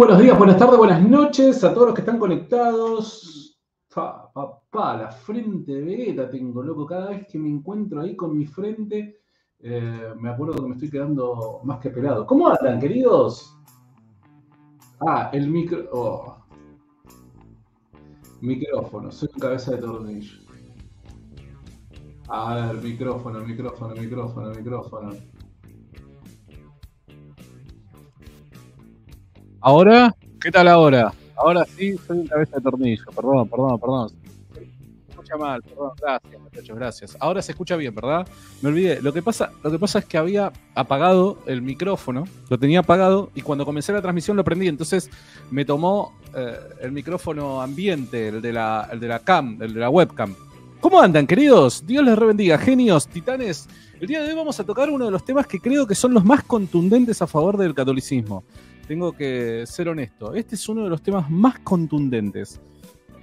buenos días, buenas tardes, buenas noches a todos los que están conectados papá, la frente de la tengo, loco. Cada vez que me encuentro ahí con mi frente, eh, me acuerdo que me estoy quedando más que pelado. ¿Cómo andan, queridos? Ah, el micro. Oh. Micrófono, soy un cabeza de tornillo. A ver, micrófono, micrófono, micrófono, micrófono. ¿Ahora? ¿Qué tal ahora? Ahora sí, soy un cabeza de tornillo. Perdón, perdón, perdón. Se escucha mal, perdón. Gracias, muchachos, gracias. Ahora se escucha bien, ¿verdad? Me olvidé. Lo que pasa, lo que pasa es que había apagado el micrófono, lo tenía apagado y cuando comencé la transmisión lo prendí. Entonces me tomó eh, el micrófono ambiente, el de la, el de la cam, el de la webcam. ¿Cómo andan, queridos? Dios les rebendiga, genios, titanes. El día de hoy vamos a tocar uno de los temas que creo que son los más contundentes a favor del catolicismo tengo que ser honesto, este es uno de los temas más contundentes.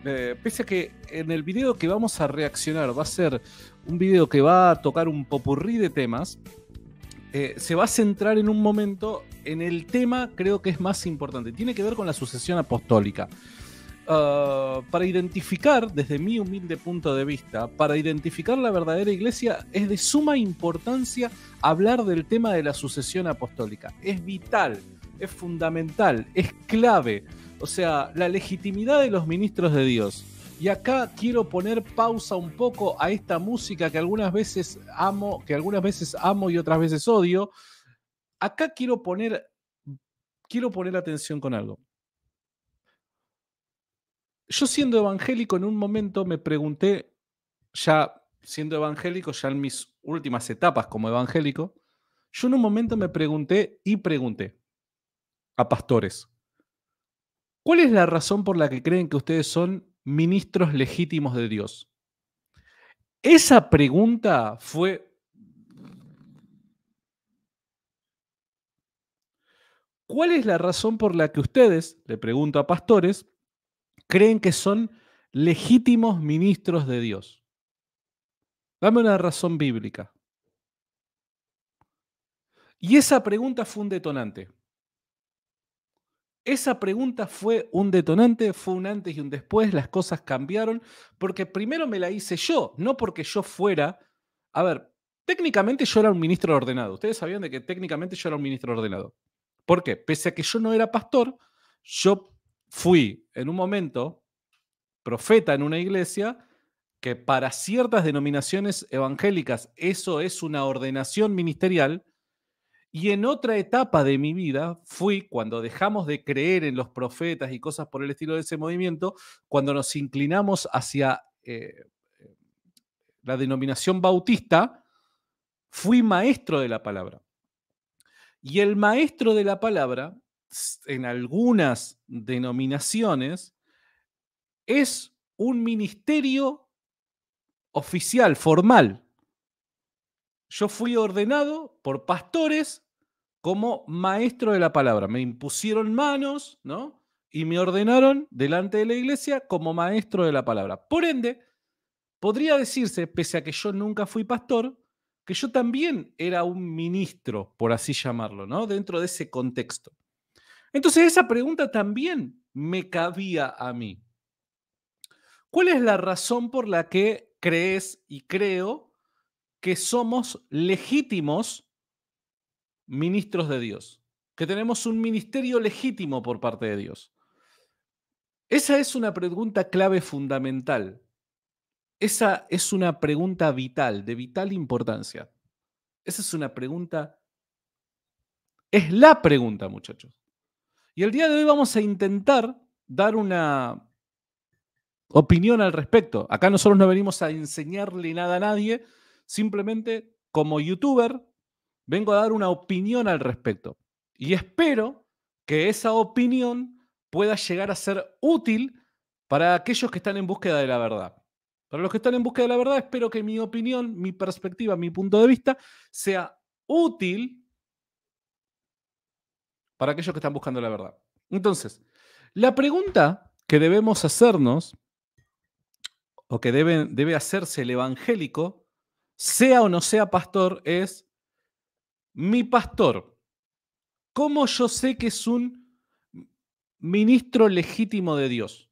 Eh, pese a que en el video que vamos a reaccionar va a ser un video que va a tocar un popurrí de temas, eh, se va a centrar en un momento en el tema creo que es más importante. Tiene que ver con la sucesión apostólica. Ah, para identificar, desde mi humilde punto de vista, para identificar la verdadera iglesia es de suma importancia hablar del tema de la sucesión apostólica. Es vital es fundamental, es clave. O sea, la legitimidad de los ministros de Dios. Y acá quiero poner pausa un poco a esta música que algunas veces amo, que algunas veces amo y otras veces odio. Acá quiero poner, quiero poner atención con algo. Yo siendo evangélico en un momento me pregunté, ya siendo evangélico, ya en mis últimas etapas como evangélico, yo en un momento me pregunté y pregunté, a pastores. ¿Cuál es la razón por la que creen que ustedes son ministros legítimos de Dios? Esa pregunta fue... ¿Cuál es la razón por la que ustedes, le pregunto a pastores, creen que son legítimos ministros de Dios? Dame una razón bíblica. Y esa pregunta fue un detonante. Esa pregunta fue un detonante, fue un antes y un después, las cosas cambiaron, porque primero me la hice yo, no porque yo fuera, a ver, técnicamente yo era un ministro ordenado, ustedes sabían de que técnicamente yo era un ministro ordenado. ¿Por qué? Pese a que yo no era pastor, yo fui en un momento profeta en una iglesia que para ciertas denominaciones evangélicas eso es una ordenación ministerial, y en otra etapa de mi vida fui cuando dejamos de creer en los profetas y cosas por el estilo de ese movimiento, cuando nos inclinamos hacia eh, eh, la denominación bautista, fui maestro de la palabra. Y el maestro de la palabra, en algunas denominaciones, es un ministerio oficial, formal. Yo fui ordenado por pastores como maestro de la palabra. Me impusieron manos, ¿no? Y me ordenaron delante de la iglesia como maestro de la palabra. Por ende, podría decirse, pese a que yo nunca fui pastor, que yo también era un ministro, por así llamarlo, ¿no? Dentro de ese contexto. Entonces esa pregunta también me cabía a mí. ¿Cuál es la razón por la que crees y creo que somos legítimos ministros de Dios, que tenemos un ministerio legítimo por parte de Dios. Esa es una pregunta clave fundamental. Esa es una pregunta vital, de vital importancia. Esa es una pregunta, es la pregunta, muchachos. Y el día de hoy vamos a intentar dar una opinión al respecto. Acá nosotros no venimos a enseñarle nada a nadie, simplemente como youtuber, vengo a dar una opinión al respecto. Y espero que esa opinión pueda llegar a ser útil para aquellos que están en búsqueda de la verdad. Para los que están en búsqueda de la verdad, espero que mi opinión, mi perspectiva, mi punto de vista sea útil para aquellos que están buscando la verdad. Entonces, la pregunta que debemos hacernos o que debe, debe hacerse el evangélico, sea o no sea pastor, es, mi pastor, ¿cómo yo sé que es un ministro legítimo de Dios?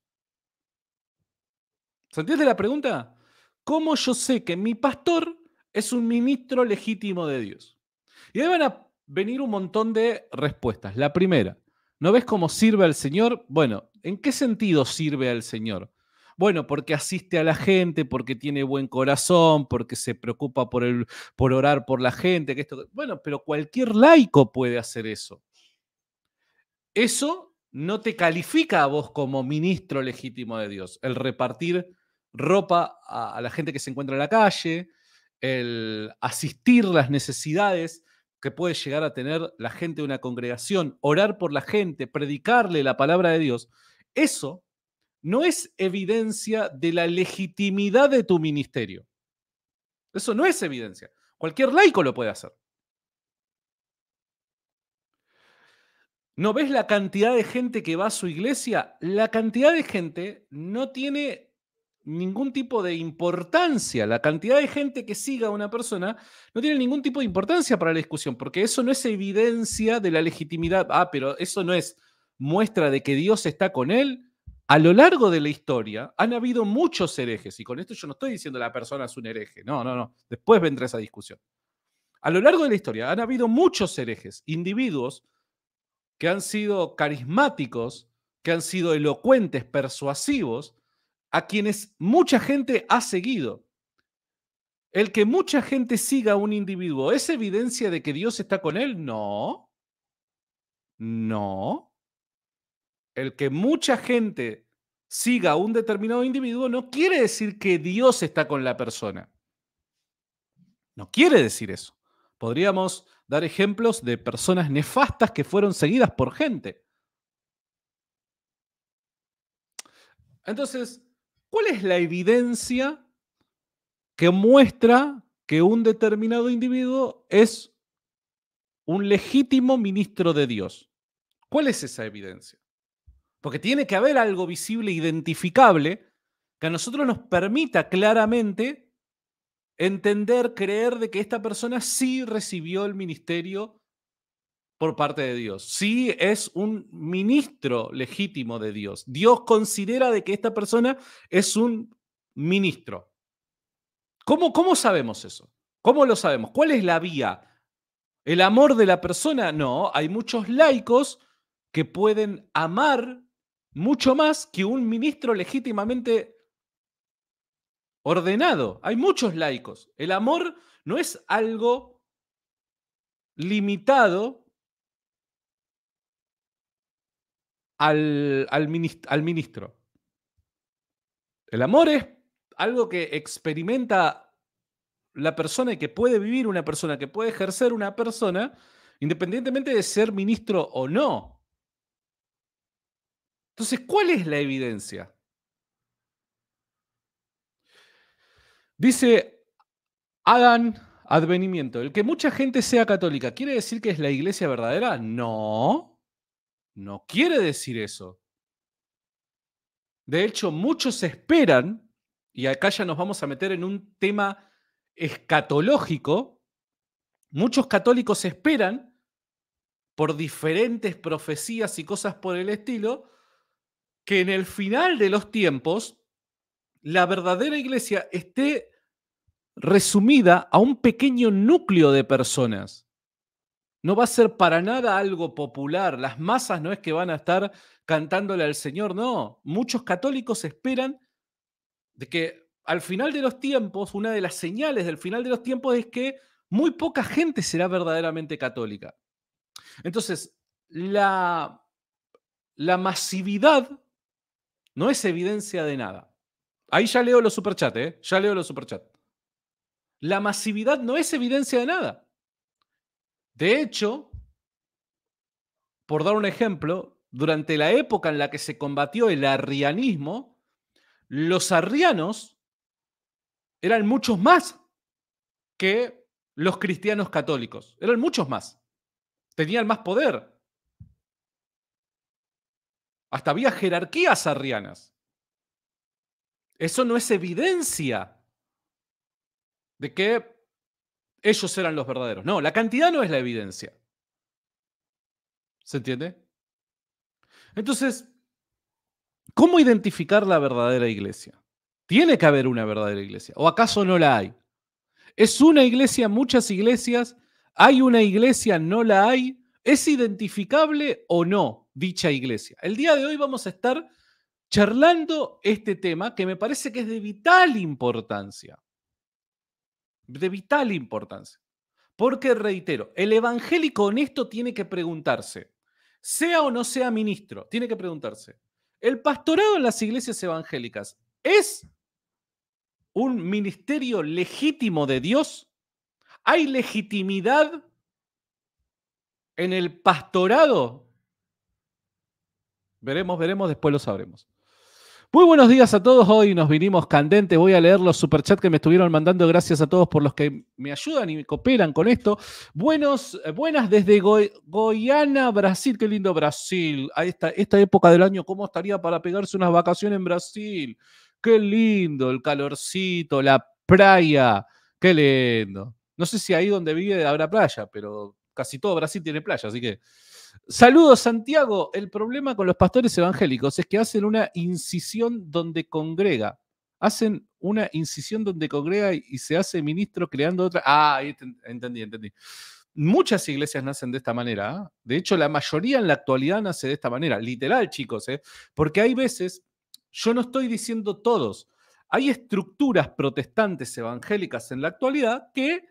¿Se entiende la pregunta? ¿Cómo yo sé que mi pastor es un ministro legítimo de Dios? Y ahí van a venir un montón de respuestas. La primera, ¿no ves cómo sirve al Señor? Bueno, ¿en qué sentido sirve al Señor? Bueno, porque asiste a la gente, porque tiene buen corazón, porque se preocupa por, el, por orar por la gente, que esto, bueno, pero cualquier laico puede hacer eso. Eso no te califica a vos como ministro legítimo de Dios, el repartir ropa a, la gente que se encuentra en la calle, el asistir las necesidades que puede llegar a tener la gente de una congregación, orar por la gente, predicarle la palabra de Dios, eso no es evidencia de la legitimidad de tu ministerio. Eso no es evidencia. Cualquier laico lo puede hacer. ¿No ves la cantidad de gente que va a su iglesia? La cantidad de gente no tiene ningún tipo de importancia. La cantidad de gente que siga a una persona no tiene ningún tipo de importancia para la discusión, porque eso no es evidencia de la legitimidad. Ah, pero eso no es muestra de que Dios está con él a lo largo de la historia han habido muchos herejes, y con esto yo no estoy diciendo la persona es un hereje, no, no, no, después vendrá esa discusión. A lo largo de la historia han habido muchos herejes, individuos que han sido carismáticos, que han sido elocuentes, persuasivos, a quienes mucha gente ha seguido. El que mucha gente siga a un individuo, ¿es evidencia de que Dios está con él? No. No. El que mucha gente siga un determinado individuo no quiere decir que Dios está con la persona. No quiere decir eso. Podríamos dar ejemplos de personas nefastas que fueron seguidas por gente. Entonces, ¿cuál es la evidencia que muestra que un determinado individuo es un legítimo ministro de Dios? ¿Cuál es esa evidencia? Porque tiene que haber algo visible, identificable, que a nosotros nos permita claramente entender, creer de que esta persona sí recibió el ministerio por parte de Dios, sí es un ministro legítimo de Dios. Dios considera de que esta persona es un ministro. ¿Cómo, cómo sabemos eso? ¿Cómo lo sabemos? ¿Cuál es la vía? ¿El amor de la persona? No, hay muchos laicos que pueden amar mucho más que un ministro legítimamente ordenado. Hay muchos laicos. El amor no es algo limitado al, ministro. El amor es algo que experimenta la persona y que puede vivir una persona, que puede ejercer una persona, independientemente de ser ministro o no. Entonces, ¿cuál es la evidencia? Dice Adán, advenimiento. El que mucha gente sea católica, ¿quiere decir que es la iglesia verdadera? No, no quiere decir eso. De hecho, muchos esperan, y acá ya nos vamos a meter en un tema escatológico, muchos católicos esperan por diferentes profecías y cosas por el estilo, que en el final de los tiempos la verdadera iglesia esté resumida a un pequeño núcleo de personas. No va a ser para nada algo popular. Las masas no es que van a estar cantándole al Señor, no. Muchos católicos esperan de que al final de los tiempos, una de las señales del final de los tiempos es que muy poca gente será verdaderamente católica. Entonces, la, la masividad no es evidencia de nada. Ahí ya leo los superchats, ¿eh? Ya leo los superchats. La masividad no es evidencia de nada. De hecho, por dar un ejemplo, durante la época en la que se combatió el arrianismo, los arrianos eran muchos más que los cristianos católicos. Eran muchos más. Tenían más poder. Hasta había jerarquías arrianas. Eso no es evidencia de que ellos eran los verdaderos. No, la cantidad no es la evidencia. ¿Se entiende? Entonces, ¿cómo identificar la verdadera iglesia? Tiene que haber una verdadera iglesia. ¿O acaso no la hay? ¿Es una iglesia, muchas iglesias? ¿Hay una iglesia, no la hay? ¿Es identificable o no? dicha iglesia. El día de hoy vamos a estar charlando este tema que me parece que es de vital importancia. De vital importancia. Porque, reitero, el evangélico honesto tiene que preguntarse, sea o no sea ministro, tiene que preguntarse, ¿el pastorado en las iglesias evangélicas es un ministerio legítimo de Dios? ¿Hay legitimidad en el pastorado Veremos, veremos, después lo sabremos. Muy buenos días a todos. Hoy nos vinimos candentes. Voy a leer los superchats que me estuvieron mandando. Gracias a todos por los que me ayudan y me cooperan con esto. Buenos, eh, buenas desde Goiânia, Brasil. Qué lindo Brasil. A esta, esta época del año, ¿cómo estaría para pegarse unas vacaciones en Brasil? Qué lindo, el calorcito, la playa. Qué lindo. No sé si ahí donde vive habrá playa, pero casi todo Brasil tiene playa, así que. Saludos, Santiago. El problema con los pastores evangélicos es que hacen una incisión donde congrega. Hacen una incisión donde congrega y, se hace ministro creando otra. Ah, entendí, entendí. Muchas iglesias nacen de esta manera. ¿ah? De hecho, la mayoría en la actualidad nace de esta manera. Literal, chicos. ¿eh? Porque hay veces, yo no estoy diciendo todos, hay estructuras protestantes evangélicas en la actualidad que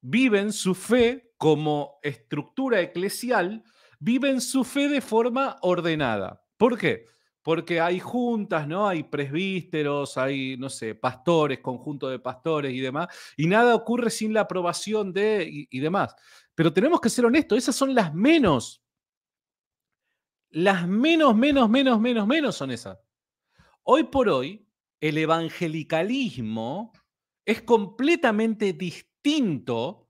viven su fe como estructura eclesial, viven su fe de forma ordenada. ¿Por qué? Porque hay juntas, ¿no? Hay presbíteros, hay, no sé, pastores, conjunto de pastores y demás, y nada ocurre sin la aprobación de y, y demás. Pero tenemos que ser honestos, esas son las menos. Las menos, menos, menos, menos, menos son esas. Hoy por hoy, el evangelicalismo es completamente distinto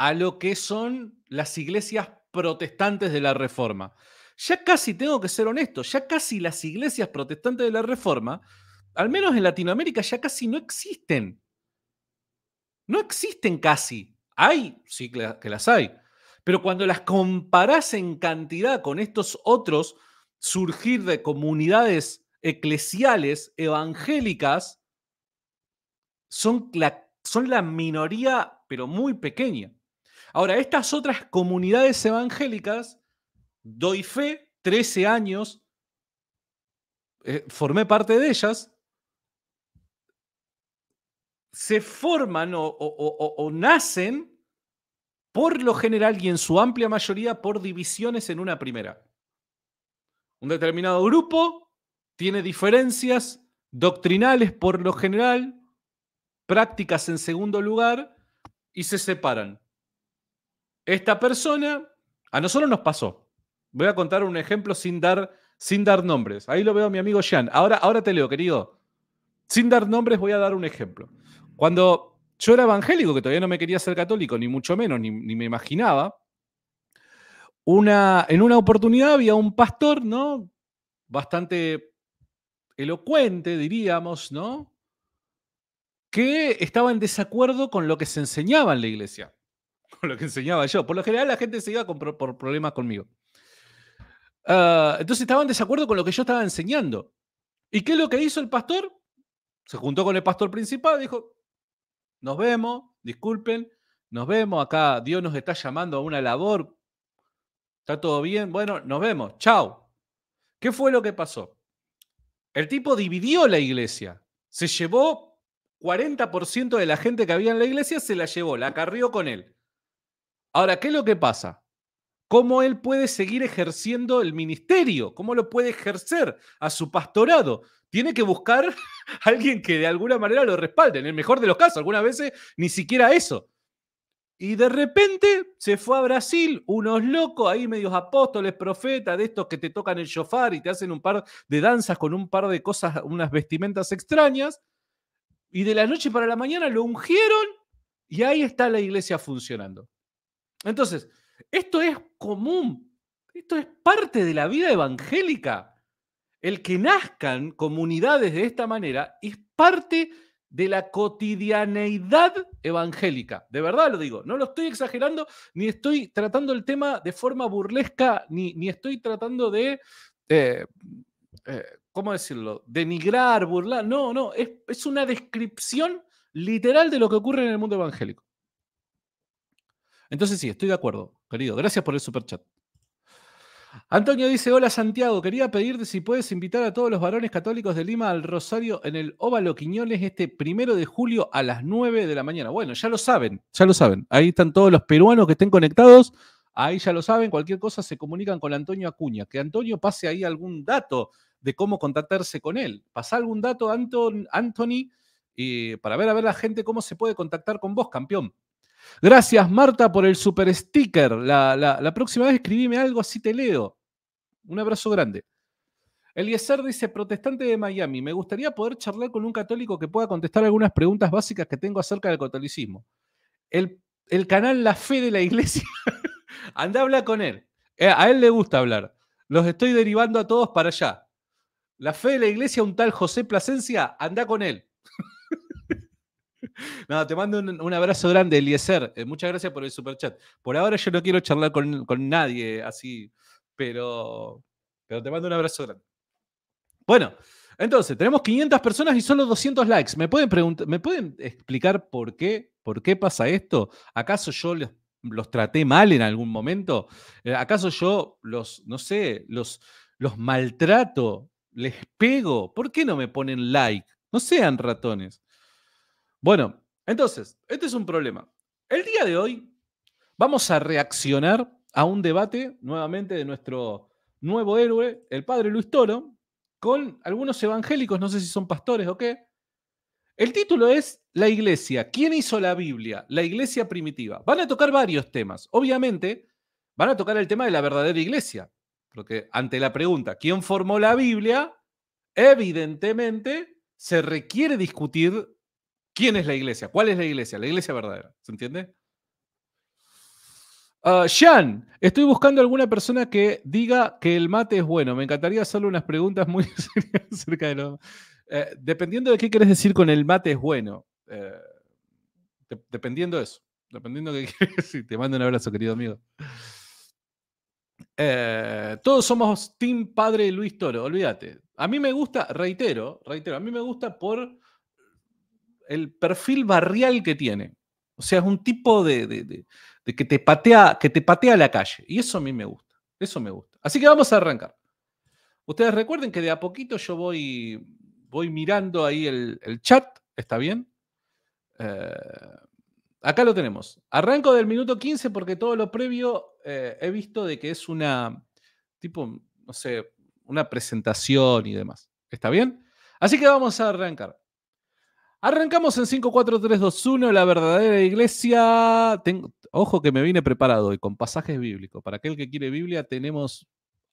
a lo que son las iglesias protestantes de la Reforma. Ya casi, tengo que ser honesto, ya casi las iglesias protestantes de la Reforma, al menos en Latinoamérica, ya casi no existen. No existen casi. Hay, sí que las hay. Pero cuando las comparás en cantidad con estos otros surgir de comunidades eclesiales, evangélicas, son la, son la minoría, pero muy pequeña. Ahora, estas otras comunidades evangélicas, doy fe, 13 años, eh, formé parte de ellas, se forman o, nacen por lo general y en su amplia mayoría por divisiones en una primera. Un determinado grupo tiene diferencias doctrinales por lo general, prácticas en segundo lugar, y se separan. Esta persona, a nosotros nos pasó. Voy a contar un ejemplo sin dar, sin dar nombres. Ahí lo veo a mi amigo Jean. Ahora, ahora te leo, querido. Sin dar nombres voy a dar un ejemplo. Cuando yo era evangélico, que todavía no me quería ser católico, ni mucho menos, ni, ni me imaginaba, una, en una oportunidad había un pastor, ¿no? Bastante elocuente, diríamos, ¿no? Que estaba en desacuerdo con lo que se enseñaba en la iglesia. lo que enseñaba yo. Por lo general la gente se iba con, por problemas conmigo. Ah, entonces estaban en desacuerdo con lo que yo estaba enseñando. ¿Y qué es lo que hizo el pastor? Se juntó con el pastor principal, dijo, nos vemos, disculpen, nos vemos, acá Dios nos está llamando a una labor, está todo bien, bueno, nos vemos, chao. ¿Qué fue lo que pasó? El tipo dividió la iglesia, se llevó 40% de la gente que había en la iglesia, se la llevó, la carrió con él. Ahora, ¿qué es lo que pasa? ¿Cómo él puede seguir ejerciendo el ministerio? ¿Cómo lo puede ejercer a su pastorado? Tiene que buscar a alguien que de alguna manera lo respalde, en el mejor de los casos, algunas veces ni siquiera eso. Y de repente se fue a Brasil, unos locos ahí, medios apóstoles, profetas, de estos que te tocan el shofar y te hacen un par de danzas con un par de cosas, unas vestimentas extrañas. Y de la noche para la mañana lo ungieron y ahí está la iglesia funcionando. Entonces, esto es común, esto es parte de la vida evangélica. El que nazcan comunidades de esta manera es parte de la cotidianeidad evangélica. De verdad lo digo, no lo estoy exagerando, ni estoy tratando el tema de forma burlesca, ni, ni estoy tratando de, eh, eh, ¿cómo decirlo?, denigrar, burlar. No, no, es una descripción literal de lo que ocurre en el mundo evangélico. Entonces sí, estoy de acuerdo, querido. Gracias por el superchat. Antonio dice, hola Santiago, quería pedirte si puedes invitar a todos los varones católicos de Lima al Rosario en el Óvalo Quiñones este primero de julio a las 9 de la mañana. Bueno, ya lo saben, ya lo saben. Ahí están todos los peruanos que estén conectados. Ahí ya lo saben, cualquier cosa se comunican con Antonio Acuña. Que Antonio pase ahí algún dato de cómo contactarse con él. Pasa algún dato, Anton, Anthony, eh, para ver a ver la gente cómo se puede contactar con vos, campeón. Gracias, Marta, por el super sticker. La, próxima vez escribime algo, así te leo. Un abrazo grande. Eliezer dice, protestante de Miami, me gustaría poder charlar con un católico que pueda contestar algunas preguntas básicas que tengo acerca del catolicismo. El, el canal La Fe de la Iglesia, anda habla con él. Eh, a él le gusta hablar. Los estoy derivando a todos para allá. La Fe de la Iglesia, un tal José Plasencia, anda con él. No, te mando un, abrazo grande, Eliezer. Eh, muchas gracias por el superchat. Por ahora yo no quiero charlar con, nadie así, pero, pero te mando un abrazo grande. Bueno, entonces, tenemos 500 personas y solo 200 likes. ¿Me pueden, ¿me pueden explicar por qué? ¿Por qué pasa esto? ¿Acaso yo los, traté mal en algún momento? Eh, ¿Acaso yo los, no sé, los, los maltrato? ¿Les pego? ¿Por qué no me ponen like? No sean ratones. Bueno, entonces, este es un problema. El día de hoy vamos a reaccionar a un debate nuevamente de nuestro nuevo héroe, el padre Luis Toro, con algunos evangélicos, no sé si son pastores o qué. El título es La iglesia. ¿Quién hizo la Biblia? La iglesia primitiva. Van a tocar varios temas. Obviamente, van a tocar el tema de la verdadera iglesia. Porque ante la pregunta, ¿quién formó la Biblia? Evidentemente, se requiere discutir ¿Quién es la iglesia? ¿Cuál es la iglesia? La iglesia verdadera. ¿Se entiende? Sean, ah, estoy buscando alguna persona que diga que el mate es bueno. Me encantaría hacerle unas preguntas muy serias acerca de lo. Eh, dependiendo de qué quieres decir con el mate es bueno. Eh, dependiendo de eso. Dependiendo de qué quieres decir. Te mando un abrazo, querido amigo. Eh, todos somos Team Padre Luis Toro, olvídate. A mí me gusta, reitero, reitero, a mí me gusta por el perfil barrial que tiene. O sea, es un tipo de, que, te patea, que te patea la calle. Y eso a mí me gusta. Eso me gusta. Así que vamos a arrancar. Ustedes recuerden que de a poquito yo voy, voy mirando ahí el, chat. ¿Está bien? Eh, acá lo tenemos. Arranco del minuto 15 porque todo lo previo eh, he visto de que es una, tipo, no sé, una presentación y demás. ¿Está bien? Así que vamos a arrancar. Arrancamos en 5, 4, 3, 2, 1, la verdadera iglesia. ojo que me vine preparado y con pasajes bíblicos. Para aquel que quiere Biblia, tenemos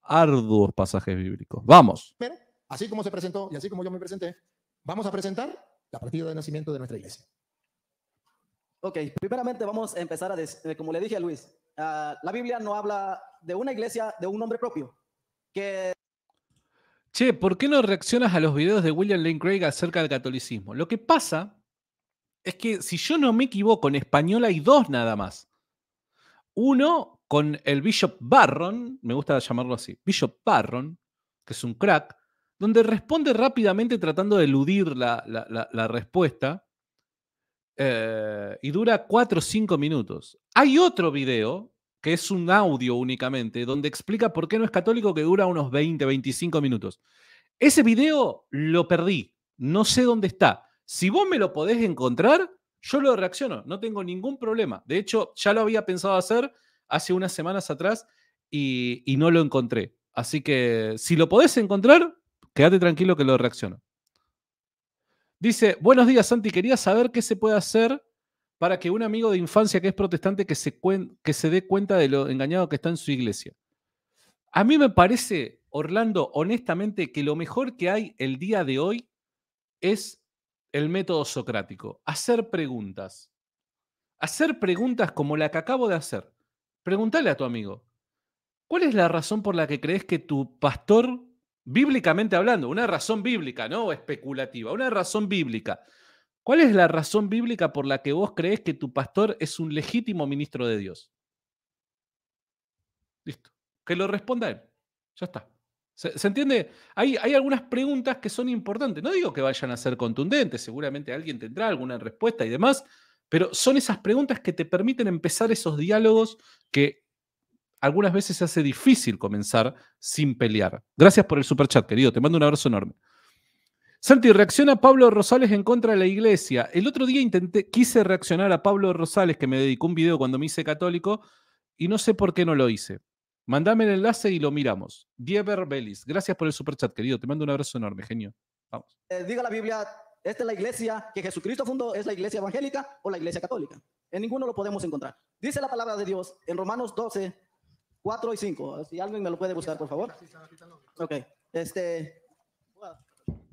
arduos pasajes bíblicos. Vamos. Pero, así como se presentó y así como yo me presenté, vamos a presentar la partida de nacimiento de nuestra iglesia. Ok, primeramente vamos a empezar a, decir, eh, como le dije a Luis, ah, la Biblia no habla de una iglesia de un nombre propio, que Che, ¿por qué no reaccionas a los videos de William Lane Craig acerca del catolicismo? Lo que pasa es que, si yo no me equivoco, en español hay dos nada más. Uno con el Bishop Barron, me gusta llamarlo así, Bishop Barron, que es un crack, donde responde rápidamente tratando de eludir la, respuesta eh, y dura cuatro o cinco minutos. Hay otro video que es un audio únicamente, donde explica por qué no es católico, que dura unos 20, 25 minutos. Ese video lo perdí, no sé dónde está. Si vos me lo podés encontrar, yo lo reacciono, no tengo ningún problema. De hecho, ya lo había pensado hacer hace unas semanas atrás y, no lo encontré. Así que si lo podés encontrar, quédate tranquilo que lo reacciono. Dice, buenos días Santi, quería saber qué se puede hacer para que un amigo de infancia que es protestante que se, que se dé cuenta de lo engañado que está en su iglesia. A mí me parece, Orlando, honestamente, que lo mejor que hay el día de hoy es el método socrático, hacer preguntas. Hacer preguntas como la que acabo de hacer. Pregúntale a tu amigo, ¿cuál es la razón por la que crees que tu pastor, bíblicamente hablando, una razón bíblica, no especulativa, una razón bíblica, ¿Cuál es la razón bíblica por la que vos crees que tu pastor es un legítimo ministro de Dios? Listo. Que lo responda él. Ya está. ¿Se, entiende? Hay, hay, algunas preguntas que son importantes. No digo que vayan a ser contundentes, seguramente alguien tendrá alguna respuesta y demás, pero son esas preguntas que te permiten empezar esos diálogos que algunas veces se hace difícil comenzar sin pelear. Gracias por el superchat, querido. Te mando un abrazo enorme. Santi, reacciona Pablo Rosales en contra de la iglesia. El otro día intenté, quise reaccionar a Pablo Rosales, que me dedicó un video cuando me hice católico, y no sé por qué no lo hice. Mandame el enlace y lo miramos. Dieber Belis, gracias por el superchat, querido. Te mando un abrazo enorme, genio. Vamos. Eh, diga la Biblia, esta es la iglesia que Jesucristo fundó, ¿es la iglesia evangélica o la iglesia católica? En ninguno lo podemos encontrar. Dice la palabra de Dios en Romanos 12, 4 y 5. Si alguien me lo puede buscar, por favor. Ok. Este,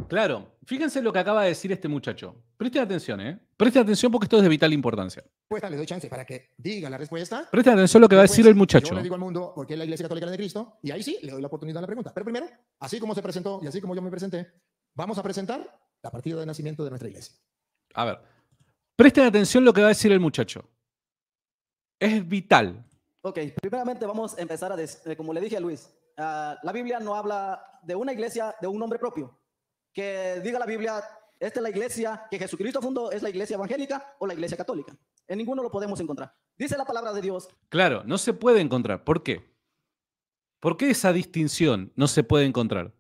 Claro, fíjense lo que acaba de decir este muchacho. Presten atención, ¿eh? Presten atención porque esto es de vital importancia. Pues les doy chance para que diga la respuesta. Presten atención lo que va a decir el muchacho. Yo le digo al mundo por qué la Iglesia Católica de Cristo y ahí sí le doy la oportunidad a la pregunta. Pero primero, así como se presentó y así como yo me presenté, vamos a presentar la partida de nacimiento de nuestra Iglesia. A ver, presten atención lo que va a decir el muchacho. Es vital. Ok, primeramente vamos a empezar a, eh, como le dije a Luis, ah, la Biblia no habla de una iglesia de un nombre propio que diga la Biblia, esta es la iglesia que Jesucristo fundó, es la iglesia evangélica o la iglesia católica. En ninguno lo podemos encontrar. Dice la palabra de Dios. Claro, no se puede encontrar. ¿Por qué? ¿Por qué esa distinción no se puede encontrar?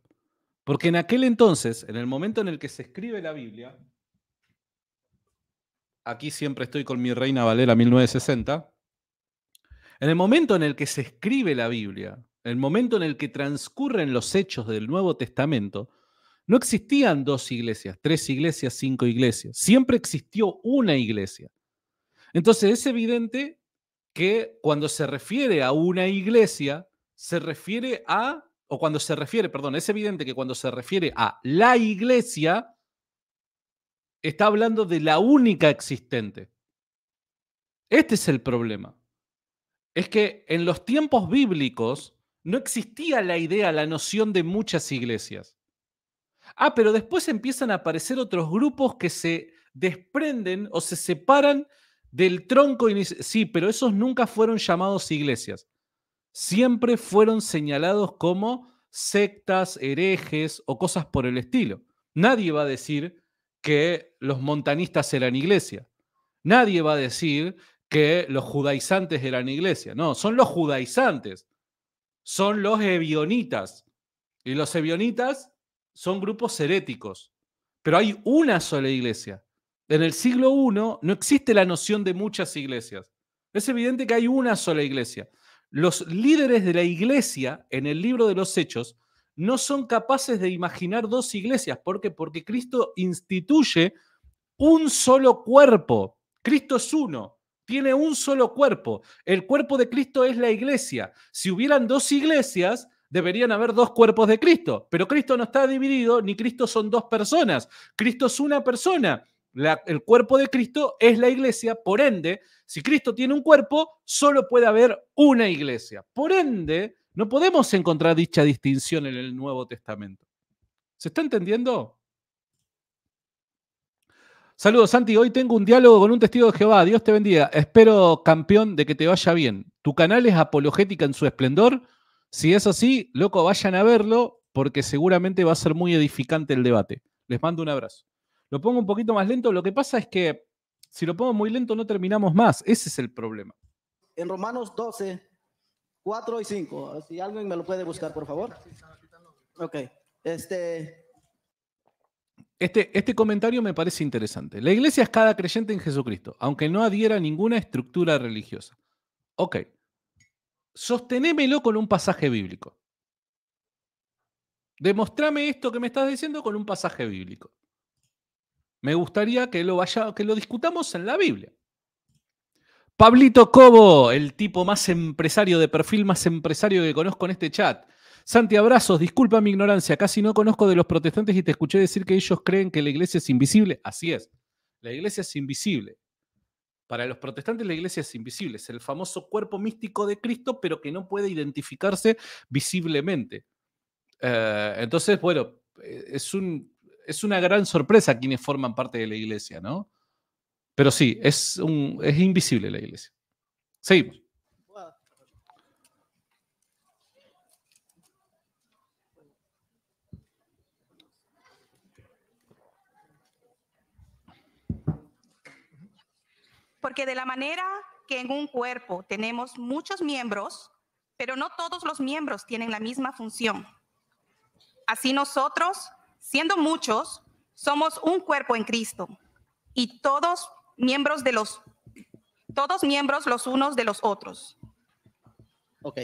Porque en aquel entonces, en el momento en el que se escribe la Biblia, aquí siempre estoy con mi Reina Valera 1960, en el momento en el que se escribe la Biblia, en el momento en el que transcurren los hechos del Nuevo Testamento, no existían dos iglesias, tres iglesias, cinco iglesias. Siempre existió una iglesia. Entonces es evidente que cuando se refiere a una iglesia, se refiere a, o cuando se refiere, perdón, es evidente que cuando se refiere a la iglesia, está hablando de la única existente. Este es el problema. Es que en los tiempos bíblicos no existía la idea, la noción de muchas iglesias. Ah, pero después empiezan a aparecer otros grupos que se desprenden o se separan del tronco Sí, pero esos nunca fueron llamados iglesias. Siempre fueron señalados como sectas, herejes o cosas por el estilo. Nadie va a decir que los montanistas eran iglesia. Nadie va a decir que los judaizantes eran iglesia. No, son los judaizantes. Son los evionitas. Y los evionitas son grupos heréticos, pero hay una sola iglesia. En el siglo I no existe la noción de muchas iglesias. Es evidente que hay una sola iglesia. Los líderes de la iglesia en el libro de los Hechos no son capaces de imaginar dos iglesias. ¿Por qué? Porque Cristo instituye un solo cuerpo. Cristo es uno, tiene un solo cuerpo. El cuerpo de Cristo es la iglesia. Si hubieran dos iglesias, deberían haber dos cuerpos de Cristo, pero Cristo no está dividido, ni Cristo son dos personas, Cristo es una persona. el cuerpo de Cristo es la iglesia, por ende, si Cristo tiene un cuerpo, solo puede haber una iglesia. Por ende, no podemos encontrar dicha distinción en el Nuevo Testamento. ¿Se está entendiendo? Saludos, Santi. Hoy tengo un diálogo con un testigo de Jehová. Dios te bendiga. Espero, campeón, de que te vaya bien. Tu canal es apologética en su esplendor si es así, loco, vayan a verlo porque seguramente va a ser muy edificante el debate. Les mando un abrazo. Lo pongo un poquito más lento. Lo que pasa es que si lo pongo muy lento no terminamos más. Ese es el problema. En Romanos 12, 4 y 5. Si alguien me lo puede buscar, por favor. Ok. Este... Este, este comentario me parece interesante. La iglesia es cada creyente en Jesucristo, aunque no adhiera a ninguna estructura religiosa. Ok sostenémelo con un pasaje bíblico. Demostrame esto que me estás diciendo con un pasaje bíblico. Me gustaría que lo, vaya, que lo discutamos en la Biblia. Pablito Cobo, el tipo más empresario de perfil, más empresario que conozco en este chat. Santi, abrazos, disculpa mi ignorancia, casi no conozco de los protestantes y te escuché decir que ellos creen que la iglesia es invisible. Así es, la iglesia es invisible. Para los protestantes la iglesia es invisible, es el famoso cuerpo místico de Cristo, pero que no puede identificarse visiblemente. Eh, entonces, bueno, eh, es, un, es una gran sorpresa quienes forman parte de la iglesia, ¿no? Pero sí, es, un, es invisible la iglesia. Seguimos. Porque de la manera que en un cuerpo tenemos muchos miembros, pero no todos los miembros tienen la misma función. Así nosotros, siendo muchos, somos un cuerpo en Cristo y todos miembros de los todos miembros los unos de los otros. Ok.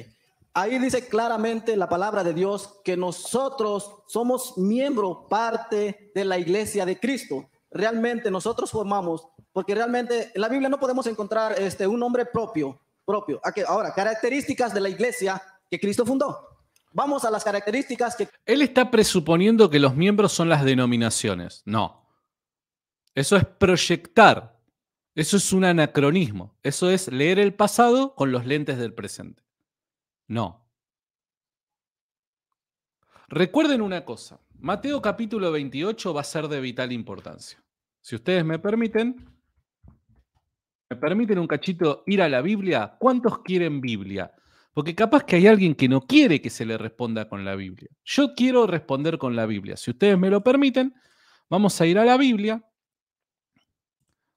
Ahí dice claramente la palabra de Dios que nosotros somos miembro parte de la iglesia de Cristo. Realmente nosotros formamos porque realmente en la Biblia no podemos encontrar este, un nombre propio. propio. Ahora, características de la iglesia que Cristo fundó. Vamos a las características que... Él está presuponiendo que los miembros son las denominaciones. No. Eso es proyectar. Eso es un anacronismo. Eso es leer el pasado con los lentes del presente. No. Recuerden una cosa. Mateo capítulo 28 va a ser de vital importancia. Si ustedes me permiten, ¿Me permiten un cachito ir a la Biblia? ¿Cuántos quieren Biblia? Porque capaz que hay alguien que no quiere que se le responda con la Biblia. Yo quiero responder con la Biblia. Si ustedes me lo permiten, vamos a ir a la Biblia.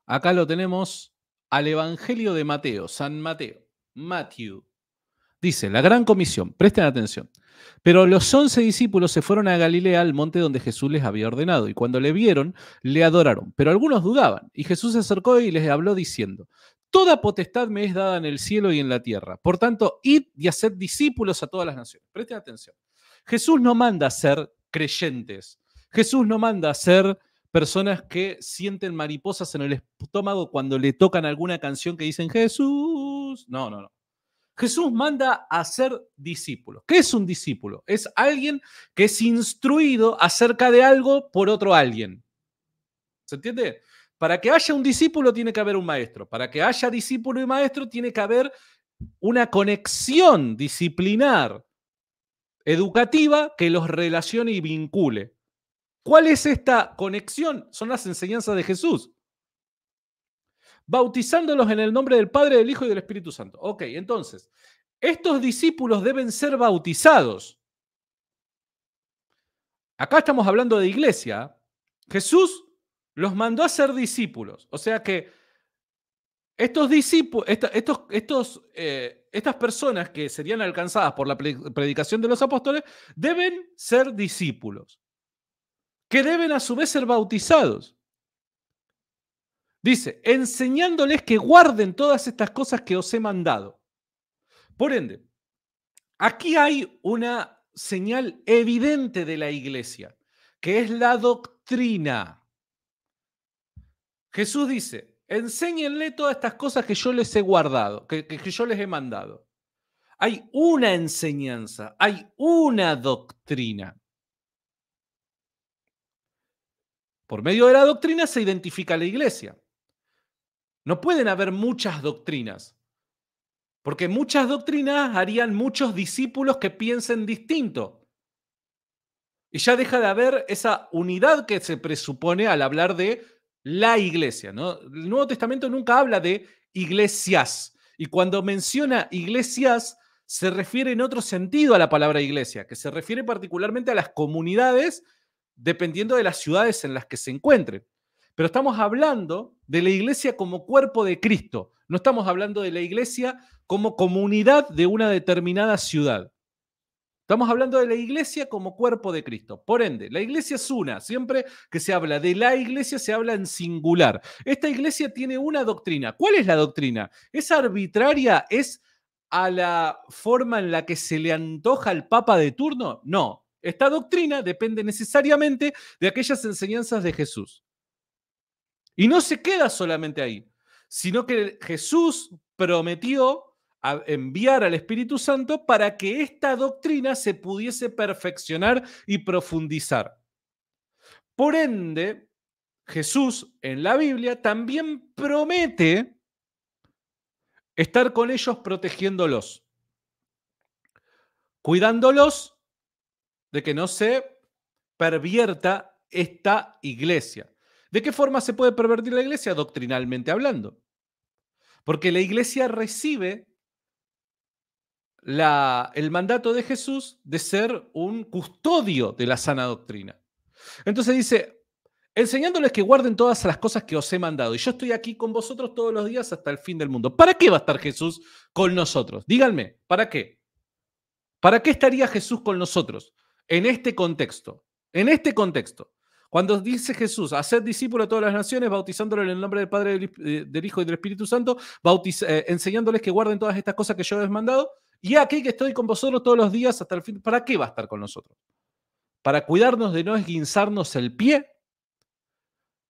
Acá lo tenemos al Evangelio de Mateo, San Mateo, Matthew. Dice, la gran comisión, presten atención. Pero los once discípulos se fueron a Galilea, al monte donde Jesús les había ordenado, y cuando le vieron, le adoraron. Pero algunos dudaban, y Jesús se acercó y les habló diciendo, Toda potestad me es dada en el cielo y en la tierra. Por tanto, id y haced discípulos a todas las naciones. Presten atención. Jesús no manda a ser creyentes. Jesús no manda a ser personas que sienten mariposas en el estómago cuando le tocan alguna canción que dicen Jesús. No, no, no. Jesús manda a ser discípulo. ¿Qué es un discípulo? Es alguien que es instruido acerca de algo por otro alguien. ¿Se entiende? Para que haya un discípulo tiene que haber un maestro. Para que haya discípulo y maestro tiene que haber una conexión disciplinar, educativa, que los relacione y vincule. ¿Cuál es esta conexión? Son las enseñanzas de Jesús bautizándolos en el nombre del Padre, del Hijo y del Espíritu Santo. Ok, entonces, estos discípulos deben ser bautizados. Acá estamos hablando de iglesia. Jesús los mandó a ser discípulos. O sea que estos discípulos, estos, estos, eh, estas personas que serían alcanzadas por la predicación de los apóstoles, deben ser discípulos, que deben a su vez ser bautizados. Dice, enseñándoles que guarden todas estas cosas que os he mandado. Por ende, aquí hay una señal evidente de la iglesia, que es la doctrina. Jesús dice, enséñenle todas estas cosas que yo les he guardado, que, que yo les he mandado. Hay una enseñanza, hay una doctrina. Por medio de la doctrina se identifica la iglesia. No pueden haber muchas doctrinas, porque muchas doctrinas harían muchos discípulos que piensen distinto. Y ya deja de haber esa unidad que se presupone al hablar de la iglesia. ¿no? El Nuevo Testamento nunca habla de iglesias. Y cuando menciona iglesias, se refiere en otro sentido a la palabra iglesia, que se refiere particularmente a las comunidades dependiendo de las ciudades en las que se encuentren. Pero estamos hablando de la iglesia como cuerpo de Cristo, no estamos hablando de la iglesia como comunidad de una determinada ciudad. Estamos hablando de la iglesia como cuerpo de Cristo. Por ende, la iglesia es una. Siempre que se habla de la iglesia, se habla en singular. Esta iglesia tiene una doctrina. ¿Cuál es la doctrina? ¿Es arbitraria? ¿Es a la forma en la que se le antoja al Papa de turno? No. Esta doctrina depende necesariamente de aquellas enseñanzas de Jesús. Y no se queda solamente ahí, sino que Jesús prometió enviar al Espíritu Santo para que esta doctrina se pudiese perfeccionar y profundizar. Por ende, Jesús en la Biblia también promete estar con ellos protegiéndolos, cuidándolos de que no se pervierta esta iglesia. ¿De qué forma se puede pervertir la iglesia? Doctrinalmente hablando. Porque la iglesia recibe la, el mandato de Jesús de ser un custodio de la sana doctrina. Entonces dice, enseñándoles que guarden todas las cosas que os he mandado. Y yo estoy aquí con vosotros todos los días hasta el fin del mundo. ¿Para qué va a estar Jesús con nosotros? Díganme, ¿para qué? ¿Para qué estaría Jesús con nosotros en este contexto? En este contexto. Cuando dice Jesús, haced discípulo a todas las naciones, bautizándolos en el nombre del Padre, del eh, Hijo y del Espíritu Santo, eh, enseñándoles que guarden todas estas cosas que yo les he mandado, y aquí que estoy con vosotros todos los días hasta el fin. ¿Para qué va a estar con nosotros? Para cuidarnos de no esguinzarnos el pie,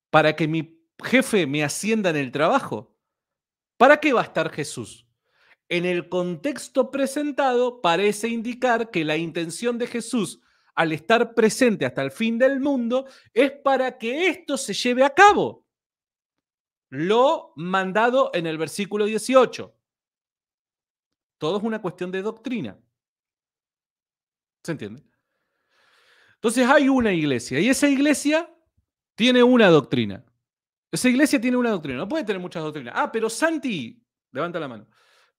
para que mi jefe me ascienda en el trabajo. ¿Para qué va a estar Jesús? En el contexto presentado parece indicar que la intención de Jesús al estar presente hasta el fin del mundo, es para que esto se lleve a cabo. Lo mandado en el versículo 18. Todo es una cuestión de doctrina. ¿Se entiende? Entonces hay una iglesia y esa iglesia tiene una doctrina. Esa iglesia tiene una doctrina, no puede tener muchas doctrinas. Ah, pero Santi, levanta la mano.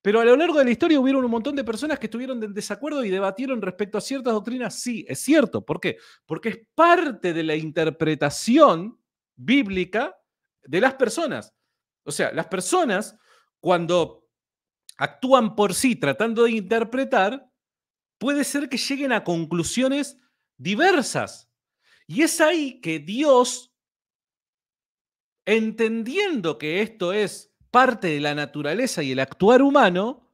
Pero a lo largo de la historia hubieron un montón de personas que estuvieron en desacuerdo y debatieron respecto a ciertas doctrinas. Sí, es cierto. ¿Por qué? Porque es parte de la interpretación bíblica de las personas. O sea, las personas cuando actúan por sí tratando de interpretar, puede ser que lleguen a conclusiones diversas. Y es ahí que Dios, entendiendo que esto es parte de la naturaleza y el actuar humano,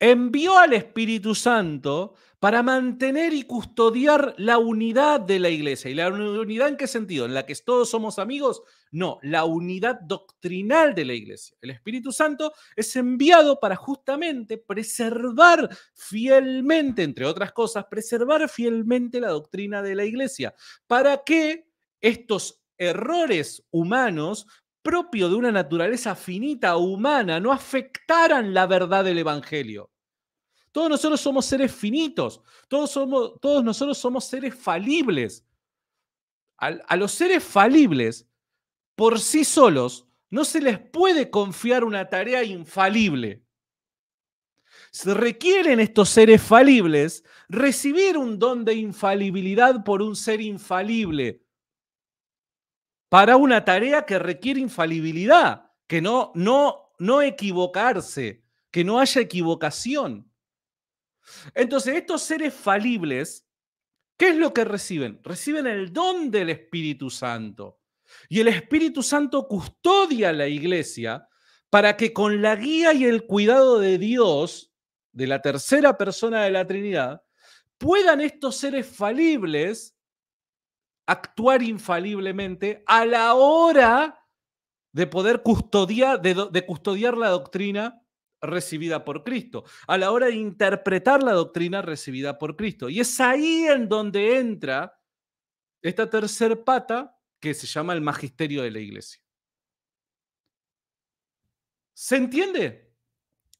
envió al Espíritu Santo para mantener y custodiar la unidad de la iglesia. ¿Y la unidad en qué sentido? ¿En la que todos somos amigos? No, la unidad doctrinal de la iglesia. El Espíritu Santo es enviado para justamente preservar fielmente, entre otras cosas, preservar fielmente la doctrina de la iglesia, para que estos errores humanos propio de una naturaleza finita, humana, no afectaran la verdad del Evangelio. Todos nosotros somos seres finitos, todos, somos, todos nosotros somos seres falibles. A, a los seres falibles, por sí solos, no se les puede confiar una tarea infalible. Se requieren estos seres falibles recibir un don de infalibilidad por un ser infalible, para una tarea que requiere infalibilidad, que no, no, no equivocarse, que no haya equivocación. Entonces, estos seres falibles, ¿qué es lo que reciben? Reciben el don del Espíritu Santo. Y el Espíritu Santo custodia a la iglesia para que con la guía y el cuidado de Dios, de la tercera persona de la Trinidad, puedan estos seres falibles actuar infaliblemente a la hora de poder custodiar, de, custodiar la doctrina recibida por Cristo, a la hora de interpretar la doctrina recibida por Cristo. Y es ahí en donde entra esta tercer pata que se llama el magisterio de la iglesia. ¿Se entiende?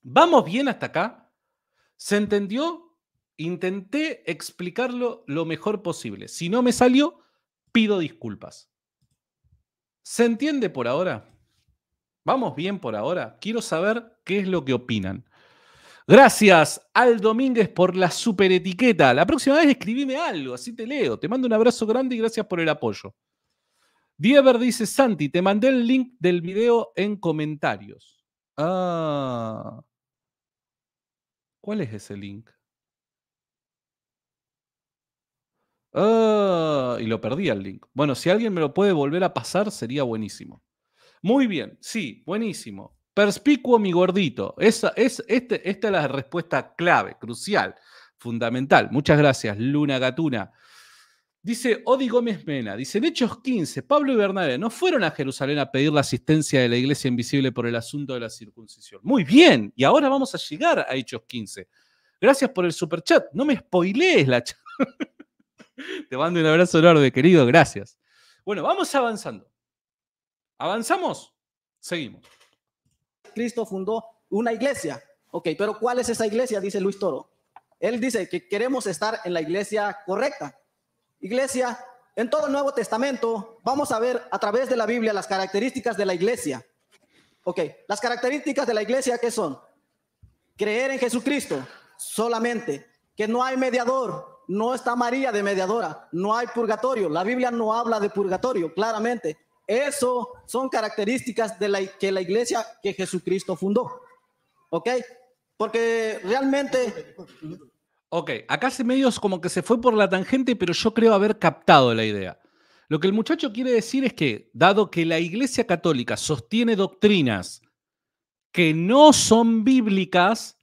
¿Vamos bien hasta acá? ¿Se entendió? Intenté explicarlo lo mejor posible. Si no me salió, Pido disculpas. ¿Se entiende por ahora? ¿Vamos bien por ahora? Quiero saber qué es lo que opinan. Gracias al Domínguez por la super etiqueta. La próxima vez escribime algo, así te leo. Te mando un abrazo grande y gracias por el apoyo. Diever dice, Santi, te mandé el link del video en comentarios. Ah. ¿Cuál es ese link? Ah, y lo perdí el link. Bueno, si alguien me lo puede volver a pasar, sería buenísimo. Muy bien, sí, buenísimo. Perspicuo mi gordito. Esa, es, este, esta es la respuesta clave, crucial, fundamental. Muchas gracias, Luna Gatuna. Dice Odi Gómez Mena, dice, en Hechos 15, Pablo y Bernabé no fueron a Jerusalén a pedir la asistencia de la iglesia invisible por el asunto de la circuncisión. Muy bien, y ahora vamos a llegar a Hechos 15. Gracias por el superchat, no me spoilees la chat. Te mando un abrazo enorme, querido, gracias. Bueno, vamos avanzando. ¿Avanzamos? Seguimos. Cristo fundó una iglesia. Ok, pero ¿cuál es esa iglesia? Dice Luis Toro. Él dice que queremos estar en la iglesia correcta. Iglesia, en todo el Nuevo Testamento vamos a ver a través de la Biblia las características de la iglesia. Ok, las características de la iglesia, ¿qué son? Creer en Jesucristo solamente, que no hay mediador, no está María de mediadora, no hay purgatorio, la Biblia no habla de purgatorio, claramente. Eso son características de la que la iglesia que Jesucristo fundó. ¿Ok? Porque realmente... Ok, acá se medios como que se fue por la tangente, pero yo creo haber captado la idea. Lo que el muchacho quiere decir es que, dado que la Iglesia Católica sostiene doctrinas que no son bíblicas,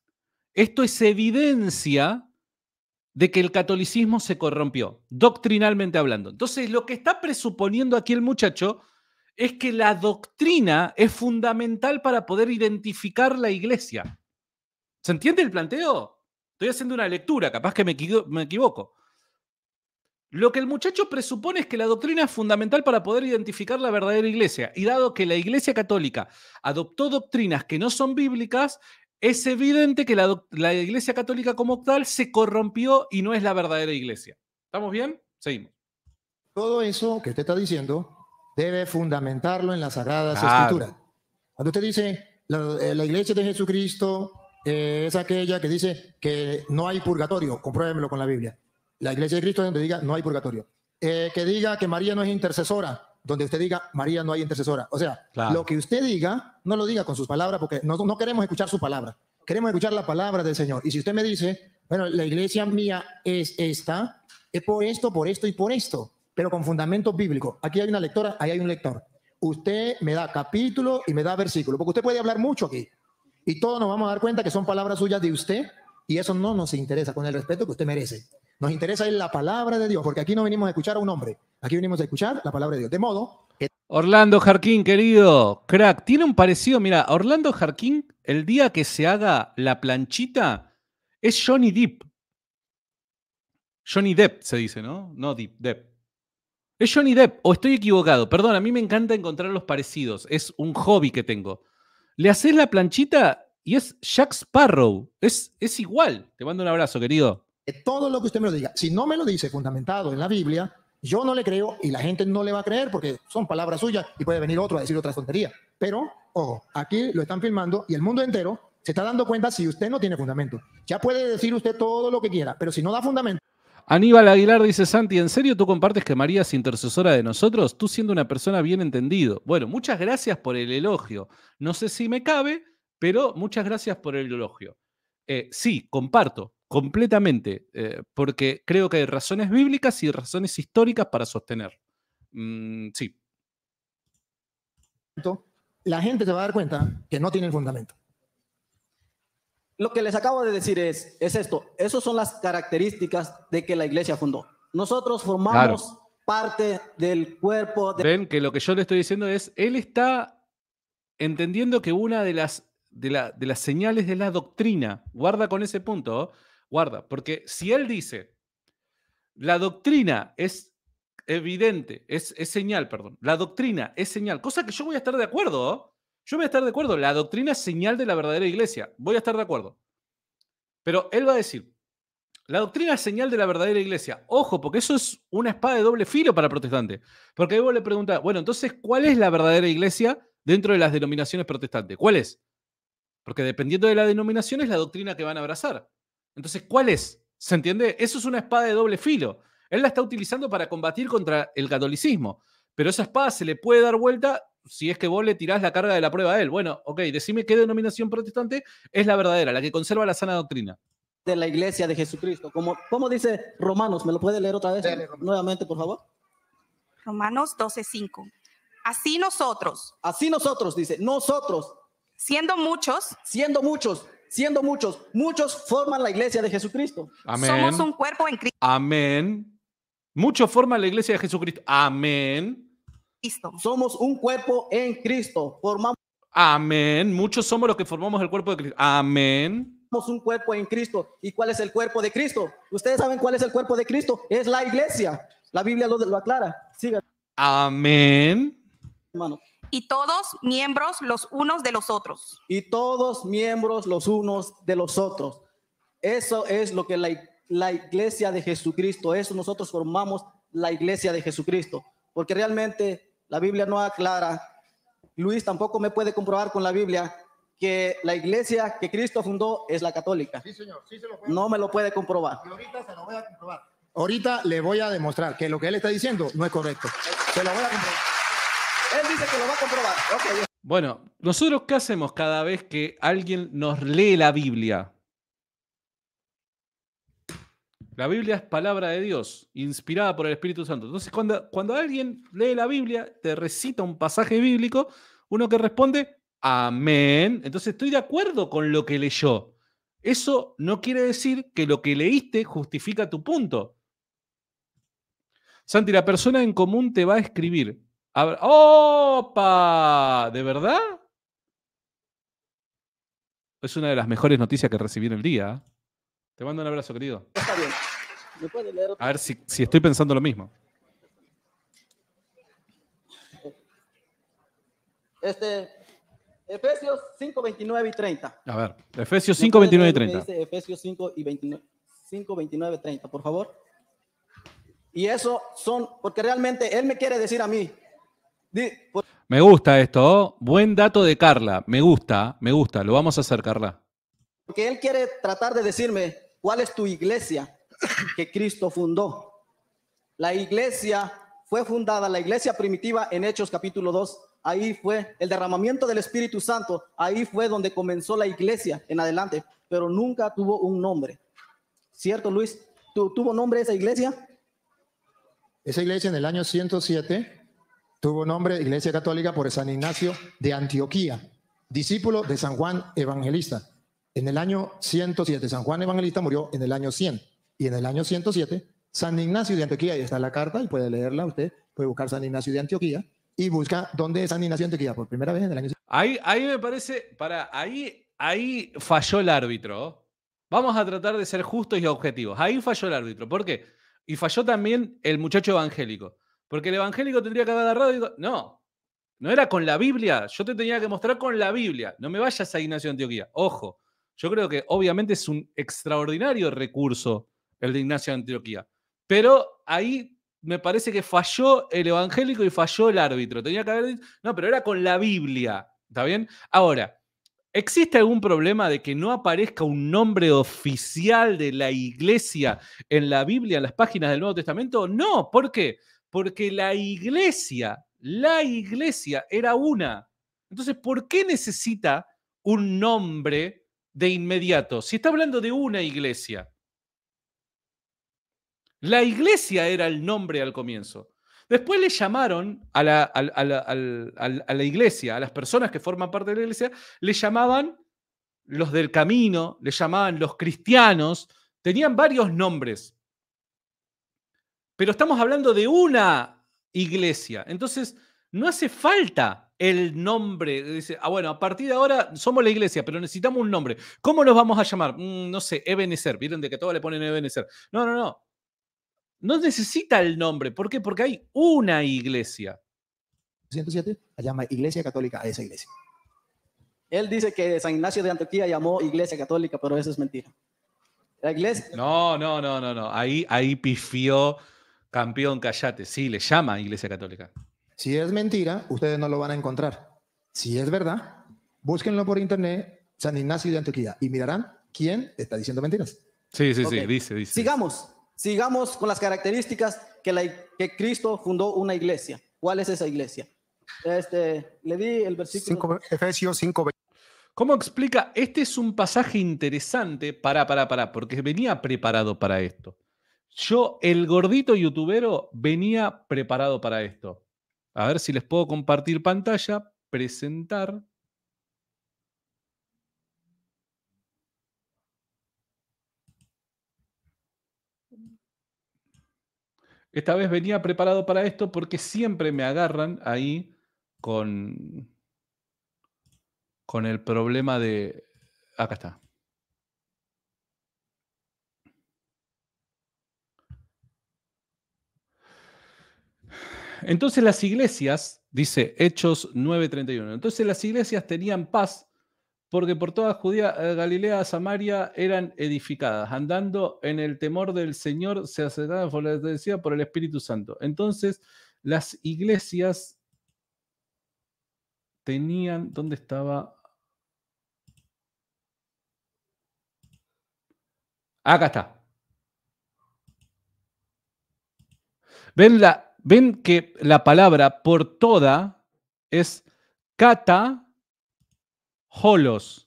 esto es evidencia de que el catolicismo se corrompió, doctrinalmente hablando. Entonces, lo que está presuponiendo aquí el muchacho es que la doctrina es fundamental para poder identificar la iglesia. ¿Se entiende el planteo? Estoy haciendo una lectura, capaz que me, me equivoco. Lo que el muchacho presupone es que la doctrina es fundamental para poder identificar la verdadera iglesia. Y dado que la iglesia católica adoptó doctrinas que no son bíblicas, es evidente que la, Iglesia Católica como tal se corrompió y no es la verdadera Iglesia. ¿Estamos bien? Seguimos. Todo eso que usted está diciendo debe fundamentarlo en las Sagradas Escrituras. Cuando usted dice, eh, la, Iglesia de Jesucristo es aquella que dice que no hay purgatorio, compruébemelo con la Biblia. La Iglesia de Cristo es donde diga no hay purgatorio. Eh, que diga que María no es intercesora, donde usted diga, María no hay intercesora. O sea, lo que usted diga, no lo diga con sus palabras, porque no, no, queremos escuchar su palabra. Queremos escuchar la palabra del Señor. Y si usted me dice, bueno, la iglesia mía es esta, es por esto, por esto y por esto, pero con fundamento bíblico. Aquí hay una lectora, ahí hay un lector. Usted me da capítulo y me da versículo, porque usted puede hablar mucho aquí. Y todos nos vamos a dar cuenta que son palabras suyas de usted, y eso no nos interesa, con el respeto que usted merece. Nos interesa la palabra de Dios, porque aquí no venimos a escuchar a un hombre, aquí venimos a escuchar la palabra de Dios. De modo que... Orlando Jarquín, querido, crack, tiene un parecido, mira, Orlando Jarquín, el día que se haga la planchita, es Johnny Depp. Johnny Depp se dice, ¿no? No Depp, Depp. Es Johnny Depp, o estoy equivocado. Perdón, a mí me encanta encontrar los parecidos. Es un hobby que tengo. Le haces la planchita y es Jack Sparrow. Es, es igual. Te mando un abrazo, querido todo lo que usted me lo diga, si no me lo dice fundamentado en la Biblia, yo no le creo y la gente no le va a creer porque son palabras suyas y puede venir otro a decir otra tontería. Pero, ojo, aquí lo están filmando y el mundo entero se está dando cuenta si usted no tiene fundamento. Ya puede decir usted todo lo que quiera, pero si no da fundamento. Aníbal Aguilar dice, Santi, ¿en serio tú compartes que María es intercesora de nosotros? Tú siendo una persona bien entendido. Bueno, muchas gracias por el elogio. No sé si me cabe, pero muchas gracias por el elogio. Eh, sí, comparto completamente, eh, porque creo que hay razones bíblicas y razones históricas para sostener. Mm, sí. La gente se va a dar cuenta que no tiene el fundamento. Lo que les acabo de decir es, es esto, esas son las características de que la iglesia fundó. Nosotros formamos parte del cuerpo. De... Ven que lo que yo le estoy diciendo es, él está entendiendo que una de las, de, las señales de la doctrina, guarda con ese punto, Guarda, porque si él dice, la doctrina es evidente, es, señal, perdón, la doctrina es señal, cosa que yo voy a estar de acuerdo, yo voy a estar de acuerdo, la doctrina es señal de la verdadera iglesia, voy a estar de acuerdo. Pero él va a decir, la doctrina es señal de la verdadera iglesia. Ojo, porque eso es una espada de doble filo para protestante, Porque ahí le pregunta, bueno, entonces, ¿cuál es la verdadera iglesia dentro de las denominaciones protestantes? ¿Cuál es? Porque dependiendo de la denominación es la doctrina que van a abrazar. Entonces, ¿cuál es? ¿Se entiende? Eso es una espada de doble filo. Él la está utilizando para combatir contra el catolicismo, pero esa espada se le puede dar vuelta si es que vos le tirás la carga de la prueba a él. Bueno, ok, decime qué denominación protestante es la verdadera, la que conserva la sana doctrina. De la iglesia de Jesucristo, como, dice Romanos, ¿me lo puede leer otra vez? nuevamente, por favor. Romanos 12:5. Así nosotros. Así nosotros, dice, nosotros. Siendo muchos. Siendo muchos siendo muchos, muchos forman la iglesia de Jesucristo. Somos un cuerpo en Cristo. Amén. Muchos forman la iglesia de Jesucristo. Amén. Somos un cuerpo en Cristo. Formamos. Amén. Muchos somos los que formamos el cuerpo de Cristo. Amén Somos un cuerpo en Cristo. ¿Y cuál es el cuerpo de Cristo? Ustedes saben cuál es el cuerpo de Cristo. Es la iglesia. La Biblia lo, aclara. Siga. Amén. Hermano y todos miembros los unos de los otros. Y todos miembros los unos de los otros. Eso es lo que la, la iglesia de Jesucristo, eso nosotros formamos la iglesia de Jesucristo, porque realmente la Biblia no aclara, Luis tampoco me puede comprobar con la Biblia que la iglesia que Cristo fundó es la católica. Sí, señor, sí se lo puede No me lo puede comprobar. ahorita se lo voy a comprobar. Ahorita le voy a demostrar que lo que él está diciendo no es correcto. Se lo voy a comprobar. Él dice que lo va a comprobar. Bueno, ¿nosotros qué hacemos cada vez que alguien nos lee la Biblia? La Biblia es palabra de Dios, inspirada por el Espíritu Santo. Entonces, cuando, cuando alguien lee la Biblia, te recita un pasaje bíblico, uno que responde, amén. Entonces, estoy de acuerdo con lo que leyó. Eso no quiere decir que lo que leíste justifica tu punto. Santi, la persona en común te va a escribir. ¡Opa! ¿De verdad? Es una de las mejores noticias que recibí en el día. Te mando un abrazo, querido. Está bien. A ver si, estoy pensando lo mismo. Este, Efesios 5, 29 y 30. A ver, Efesios 5, 29 y 30. Efesios 5, y 29, 5, 29, 30, por favor. Y eso son, porque realmente Él me quiere decir a mí, me gusta esto. ¿oh? Buen dato de Carla. Me gusta, me gusta. Lo vamos a hacer, Carla. Porque él quiere tratar de decirme cuál es tu iglesia que Cristo fundó. La iglesia fue fundada, la iglesia primitiva en Hechos capítulo 2. Ahí fue el derramamiento del Espíritu Santo. Ahí fue donde comenzó la iglesia en adelante, pero nunca tuvo un nombre. ¿Cierto, Luis? ¿Tuvo nombre esa iglesia? Esa iglesia en el año 107 tuvo nombre Iglesia Católica por San Ignacio de Antioquía, discípulo de San Juan Evangelista. En el año 107, San Juan Evangelista murió en el año 100 y en el año 107, San Ignacio de Antioquía, ahí está la carta y puede leerla usted, puede buscar San Ignacio de Antioquía y busca dónde es San Ignacio de Antioquía por primera vez en el año 100. Ahí, me parece, para, ahí, ahí falló el árbitro. Vamos a tratar de ser justos y objetivos. Ahí falló el árbitro. ¿Por qué? Y falló también el muchacho evangélico. Porque el evangélico tendría que haber agarrado y digo, no, no era con la Biblia, yo te tenía que mostrar con la Biblia. No me vayas a Ignacio de Antioquía. Ojo, yo creo que obviamente es un extraordinario recurso el de Ignacio de Antioquía. Pero ahí me parece que falló el evangélico y falló el árbitro. Tenía que haber dicho, no, pero era con la Biblia. ¿Está bien? Ahora, ¿existe algún problema de que no aparezca un nombre oficial de la iglesia en la Biblia, en las páginas del Nuevo Testamento? No, ¿por qué? Porque la iglesia, la iglesia era una. Entonces, ¿por qué necesita un nombre de inmediato? Si está hablando de una iglesia. La iglesia era el nombre al comienzo. Después le llamaron a la, iglesia, a las personas que forman parte de la iglesia, le llamaban los del camino, le llamaban los cristianos, tenían varios nombres. Pero estamos hablando de una iglesia. Entonces, no hace falta el nombre. Dice, ah, bueno, a partir de ahora somos la iglesia, pero necesitamos un nombre. ¿Cómo nos vamos a llamar? Mm, no sé, Ebenezer. Vieron de que todos le ponen Ebenezer. No, no, no. No necesita el nombre. ¿Por qué? Porque hay una iglesia. 107 la llama Iglesia Católica a esa iglesia. Él dice que San Ignacio de Antioquía llamó Iglesia Católica, pero eso es mentira. La iglesia. No, no, no, no, no. Ahí, ahí pifió Campeón, callate. Sí, le llama a Iglesia Católica. Si es mentira, ustedes no lo van a encontrar. Si es verdad, búsquenlo por internet, San Ignacio de Antioquía, y mirarán quién está diciendo mentiras. Sí, sí, sí, dice, dice. Sigamos, sigamos con las características que, Cristo fundó una iglesia. ¿Cuál es esa iglesia? Este, le di el versículo. Efesios 5. ¿Cómo explica? Este es un pasaje interesante. Para, para, para, porque venía preparado para esto. Yo, el gordito youtubero, venía preparado para esto. A ver si les puedo compartir pantalla, presentar. Esta vez venía preparado para esto porque siempre me agarran ahí con, con el problema de... Acá está. Entonces las iglesias, dice Hechos 9:31, entonces las iglesias tenían paz porque por toda Judía eh, Galilea, Samaria eran edificadas, andando en el temor del Señor, se acercaban por decía, por el Espíritu Santo. Entonces las iglesias tenían, ¿dónde estaba? Acá está. ¿Ven la Ven que la palabra por toda es kata holos.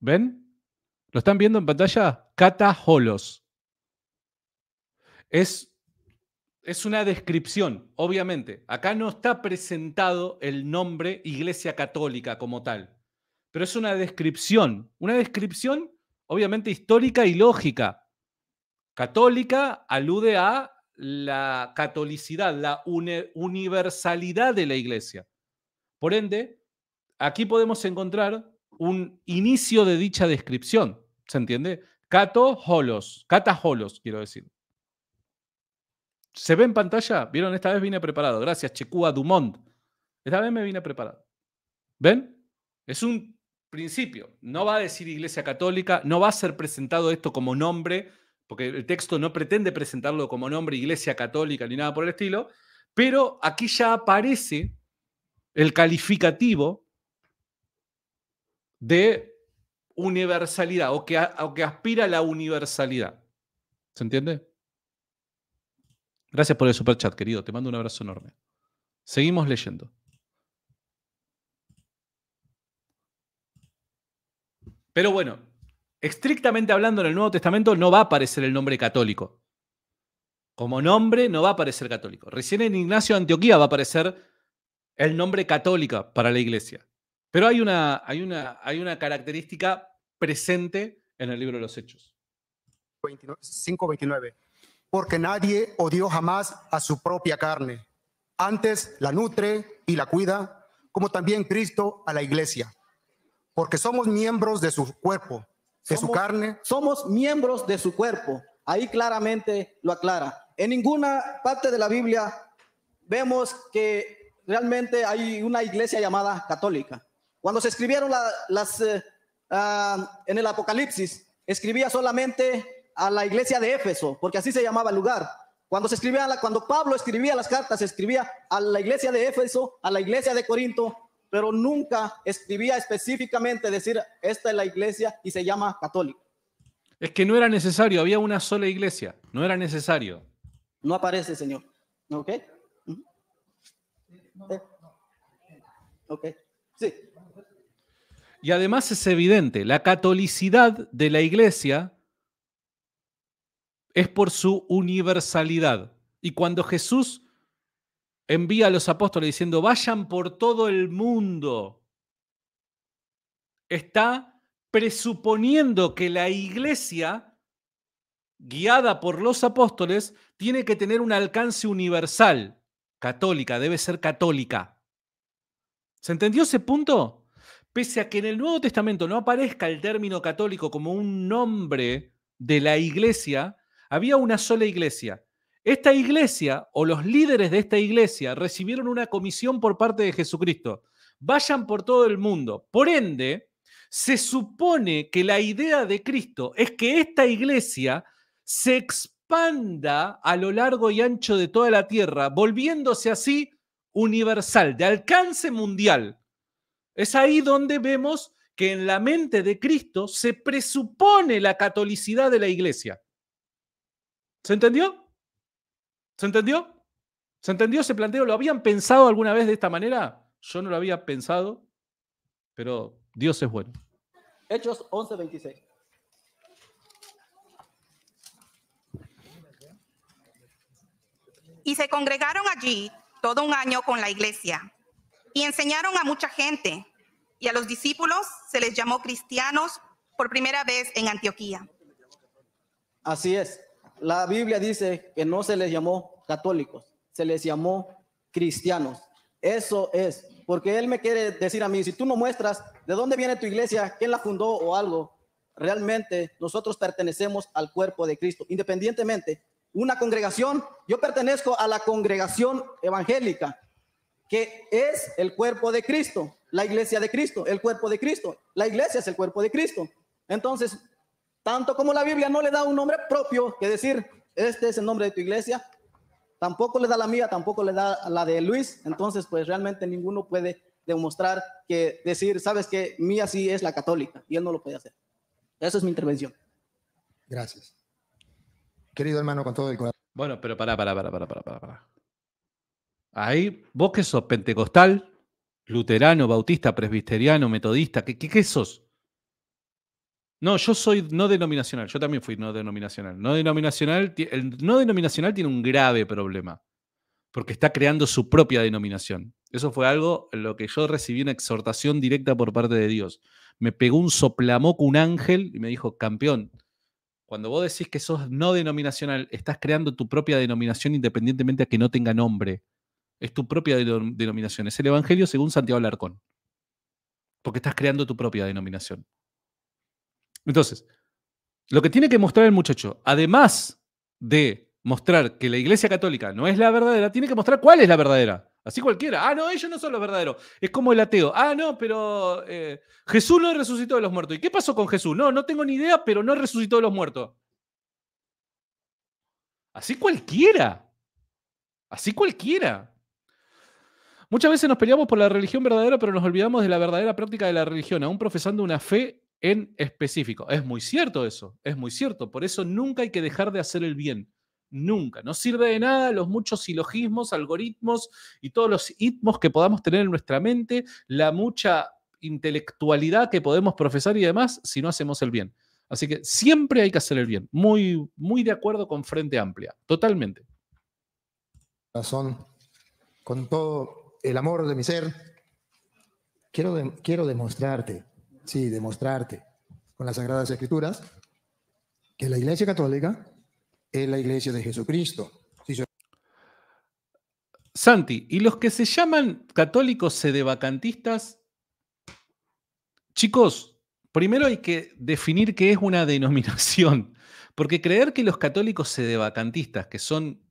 ¿Ven? ¿Lo están viendo en pantalla? Kata holos. Es, es una descripción, obviamente. Acá no está presentado el nombre Iglesia Católica como tal, pero es una descripción, una descripción obviamente histórica y lógica. Católica alude a la catolicidad, la universalidad de la iglesia. Por ende, aquí podemos encontrar un inicio de dicha descripción. ¿Se entiende? Cato holos, cata holos, quiero decir. ¿Se ve en pantalla? ¿Vieron? Esta vez vine preparado. Gracias, Checúa Dumont. Esta vez me vine preparado. ¿Ven? Es un principio. No va a decir Iglesia Católica, no va a ser presentado esto como nombre porque el texto no pretende presentarlo como nombre Iglesia Católica ni nada por el estilo, pero aquí ya aparece el calificativo de universalidad o que, aspira a la universalidad. ¿Se entiende? Gracias por el superchat, querido. Te mando un abrazo enorme. Seguimos leyendo. Pero bueno, estrictamente hablando en el Nuevo Testamento no va a aparecer el nombre católico. Como nombre no va a aparecer católico. Recién en Ignacio de Antioquía va a aparecer el nombre católica para la iglesia. Pero hay una, hay una, hay una característica presente en el libro de los Hechos. 5.29. Porque nadie odió jamás a su propia carne. Antes la nutre y la cuida, como también Cristo a la iglesia. Porque somos miembros de su cuerpo de su carne. Somos miembros de su cuerpo. Ahí claramente lo aclara. En ninguna parte de la Biblia vemos que realmente hay una iglesia llamada católica. Cuando se escribieron las eh, ah, en el Apocalipsis, escribía solamente a la iglesia de Éfeso, porque así se llamaba el lugar. Cuando se escribía la, cuando Pablo escribía las cartas, escribía a la iglesia de Éfeso, a la iglesia de Corinto pero nunca escribía específicamente decir, esta es la iglesia y se llama católica. Es que no era necesario, había una sola iglesia, no era necesario. No aparece, Señor. ¿Ok? Eh, ok. Sí. Y además es evidente, la catolicidad de la iglesia es por su universalidad. Y cuando Jesús envía a los apóstoles diciendo, vayan por todo el mundo. Está presuponiendo que la iglesia, guiada por los apóstoles, tiene que tener un alcance universal. Católica, debe ser católica. ¿Se entendió ese punto? Pese a que en el Nuevo Testamento no aparezca el término católico como un nombre de la iglesia, había una sola iglesia esta iglesia o los líderes de esta iglesia recibieron una comisión por parte de Jesucristo. Vayan por todo el mundo. Por ende, se supone que la idea de Cristo es que esta iglesia se expanda a lo largo y ancho de toda la tierra, volviéndose así universal, de alcance mundial. Es ahí donde vemos que en la mente de Cristo se presupone la catolicidad de la iglesia. ¿Se entendió? ¿Se entendió? ¿Se entendió ese planteo? ¿Lo habían pensado alguna vez de esta manera? Yo no lo había pensado, pero Dios es bueno. Hechos 11:26. Y se congregaron allí todo un año con la iglesia y enseñaron a mucha gente. Y a los discípulos se les llamó cristianos por primera vez en Antioquía. Así es. La Biblia dice que no se les llamó católicos, se les llamó cristianos. Eso es, porque él me quiere decir a mí, si tú no muestras de dónde viene tu iglesia, quién la fundó o algo, realmente nosotros pertenecemos al cuerpo de Cristo, independientemente. Una congregación, yo pertenezco a la congregación evangélica, que es el cuerpo de Cristo, la iglesia de Cristo, el cuerpo de Cristo, la iglesia es el cuerpo de Cristo. Entonces, tanto como la Biblia no le da un nombre propio, que decir, este es el nombre de tu iglesia, tampoco le da la mía, tampoco le da la de Luis, entonces pues realmente ninguno puede demostrar que decir, sabes que mía sí es la católica, y él no lo puede hacer. Esa es mi intervención. Gracias. Querido hermano, con todo el corazón. Bueno, pero para, para, para, para, para, para. Ahí, vos que sos pentecostal, luterano, bautista, presbiteriano, metodista, ¿qué, qué, qué sos? No, yo soy no denominacional. Yo también fui no denominacional. No denominacional, el no denominacional tiene un grave problema porque está creando su propia denominación. Eso fue algo en lo que yo recibí una exhortación directa por parte de Dios. Me pegó un soplamoco un ángel y me dijo, campeón, cuando vos decís que sos no denominacional, estás creando tu propia denominación independientemente a que no tenga nombre. Es tu propia denominación. Es el Evangelio según Santiago Alarcón. Porque estás creando tu propia denominación. Entonces, lo que tiene que mostrar el muchacho, además de mostrar que la Iglesia Católica no es la verdadera, tiene que mostrar cuál es la verdadera. Así cualquiera. Ah, no, ellos no son los verdaderos. Es como el ateo. Ah, no, pero eh, Jesús no resucitó de los muertos. ¿Y qué pasó con Jesús? No, no tengo ni idea, pero no resucitó de los muertos. Así cualquiera. Así cualquiera. Muchas veces nos peleamos por la religión verdadera, pero nos olvidamos de la verdadera práctica de la religión, aún profesando una fe en específico. Es muy cierto eso, es muy cierto. Por eso nunca hay que dejar de hacer el bien. Nunca. No sirve de nada los muchos silogismos, algoritmos y todos los itmos que podamos tener en nuestra mente, la mucha intelectualidad que podemos profesar y demás, si no hacemos el bien. Así que siempre hay que hacer el bien. Muy, muy de acuerdo con Frente Amplia. Totalmente. Razón. Con todo el amor de mi ser, quiero, quiero demostrarte sí, demostrarte con las Sagradas Escrituras que la Iglesia Católica es la Iglesia de Jesucristo. Santi, ¿y los que se llaman católicos sedevacantistas? Chicos, primero hay que definir qué es una denominación, porque creer que los católicos sedevacantistas, que son,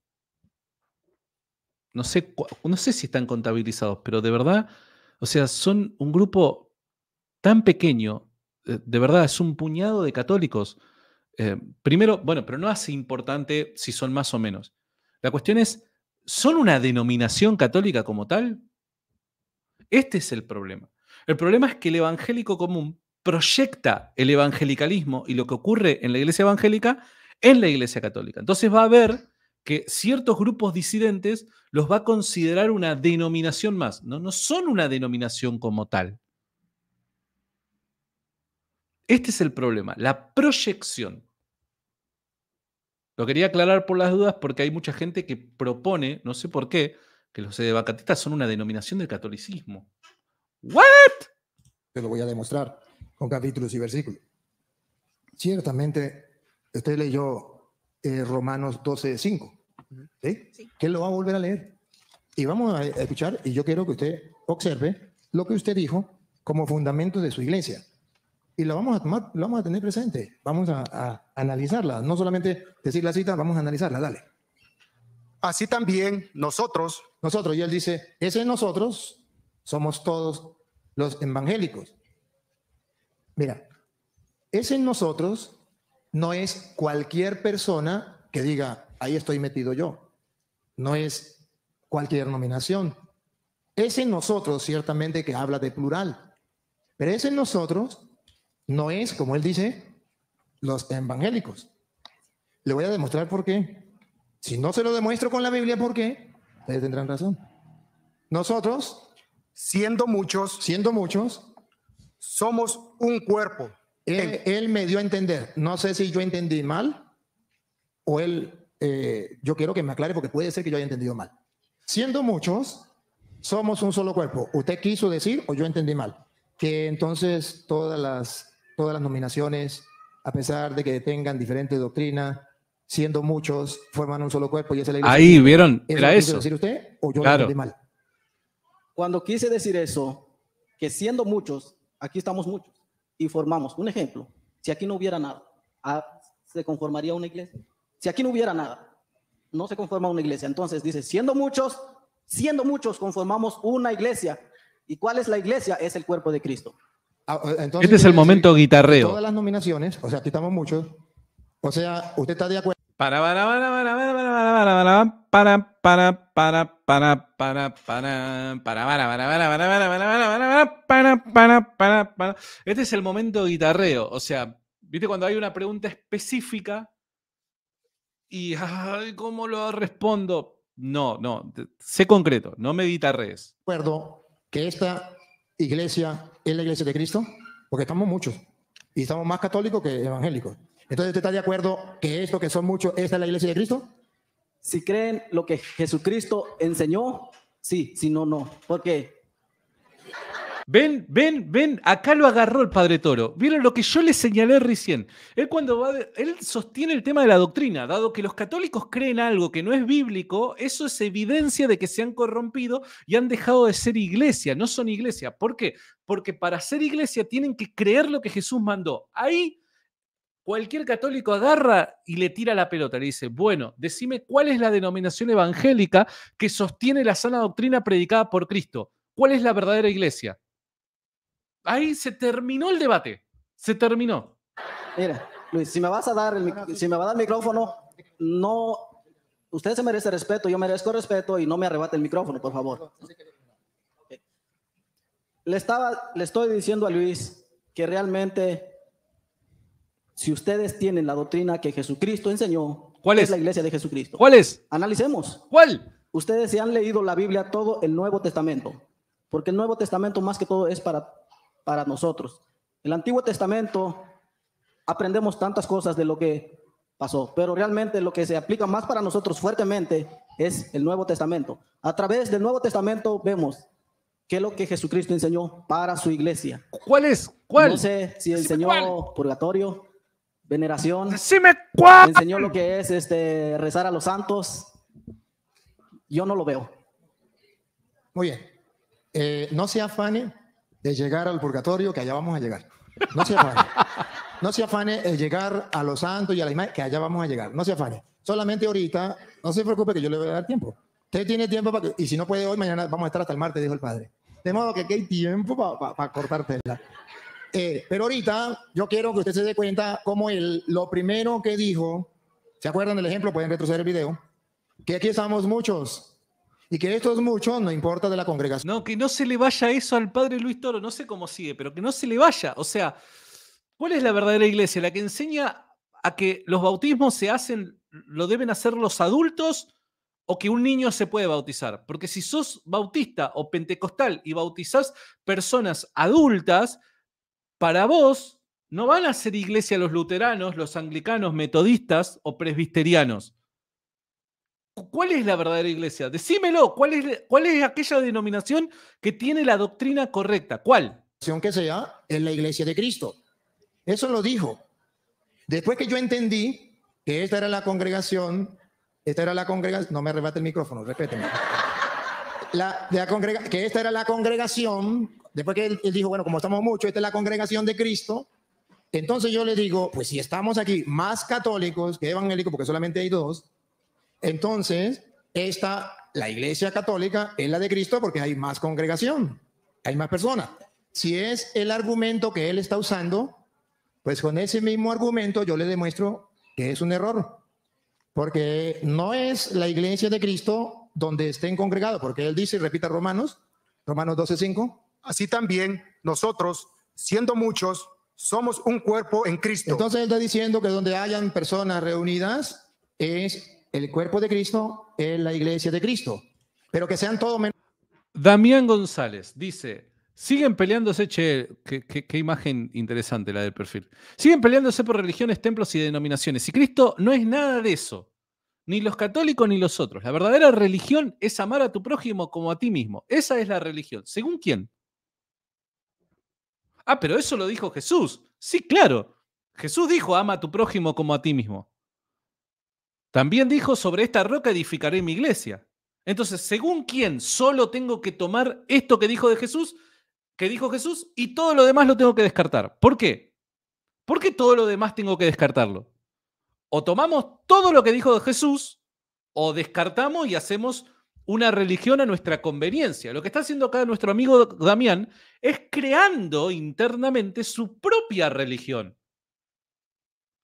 no sé, no sé si están contabilizados, pero de verdad, o sea, son un grupo tan pequeño, eh, de verdad, es un puñado de católicos. Eh, primero, bueno, pero no hace importante si son más o menos. La cuestión es, ¿son una denominación católica como tal? Este es el problema. El problema es que el evangélico común proyecta el evangelicalismo y lo que ocurre en la iglesia evangélica en la iglesia católica. Entonces va a haber que ciertos grupos disidentes los va a considerar una denominación más. No, no son una denominación como tal. Este es el problema, la proyección. Lo quería aclarar por las dudas porque hay mucha gente que propone, no sé por qué, que los edebacatistas son una denominación del catolicismo. ¿What? Te lo voy a demostrar con capítulos y versículos. Ciertamente, usted leyó eh, Romanos 12, 5, ¿sí? ¿sí? que lo va a volver a leer. Y vamos a escuchar, y yo quiero que usted observe lo que usted dijo como fundamento de su iglesia y lo vamos a tomar, ...lo vamos a tener presente, vamos a, a, analizarla, no solamente decir la cita, vamos a analizarla, dale. Así también nosotros. Nosotros, y él dice, ese nosotros somos todos los evangélicos. Mira, ese nosotros no es cualquier persona que diga, ahí estoy metido yo. No es cualquier nominación. Ese nosotros, ciertamente, que habla de plural. Pero ese nosotros no es, como él dice, los evangélicos. Le voy a demostrar por qué. Si no se lo demuestro con la Biblia, ¿por qué? Ustedes tendrán razón. Nosotros, siendo muchos, siendo muchos, somos un cuerpo. Él, me dio a entender. No sé si yo entendí mal o él, eh, yo quiero que me aclare porque puede ser que yo haya entendido mal. Siendo muchos, somos un solo cuerpo. ¿Usted quiso decir o yo entendí mal? Que entonces todas las todas las nominaciones, a pesar de que tengan diferentes doctrina siendo muchos, forman un solo cuerpo y esa es la Ahí, ¿vieron? ¿Era eso? usted o yo mal? Cuando quise decir eso, que siendo muchos, aquí estamos muchos y formamos. Un ejemplo, si aquí no hubiera nada, ah, ¿se conformaría una iglesia? Si aquí no hubiera nada, no se conforma una iglesia. Entonces dice, siendo muchos, siendo muchos, conformamos una iglesia. ¿Y cuál es la iglesia? Es el cuerpo de Cristo este es el momento guitarreo. Todas las nominaciones, o sea, aquí estamos muchos. O sea, usted está de acuerdo. Para, para, para, para, para, para, para, para, para, para, Este es el momento guitarreo. O sea, viste cuando hay una pregunta específica y cómo lo respondo. No, no, sé concreto, no me guitarrees. Acuerdo que esta iglesia es la iglesia de Cristo? Porque estamos muchos y estamos más católicos que evangélicos. Entonces, ¿usted está de acuerdo que esto que son muchos, esta es la iglesia de Cristo? Si creen lo que Jesucristo enseñó, sí, si no, no. ¿Por Porque Ven, ven, ven, acá lo agarró el padre Toro. ¿Vieron lo que yo le señalé recién? Él cuando va, él sostiene el tema de la doctrina, dado que los católicos creen algo que no es bíblico, eso es evidencia de que se han corrompido y han dejado de ser iglesia, no son iglesia. ¿Por qué? Porque para ser iglesia tienen que creer lo que Jesús mandó. Ahí cualquier católico agarra y le tira la pelota, le dice, bueno, decime cuál es la denominación evangélica que sostiene la sana doctrina predicada por Cristo. ¿Cuál es la verdadera iglesia? ahí se terminó el debate. Se terminó. Mira, Luis, si me vas a dar el, si me va a dar micrófono, no. Usted se merece respeto, yo merezco respeto y no me arrebate el micrófono, por favor. Le, estaba, le estoy diciendo a Luis que realmente, si ustedes tienen la doctrina que Jesucristo enseñó, ¿cuál es? la iglesia de Jesucristo? ¿Cuál es? Analicemos. ¿Cuál? Ustedes se han leído la Biblia todo el Nuevo Testamento, porque el Nuevo Testamento más que todo es para para nosotros. El Antiguo Testamento aprendemos tantas cosas de lo que pasó, pero realmente lo que se aplica más para nosotros fuertemente es el Nuevo Testamento. A través del Nuevo Testamento vemos que es lo que Jesucristo enseñó para su iglesia. ¿Cuál es? ¿Cuál? No sé si enseñó purgatorio, veneración. Decime cuál. Enseñó lo que es este rezar a los santos. Yo no lo veo. Muy bien. Eh, no se afane de llegar al purgatorio, que allá vamos a llegar. No se afane. No se afane de llegar a los santos y a la imagen, que allá vamos a llegar. No se afane. Solamente ahorita, no se preocupe que yo le voy a dar tiempo. Usted tiene tiempo para que, y si no puede hoy, mañana vamos a estar hasta el martes, dijo el padre. De modo que aquí hay tiempo para cortar tela. Eh, pero ahorita yo quiero que usted se dé cuenta cómo él, lo primero que dijo, ¿se acuerdan del ejemplo? Pueden retroceder el video. Que aquí estamos muchos, y que esto es mucho, no importa de la congregación. No, que no se le vaya eso al padre Luis Toro, no sé cómo sigue, pero que no se le vaya. O sea, ¿cuál es la verdadera iglesia? La que enseña a que los bautismos se hacen, lo deben hacer los adultos o que un niño se puede bautizar. Porque si sos bautista o pentecostal y bautizás personas adultas, para vos no van a ser iglesia los luteranos, los anglicanos, metodistas o presbiterianos. ¿Cuál es la verdadera iglesia? Decímelo, ¿cuál es, cuál es aquella denominación que tiene la doctrina correcta? ¿Cuál? Que sea es la iglesia de Cristo. Eso lo dijo. Después que yo entendí que esta era la congregación, esta era la congregación, no me arrebate el micrófono, respétenme. La, de la congrega, que esta era la congregación, después que él, él dijo, bueno, como estamos muchos, esta es la congregación de Cristo, entonces yo le digo, pues si estamos aquí más católicos que evangélicos, porque solamente hay dos, entonces, esta, la iglesia católica es la de Cristo porque hay más congregación, hay más personas. Si es el argumento que él está usando, pues con ese mismo argumento yo le demuestro que es un error, porque no es la iglesia de Cristo donde estén congregados, porque él dice, repita Romanos, Romanos 12:5. Así también nosotros, siendo muchos, somos un cuerpo en Cristo. Entonces él está diciendo que donde hayan personas reunidas es el cuerpo de Cristo es la iglesia de Cristo, pero que sean todos menos. Damián González dice, siguen peleándose, che, qué, imagen interesante la del perfil. Siguen peleándose por religiones, templos y denominaciones. Y Cristo no es nada de eso, ni los católicos ni los otros. La verdadera religión es amar a tu prójimo como a ti mismo. Esa es la religión. ¿Según quién? Ah, pero eso lo dijo Jesús. Sí, claro. Jesús dijo, ama a tu prójimo como a ti mismo. También dijo, sobre esta roca edificaré mi iglesia. Entonces, según quién, solo tengo que tomar esto que dijo de Jesús, que dijo Jesús, y todo lo demás lo tengo que descartar. ¿Por qué? ¿Por qué todo lo demás tengo que descartarlo? O tomamos todo lo que dijo de Jesús, o descartamos y hacemos una religión a nuestra conveniencia. Lo que está haciendo acá nuestro amigo Damián es creando internamente su propia religión.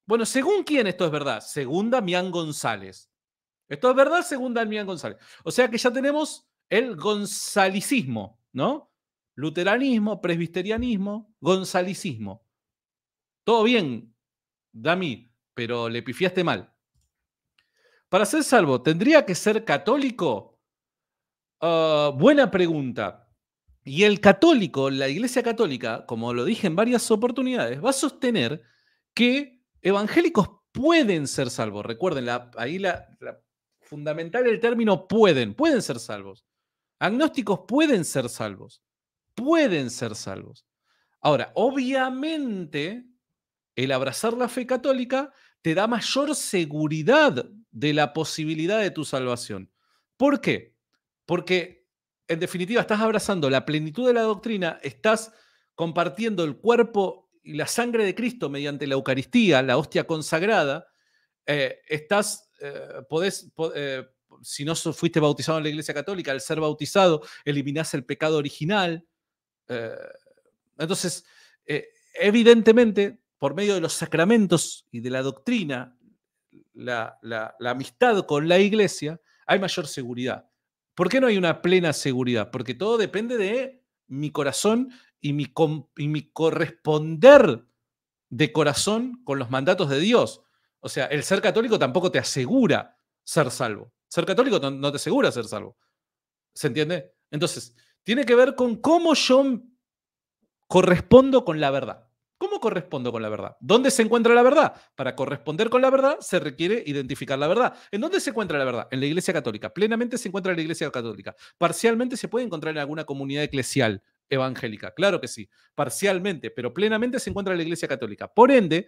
Bueno, según quién esto es verdad? Según Damián González. Esto es verdad según Damián González. O sea que ya tenemos el gonzalicismo, ¿no? Luteranismo, presbiterianismo, gonzalicismo. Todo bien, Dami, pero le pifiaste mal. Para ser salvo, ¿tendría que ser católico? Ah, buena pregunta. Y el católico, la Iglesia Católica, como lo dije en varias oportunidades, va a sostener que evangélicos pueden ser salvos. Recuerden, la, ahí la, fundamental el término pueden, pueden ser salvos. Agnósticos pueden ser salvos, pueden ser salvos. Ahora, obviamente, el abrazar la fe católica te da mayor seguridad de la posibilidad de tu salvación. ¿Por qué? Porque, en definitiva, estás abrazando la plenitud de la doctrina, estás compartiendo el cuerpo y la sangre de Cristo mediante la Eucaristía, la hostia consagrada, eh, estás, eh, eh, si no fuiste bautizado en la Iglesia Católica, al ser bautizado eliminás el pecado original. entonces, evidentemente, por medio de los sacramentos y de la doctrina, la, la, la amistad con la Iglesia, hay mayor seguridad. ¿Por qué no hay una plena seguridad? Porque todo depende de mi corazón y mi, y mi corresponder de corazón con los mandatos de Dios. O sea, el ser católico tampoco te asegura ser salvo. Ser católico no te asegura ser salvo. ¿Se entiende? Entonces, tiene que ver con cómo yo correspondo con la verdad. ¿Cómo correspondo con la verdad? ¿Dónde se encuentra la verdad? Para corresponder con la verdad se requiere identificar la verdad. ¿En dónde se encuentra la verdad? En la Iglesia Católica. Plenamente se encuentra en la Iglesia Católica. Parcialmente se puede encontrar en alguna comunidad eclesial, evangélica. Claro que sí, parcialmente, pero plenamente se encuentra la Iglesia Católica. Por ende,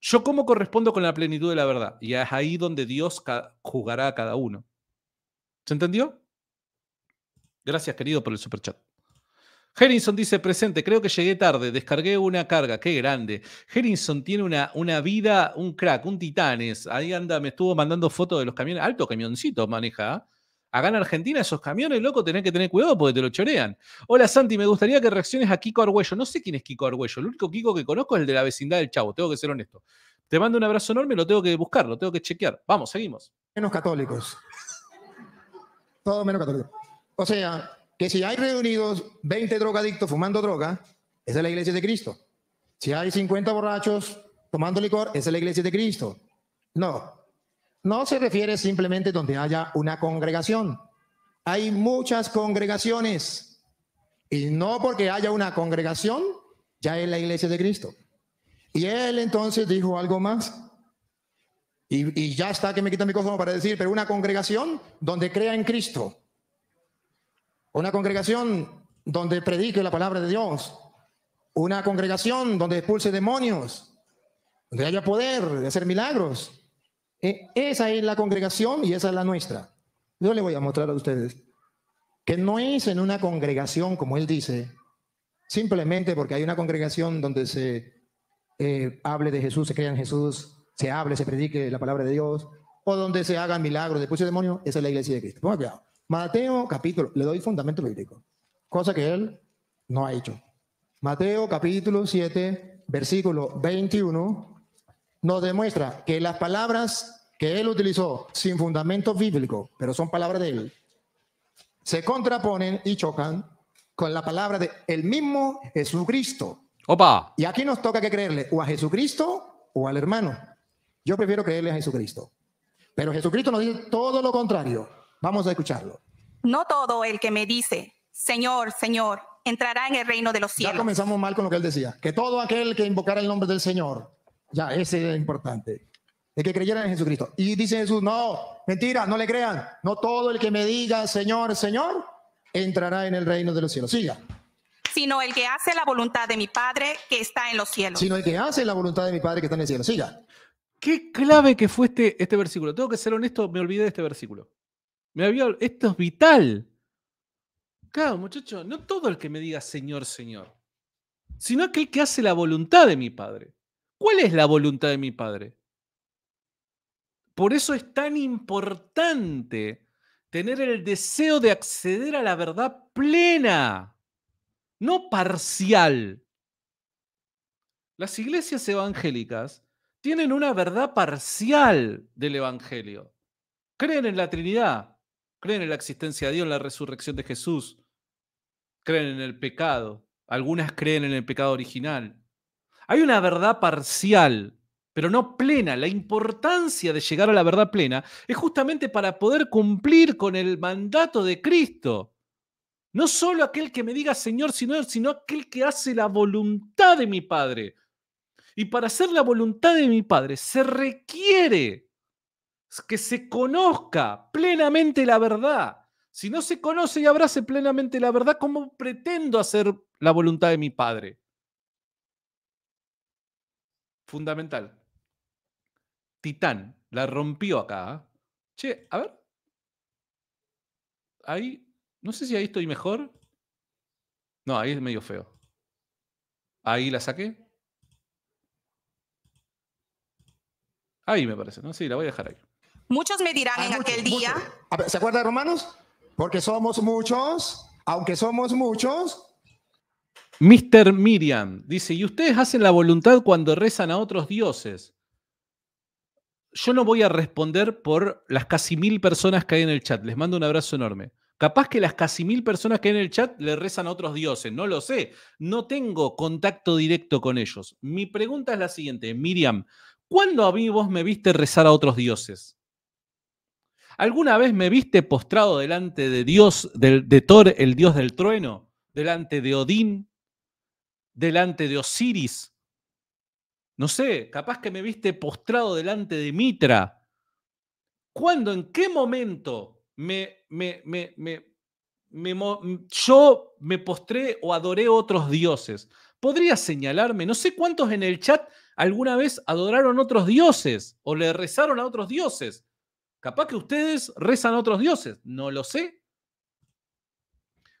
¿yo cómo correspondo con la plenitud de la verdad? Y es ahí donde Dios jugará a cada uno. ¿Se entendió? Gracias, querido, por el superchat. Henningson dice presente, creo que llegué tarde, descargué una carga, qué grande. Henningson tiene una, una, vida, un crack, un titanes. Ahí anda, me estuvo mandando fotos de los camiones. Alto camioncito maneja. ¿ah? Acá en Argentina, esos camiones, loco, tenés que tener cuidado porque te lo chorean. Hola Santi, me gustaría que reacciones a Kiko Arguello. No sé quién es Kiko Arguello. El único Kiko que conozco es el de la vecindad del Chavo, tengo que ser honesto. Te mando un abrazo enorme, lo tengo que buscar, lo tengo que chequear. Vamos, seguimos. Menos católicos. Todo menos católicos. O sea, que si hay reunidos 20 drogadictos fumando droga, esa es la iglesia de Cristo. Si hay 50 borrachos tomando licor, esa es la iglesia de Cristo. No, no se refiere simplemente donde haya una congregación. Hay muchas congregaciones y no porque haya una congregación ya es la iglesia de Cristo. Y él entonces dijo algo más. Y, ya está que me quita mi cosa para decir, pero una congregación donde crea en Cristo. Una congregación donde predique la palabra de Dios. Una congregación donde expulse demonios. Donde haya poder de hacer milagros eh, esa es la congregación y esa es la nuestra. Yo le voy a mostrar a ustedes que no es en una congregación, como él dice, simplemente porque hay una congregación donde se eh, hable de Jesús, se crea en Jesús, se hable, se predique la palabra de Dios, o donde se hagan milagros, después de demonio esa es la iglesia de Cristo. Mateo capítulo, le doy fundamento bíblico, cosa que él no ha hecho. Mateo capítulo 7, versículo 21 nos demuestra que las palabras que él utilizó sin fundamento bíblico, pero son palabras de él, se contraponen y chocan con la palabra de el mismo Jesucristo. Opa. Y aquí nos toca que creerle o a Jesucristo o al hermano. Yo prefiero creerle a Jesucristo. Pero Jesucristo nos dice todo lo contrario. Vamos a escucharlo. No todo el que me dice, Señor, Señor, entrará en el reino de los cielos. Ya comenzamos mal con lo que él decía, que todo aquel que invocara el nombre del Señor ya, ese es importante. El que creyeran en Jesucristo. Y dice Jesús, no, mentira, no le crean. No todo el que me diga, Señor, Señor, entrará en el reino de los cielos. Siga. Sino el que hace la voluntad de mi Padre que está en los cielos. Sino el que hace la voluntad de mi Padre que está en los cielos, Siga. Qué clave que fue este, este, versículo. Tengo que ser honesto, me olvidé de este versículo. Me había, esto es vital. Claro, muchacho, no todo el que me diga Señor, Señor, sino aquel que hace la voluntad de mi Padre. ¿Cuál es la voluntad de mi Padre? Por eso es tan importante tener el deseo de acceder a la verdad plena, no parcial. Las iglesias evangélicas tienen una verdad parcial del Evangelio. Creen en la Trinidad, creen en la existencia de Dios, en la resurrección de Jesús, creen en el pecado. Algunas creen en el pecado original, hay una verdad parcial, pero no plena. La importancia de llegar a la verdad plena es justamente para poder cumplir con el mandato de Cristo. No solo aquel que me diga Señor, sino, sino aquel que hace la voluntad de mi Padre. Y para hacer la voluntad de mi Padre se requiere que se conozca plenamente la verdad. Si no se conoce y abrace plenamente la verdad, ¿cómo pretendo hacer la voluntad de mi Padre? fundamental. Titán, la rompió acá. ¿ah? Che, a ver. Ahí, no sé si ahí estoy mejor. No, ahí es medio feo. Ahí la saqué. Ahí me parece, ¿no? Sí, la voy a dejar ahí. Muchos me dirán ah, en aquel día. ¿Se acuerdan, romanos? Porque somos muchos, aunque somos muchos, Mr. Miriam dice, ¿y ustedes hacen la voluntad cuando rezan a otros dioses? Yo no voy a responder por las casi mil personas que hay en el chat. Les mando un abrazo enorme. Capaz que las casi mil personas que hay en el chat le rezan a otros dioses. No lo sé. No tengo contacto directo con ellos. Mi pregunta es la siguiente, Miriam. ¿Cuándo a mí vos me viste rezar a otros dioses? ¿Alguna vez me viste postrado delante de Dios, de, Thor, el dios del trueno? ¿Delante de Odín, delante de Osiris. No sé, capaz que me viste postrado delante de Mitra. ¿Cuándo, en qué momento me, me, me, me, yo me postré o adoré otros dioses? ¿Podría señalarme? No sé cuántos en el chat alguna vez adoraron otros dioses o le rezaron a otros dioses. Capaz que ustedes rezan a otros dioses, no lo sé.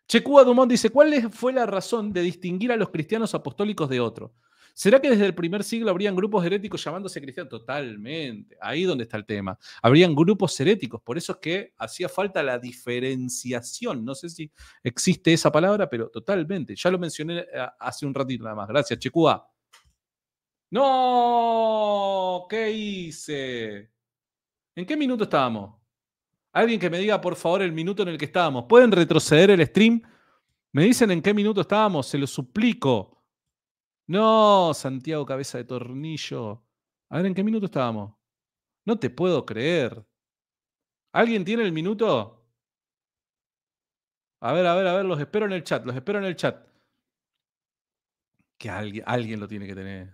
Checúa Dumont dice, ¿cuál fue la razón de distinguir a los cristianos apostólicos de otros? ¿Será que desde el primer siglo habrían grupos heréticos llamándose cristianos? Totalmente, ahí donde está el tema. Habrían grupos heréticos, por eso es que hacía falta la diferenciación. No sé si existe esa palabra, pero totalmente. Ya lo mencioné eh, hace un ratito nada más. Gracias, Checúa. No, ¿qué hice? ¿En qué minuto estábamos? Alguien que me diga, por favor, el minuto en el que estábamos. ¿Pueden retroceder el stream? ¿Me dicen en qué minuto estábamos? Se lo suplico. No, Santiago Cabeza de Tornillo. A ver, ¿en qué minuto estábamos? No te puedo creer. ¿Alguien tiene el minuto? A ver, a ver, a ver, los espero en el chat, los espero en el chat. Que alguien, alguien lo tiene que tener.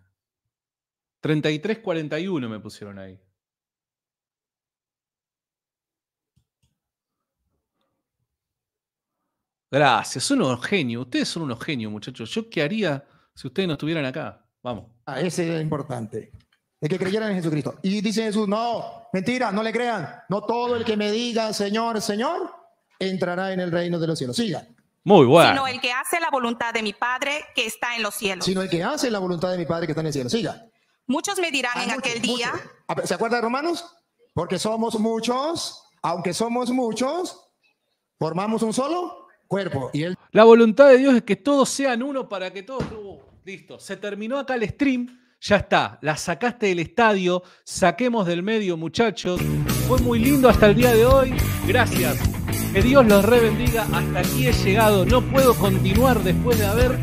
33.41 me pusieron ahí. Gracias, son unos genios. Ustedes son unos genios, muchachos. ¿Yo qué haría si ustedes no estuvieran acá? Vamos. Ah, ese es importante. El que creyeran en Jesucristo. Y dice Jesús, no, mentira, no le crean. No todo el que me diga, Señor, Señor, entrará en el reino de los cielos. Siga. Muy bueno. Sino el que hace la voluntad de mi Padre que está en los cielos. Sino el que hace la voluntad de mi Padre que está en el cielo. Siga. Muchos me dirán ah, en aquel día. Ah, ¿Se acuerda de Romanos? Porque somos muchos, aunque somos muchos, formamos un solo la voluntad de Dios es que todos sean uno para que todos... Uh, listo, se terminó acá el stream, ya está, la sacaste del estadio, saquemos del medio muchachos. Fue muy lindo hasta el día de hoy, gracias. Que Dios los rebendiga, hasta aquí he llegado, no puedo continuar después de haber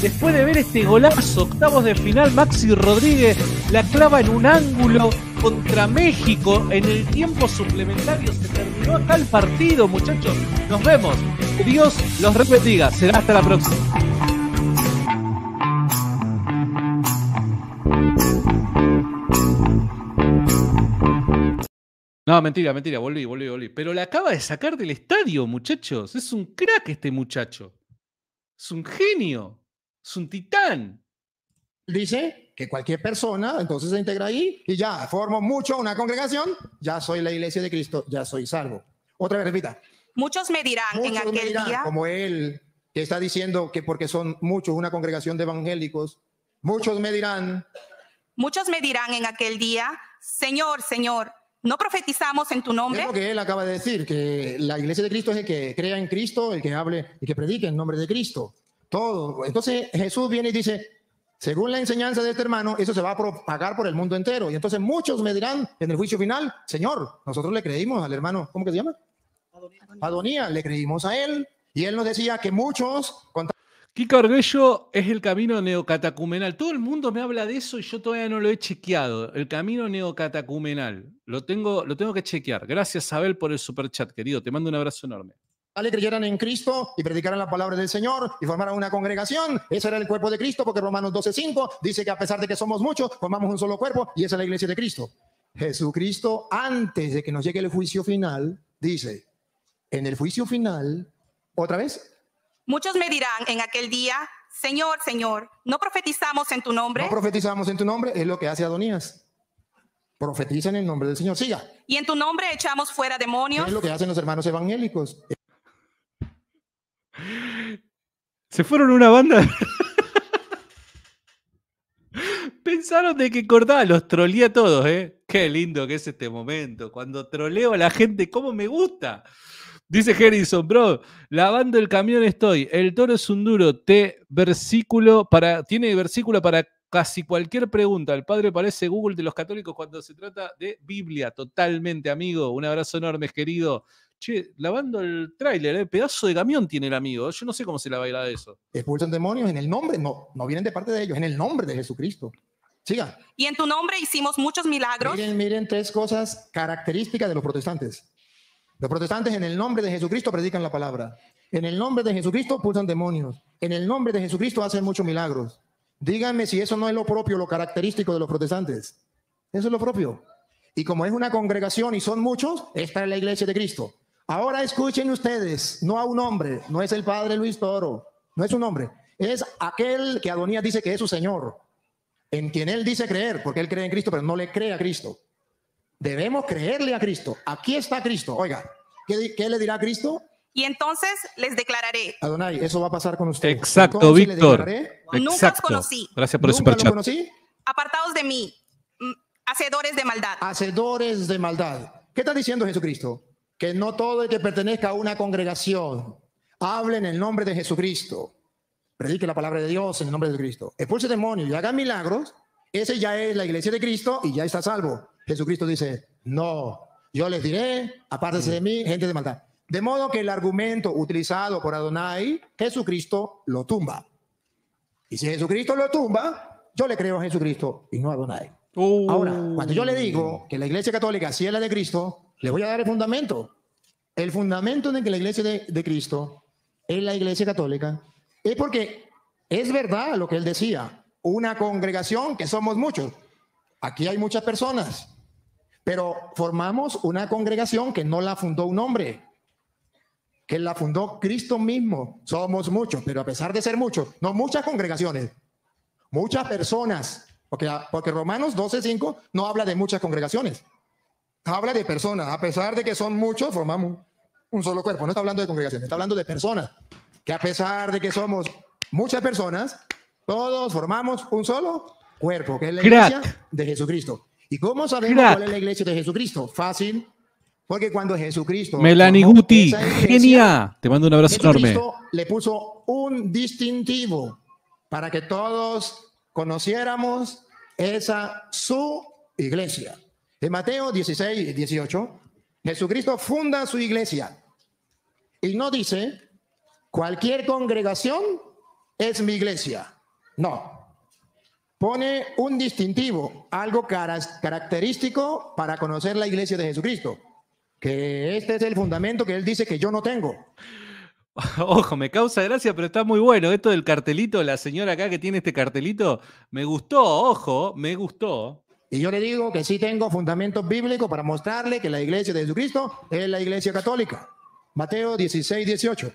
después de ver este golazo, octavos de final, Maxi Rodríguez la clava en un ángulo contra México en el tiempo suplementario. Se terminó acá el partido, muchachos. Nos vemos. Dios los repetiga. Será hasta la próxima. No, mentira, mentira, volví, volví, volví. Pero la acaba de sacar del estadio, muchachos. Es un crack este muchacho. Es un genio. Es un titán. ¿Dice? que cualquier persona entonces se integra ahí y ya, formo mucho una congregación, ya soy la iglesia de Cristo, ya soy salvo. Otra vez, repita. Muchos me dirán en aquel día. Como él, que está diciendo que porque son muchos una congregación de evangélicos, muchos me dirán. Muchos me dirán en aquel día, Señor, Señor, ¿no profetizamos en tu nombre? Es lo que él acaba de decir, que la iglesia de Cristo es el que crea en Cristo, el que hable y que predique en nombre de Cristo. Todo. Entonces Jesús viene y dice, según la enseñanza de este hermano, eso se va a propagar por el mundo entero. Y entonces muchos me dirán en el juicio final, Señor, nosotros le creímos al hermano, ¿cómo que se llama? Adonía, le creímos a él. Y él nos decía que muchos... Kika Orgello es el camino neocatacumenal. Todo el mundo me habla de eso y yo todavía no lo he chequeado. El camino neocatacumenal. Lo tengo, lo tengo que chequear. Gracias, Abel, por el superchat, querido. Te mando un abrazo enorme. Alguien creyeran en Cristo y predicaran la palabra del Señor y formaran una congregación. Ese era el cuerpo de Cristo, porque Romanos 12:5 dice que a pesar de que somos muchos, formamos un solo cuerpo y esa es la iglesia de Cristo. Jesucristo, antes de que nos llegue el juicio final, dice: En el juicio final, otra vez. Muchos me dirán en aquel día: Señor, Señor, ¿no profetizamos en tu nombre? No profetizamos en tu nombre, es lo que hace Adonías. Profetiza en el nombre del Señor. Siga. Y en tu nombre echamos fuera demonios. Es lo que hacen los hermanos evangélicos se fueron una banda. Pensaron de que Cordá los trolía a todos, ¿eh? Qué lindo que es este momento. Cuando troleo a la gente, ¿cómo me gusta? Dice Harrison, bro, lavando el camión estoy. El toro es un duro. Te versículo para, tiene versículo para casi cualquier pregunta. El padre parece Google de los católicos cuando se trata de Biblia. Totalmente, amigo. Un abrazo enorme, querido lavando el tráiler, ¿eh? pedazo de camión tiene el amigo. Yo no sé cómo se la baila de eso. Expulsan demonios en el nombre, no, no vienen de parte de ellos, en el nombre de Jesucristo. Siga. Y en tu nombre hicimos muchos milagros. Miren, miren tres cosas características de los protestantes. Los protestantes en el nombre de Jesucristo predican la palabra. En el nombre de Jesucristo pulsan demonios. En el nombre de Jesucristo hacen muchos milagros. Díganme si eso no es lo propio, lo característico de los protestantes. Eso es lo propio. Y como es una congregación y son muchos, es la iglesia de Cristo. Ahora escuchen ustedes, no a un hombre, no es el padre Luis Toro, no es un hombre, es aquel que Adonías dice que es su Señor, en quien él dice creer, porque él cree en Cristo, pero no le cree a Cristo. Debemos creerle a Cristo. Aquí está Cristo. Oiga, ¿qué, le dirá Cristo? Y entonces les declararé. Adonai, eso va a pasar con ustedes. Exacto, Víctor. Nunca los conocí. Gracias por el superchat. conocí? Apartados de mí, mm, hacedores de maldad. Hacedores de maldad. ¿Qué está diciendo Jesucristo? que no todo el que pertenezca a una congregación hable en el nombre de Jesucristo, predique la palabra de Dios en el nombre de Cristo, expulse demonios y haga milagros, ese ya es la iglesia de Cristo y ya está salvo. Jesucristo dice, no, yo les diré, apártense de mm. mí, gente de maldad. De modo que el argumento utilizado por Adonai, Jesucristo lo tumba. Y si Jesucristo lo tumba, yo le creo a Jesucristo y no a Adonai. Ahora, cuando yo le digo que la iglesia católica sí es la de Cristo, le voy a dar el fundamento. El fundamento de que la iglesia de, de Cristo es la iglesia católica es porque es verdad lo que él decía, una congregación que somos muchos. Aquí hay muchas personas, pero formamos una congregación que no la fundó un hombre, que la fundó Cristo mismo. Somos muchos, pero a pesar de ser muchos, no muchas congregaciones, muchas personas Ah, porque, Romanos 12.5 no habla de muchas congregaciones. Habla de personas. A pesar de que son muchos, formamos un solo cuerpo. No está hablando de congregaciones, está hablando de personas. Que a pesar de que somos muchas personas, todos formamos un solo cuerpo, que es la iglesia de Jesucristo. ¿Y cómo sabemos cuál es la iglesia de Jesucristo? Fácil, porque cuando Jesucristo. Melanie Guti, genia. Te mando un abrazo Jesucristo enorme. Le puso un distintivo para que todos conociéramos esa su iglesia. En Mateo 16, 18, Jesucristo funda su iglesia y no dice, cualquier congregación es mi iglesia. No. Pone un distintivo, algo característico para conocer la iglesia de Jesucristo, que este es el fundamento que él dice que yo no tengo. Ojo, me causa gracia, pero está muy bueno. Esto del cartelito, la señora acá que tiene este cartelito, me gustó, ojo, me gustó. Y yo le digo que sí tengo fundamentos bíblicos para mostrarle que la iglesia de Jesucristo es la iglesia católica. Mateo 16, 18.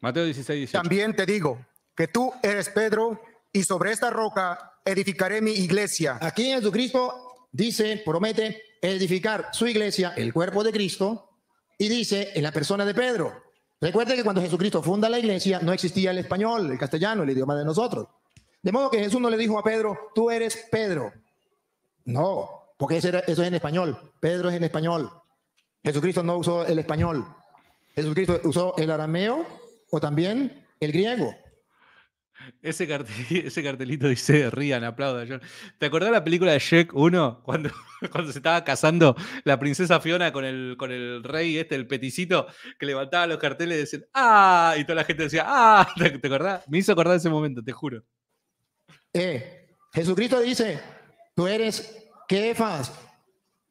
Mateo 16, También te digo que tú eres Pedro y sobre esta roca edificaré mi iglesia. Aquí en Jesucristo dice, promete edificar su iglesia, el cuerpo de Cristo, y dice en la persona de Pedro Recuerde que cuando Jesucristo funda la iglesia no existía el español, el castellano, el idioma de nosotros. De modo que Jesús no le dijo a Pedro, tú eres Pedro. No, porque eso, eso es en español. Pedro es en español. Jesucristo no usó el español. Jesucristo usó el arameo o también el griego. Ese, cartelito dice, rían, aplaudan. Yo... ¿Te acordás la película de Shrek 1? Cuando, cuando se estaba casando la princesa Fiona con el, con el rey este, el peticito, que levantaba los carteles y decían, ¡ah! Y toda la gente decía, ¡ah! ¿Te, acordás? Me hizo acordar ese momento, te juro. Eh, Jesucristo dice, tú eres kefas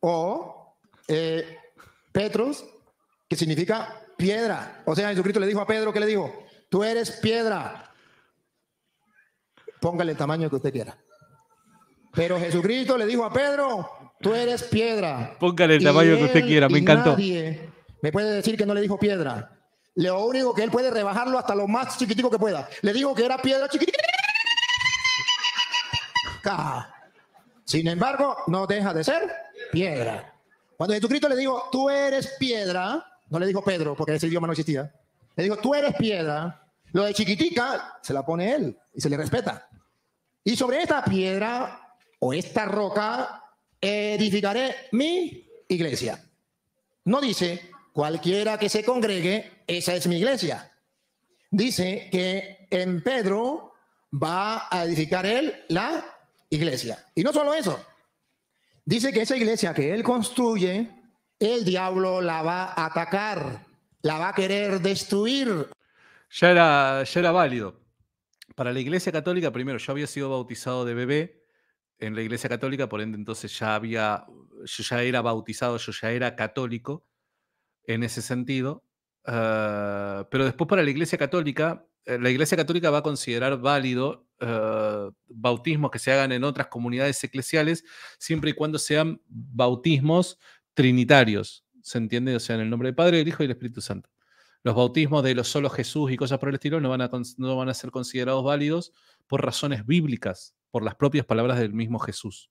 o eh, Petrus que significa piedra. O sea, Jesucristo le dijo a Pedro, ¿qué le dijo? Tú eres piedra póngale el tamaño que usted quiera. Pero Jesucristo le dijo a Pedro, tú eres piedra. Póngale el tamaño que usted quiera, me encantó. me puede decir que no le dijo piedra. Lo único que él puede rebajarlo hasta lo más chiquitico que pueda. Le dijo que era piedra chiquitica. Sin embargo, no deja de ser piedra. Cuando Jesucristo le dijo, tú eres piedra, no le dijo Pedro, porque ese idioma no existía. Le dijo, tú eres piedra. Lo de chiquitica se la pone él y se le respeta. Y sobre esta piedra o esta roca edificaré mi iglesia. No dice cualquiera que se congregue, esa es mi iglesia. Dice que en Pedro va a edificar él la iglesia. Y no solo eso. Dice que esa iglesia que él construye, el diablo la va a atacar, la va a querer destruir. Ya era, válido para la Iglesia Católica, primero, yo había sido bautizado de bebé en la Iglesia Católica, por ende entonces ya había, yo ya era bautizado, yo ya era católico en ese sentido. Eh, pero después para la Iglesia Católica, eh, la Iglesia Católica va a considerar válido eh, bautismos que se hagan en otras comunidades eclesiales, siempre y cuando sean bautismos trinitarios, ¿se entiende? O sea, en el nombre del Padre, del Hijo y del Espíritu Santo. Los bautismos de los solo Jesús y cosas por el estilo no van a, no van a ser considerados válidos por razones bíblicas, por las propias palabras del mismo Jesús.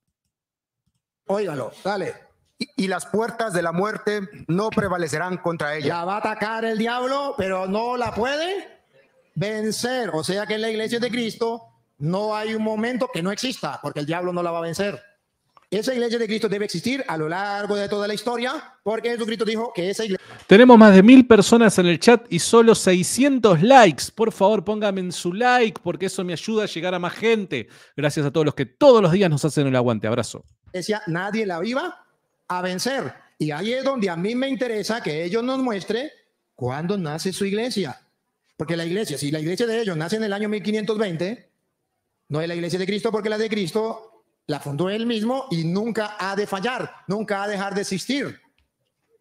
Óigalo, dale. Y, y, las puertas de la muerte no prevalecerán contra ella. La va a atacar el diablo, pero no la puede vencer. O sea que en la iglesia de Cristo no hay un momento que no exista, porque el diablo no la va a vencer. Esa iglesia de Cristo debe existir a lo largo de toda la historia porque Jesucristo dijo que esa iglesia... Tenemos más de mil personas en el chat y solo 600 likes. Por favor, póngame en su like porque eso me ayuda a llegar a más gente. Gracias a todos los que todos los días nos hacen el aguante. Abrazo. Decía, nadie la viva a vencer. Y ahí es donde a mí me interesa que ellos nos muestren cuándo nace su iglesia. Porque la iglesia, si la iglesia de ellos nace en el año 1520, no es la iglesia de Cristo porque la de Cristo la fundó él mismo y nunca ha de fallar, nunca ha de dejar de existir.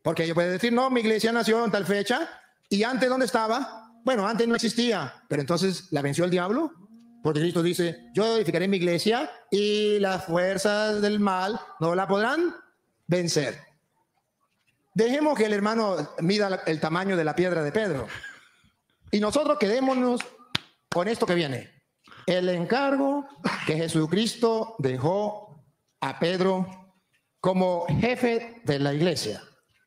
Porque yo puedo decir, no, mi iglesia nació en tal fecha y antes dónde estaba. Bueno, antes no existía, pero entonces la venció el diablo. Porque Cristo dice, yo edificaré mi iglesia y las fuerzas del mal no la podrán vencer. Dejemos que el hermano mida el tamaño de la piedra de Pedro. Y nosotros quedémonos con esto que viene el encargo que Jesucristo dejó a Pedro como jefe de la iglesia.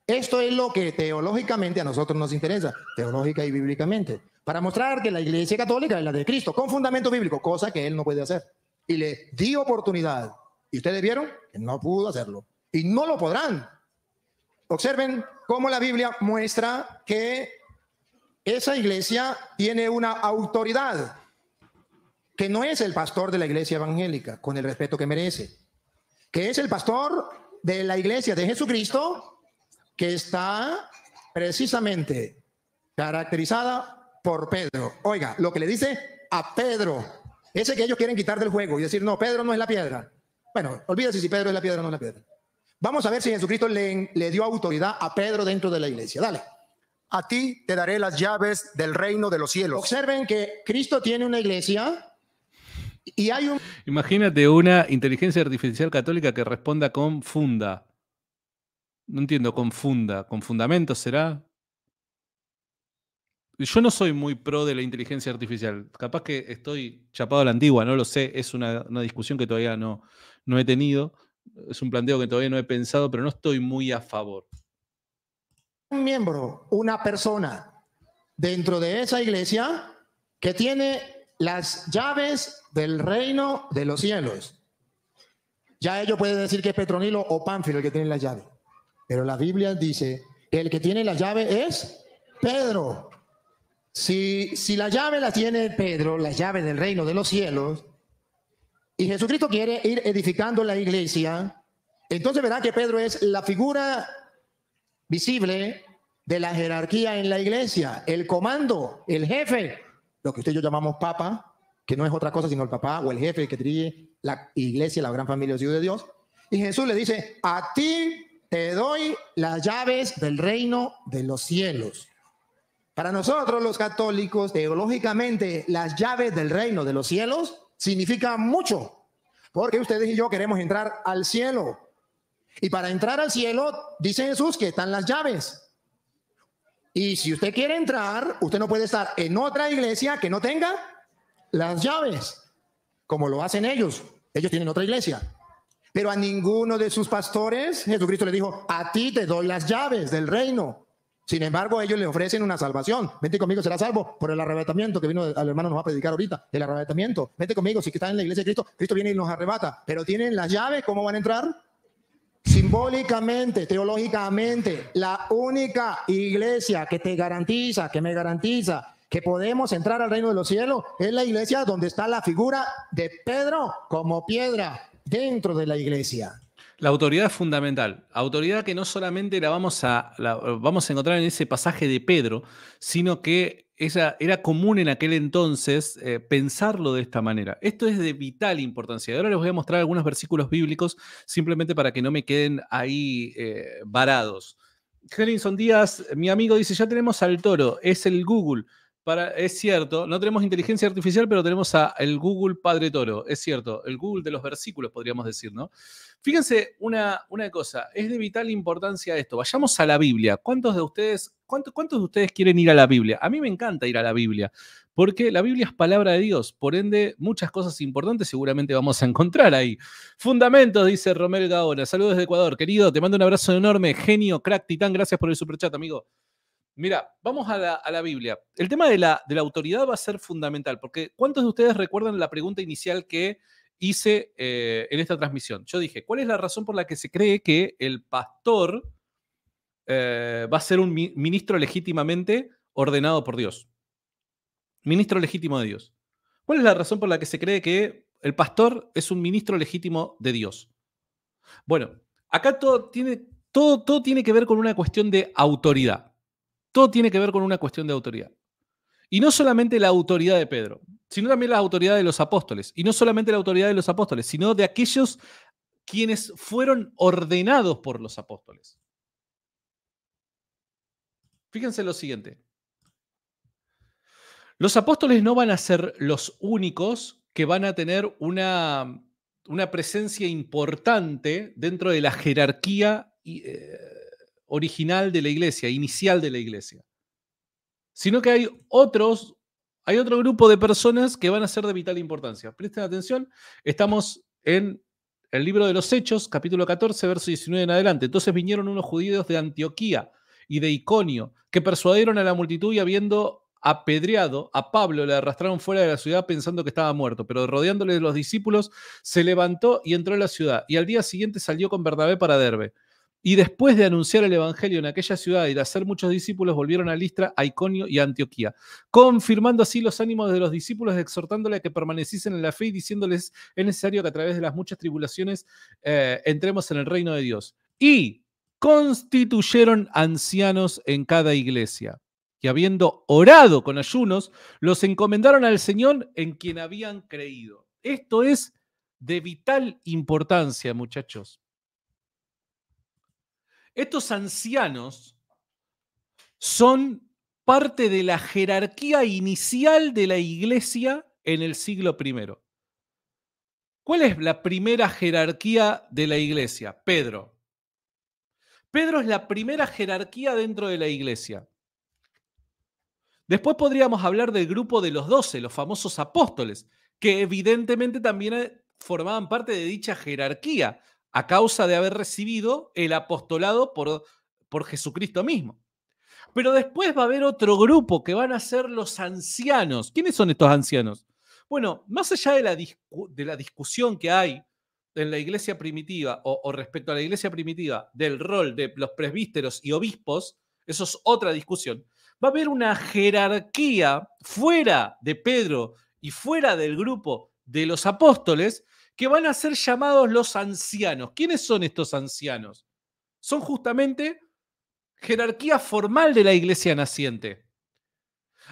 Esto es lo que teológicamente a nosotros nos interesa, teológica y bíblicamente, para mostrar que la iglesia católica es la de Cristo, con fundamento bíblico, cosa que él no puede hacer. Y le di oportunidad. Y ustedes vieron que no pudo hacerlo. Y no lo podrán. Observen cómo la Biblia muestra que esa iglesia tiene una autoridad que no es el pastor de la iglesia evangélica, con el respeto que merece, que es el pastor de la iglesia de Jesucristo, que está precisamente caracterizada por Pedro. Oiga, lo que le dice a Pedro, ese que ellos quieren quitar del juego y decir, no, Pedro no es la piedra. Bueno, olvídese si Pedro es la piedra o no es la piedra. Vamos a ver si Jesucristo le, le dio autoridad a Pedro dentro de la iglesia. Dale a ti te daré las llaves del reino de los cielos. Observen que Cristo tiene una iglesia Imagínate una inteligencia artificial católica que responda con funda. No entiendo, con funda. ¿Con fundamento será? Yo no soy muy pro de la inteligencia artificial. Capaz que estoy chapado a la antigua, no lo sé. Es una, discusión que todavía no, no he tenido. Es un planteo que todavía no he pensado, pero no estoy muy a favor. Un miembro, una persona dentro de esa iglesia que tiene las llaves del reino de los cielos. Ya ellos pueden decir que es Petronilo o Pánfilo el que tiene la llave. Pero la Biblia dice el que tiene la llave es Pedro. Si, si la llave la tiene Pedro, la llave del reino de los cielos, y Jesucristo quiere ir edificando la iglesia, entonces verá que Pedro es la figura visible de la jerarquía en la iglesia, el comando, el jefe, lo que usted y yo llamamos papa, que no es otra cosa sino el papá o el jefe que dirige la iglesia, la gran familia de Dios de Dios. Y Jesús le dice, a ti te doy las llaves del reino de los cielos. Para nosotros los católicos, teológicamente, las llaves del reino de los cielos significan mucho, porque ustedes y yo queremos entrar al cielo. Y para entrar al cielo, dice Jesús que están las llaves. Y si usted quiere entrar, usted no puede estar en otra iglesia que no tenga las llaves, como lo hacen ellos. Ellos tienen otra iglesia. Pero a ninguno de sus pastores Jesucristo le dijo, a ti te doy las llaves del reino. Sin embargo, ellos le ofrecen una salvación. Vente conmigo, será salvo por el arrebatamiento que vino al hermano nos va a predicar ahorita. El arrebatamiento. vete conmigo, si está en la iglesia de Cristo, Cristo viene y nos arrebata. Pero tienen las llaves, ¿cómo van a entrar? simbólicamente, teológicamente, la única iglesia que te garantiza, que me garantiza que podemos entrar al reino de los cielos es la iglesia donde está la figura de Pedro como piedra dentro de la iglesia. La autoridad es fundamental. Autoridad que no solamente la vamos a, la, vamos a encontrar en ese pasaje de Pedro, sino que esa, era común en aquel entonces eh, pensarlo de esta manera. Esto es de vital importancia. Ahora les voy a mostrar algunos versículos bíblicos simplemente para que no me queden ahí eh, varados. Jelinson Díaz, mi amigo, dice, ya tenemos al toro, es el Google. Para, es cierto, no tenemos inteligencia artificial, pero tenemos al Google Padre Toro, es cierto, el Google de los versículos, podríamos decir, ¿no? Fíjense una, una cosa, es de vital importancia esto. Vayamos a la Biblia. ¿Cuántos de ustedes, de ustedes quieren ir a la Biblia? A mí me encanta ir a la Biblia, porque la Biblia es palabra de Dios, por ende, muchas cosas importantes seguramente vamos a encontrar ahí. Fundamentos, dice Romel Gaona. Saludos desde Ecuador, querido, te mando un abrazo enorme, genio, crack, titán, gracias por el superchat, amigo. Mira, vamos a la, Biblia. El tema de la, de la autoridad va a ser fundamental, porque ¿cuántos de ustedes recuerdan la pregunta inicial que hice eh, en esta transmisión. Yo dije, ¿cuál es la razón por la que se cree que el pastor eh, va a ser un ministro legítimamente ordenado por Dios? Ministro legítimo de Dios. ¿Cuál es la razón por la que se cree que el pastor es un ministro legítimo de Dios? Bueno, acá todo tiene, todo, todo tiene que ver con una cuestión de autoridad. Todo tiene que ver con una cuestión de autoridad. Y no solamente la autoridad de Pedro, sino también la autoridad de los apóstoles. Y no solamente la autoridad de los apóstoles, sino de aquellos quienes fueron ordenados por los apóstoles. Fíjense lo siguiente. Los apóstoles no van a ser los únicos que van a tener una, una presencia importante dentro de la jerarquía eh, original de la iglesia, inicial de la iglesia sino que hay otros, hay otro grupo de personas que van a ser de vital importancia. Presten atención, estamos en el libro de los Hechos, capítulo 14, verso 19 en adelante. Entonces vinieron unos judíos de Antioquía y de Iconio, que persuadieron a la multitud y habiendo apedreado a Pablo, le arrastraron fuera de la ciudad pensando que estaba muerto, pero rodeándole de los discípulos, se levantó y entró en la ciudad, y al día siguiente salió con Bernabé para Derbe. Y después de anunciar el Evangelio en aquella ciudad y de hacer muchos discípulos, volvieron a Listra, a Iconio y a Antioquía, confirmando así los ánimos de los discípulos, exhortándole a que permaneciesen en la fe y diciéndoles, es necesario que a través de las muchas tribulaciones eh, entremos en el reino de Dios. Y constituyeron ancianos en cada iglesia. Y habiendo orado con ayunos, los encomendaron al Señor en quien habían creído. Esto es de vital importancia, muchachos. Estos ancianos son parte de la jerarquía inicial de la iglesia en el siglo I. ¿Cuál es la primera jerarquía de la iglesia? Pedro. Pedro es la primera jerarquía dentro de la iglesia. Después podríamos hablar del grupo de los doce, los famosos apóstoles, que evidentemente también formaban parte de dicha jerarquía a causa de haber recibido el apostolado por, por Jesucristo mismo. Pero después va a haber otro grupo que van a ser los ancianos. ¿Quiénes son estos ancianos? Bueno, más allá de la, de la discusión que hay en la iglesia primitiva o, o, respecto a la iglesia primitiva del rol de los presbíteros y obispos, eso es otra discusión, va a haber una jerarquía fuera de Pedro y fuera del grupo de los apóstoles que van a ser llamados los ancianos. ¿Quiénes son estos ancianos? Son justamente jerarquía formal de la iglesia naciente.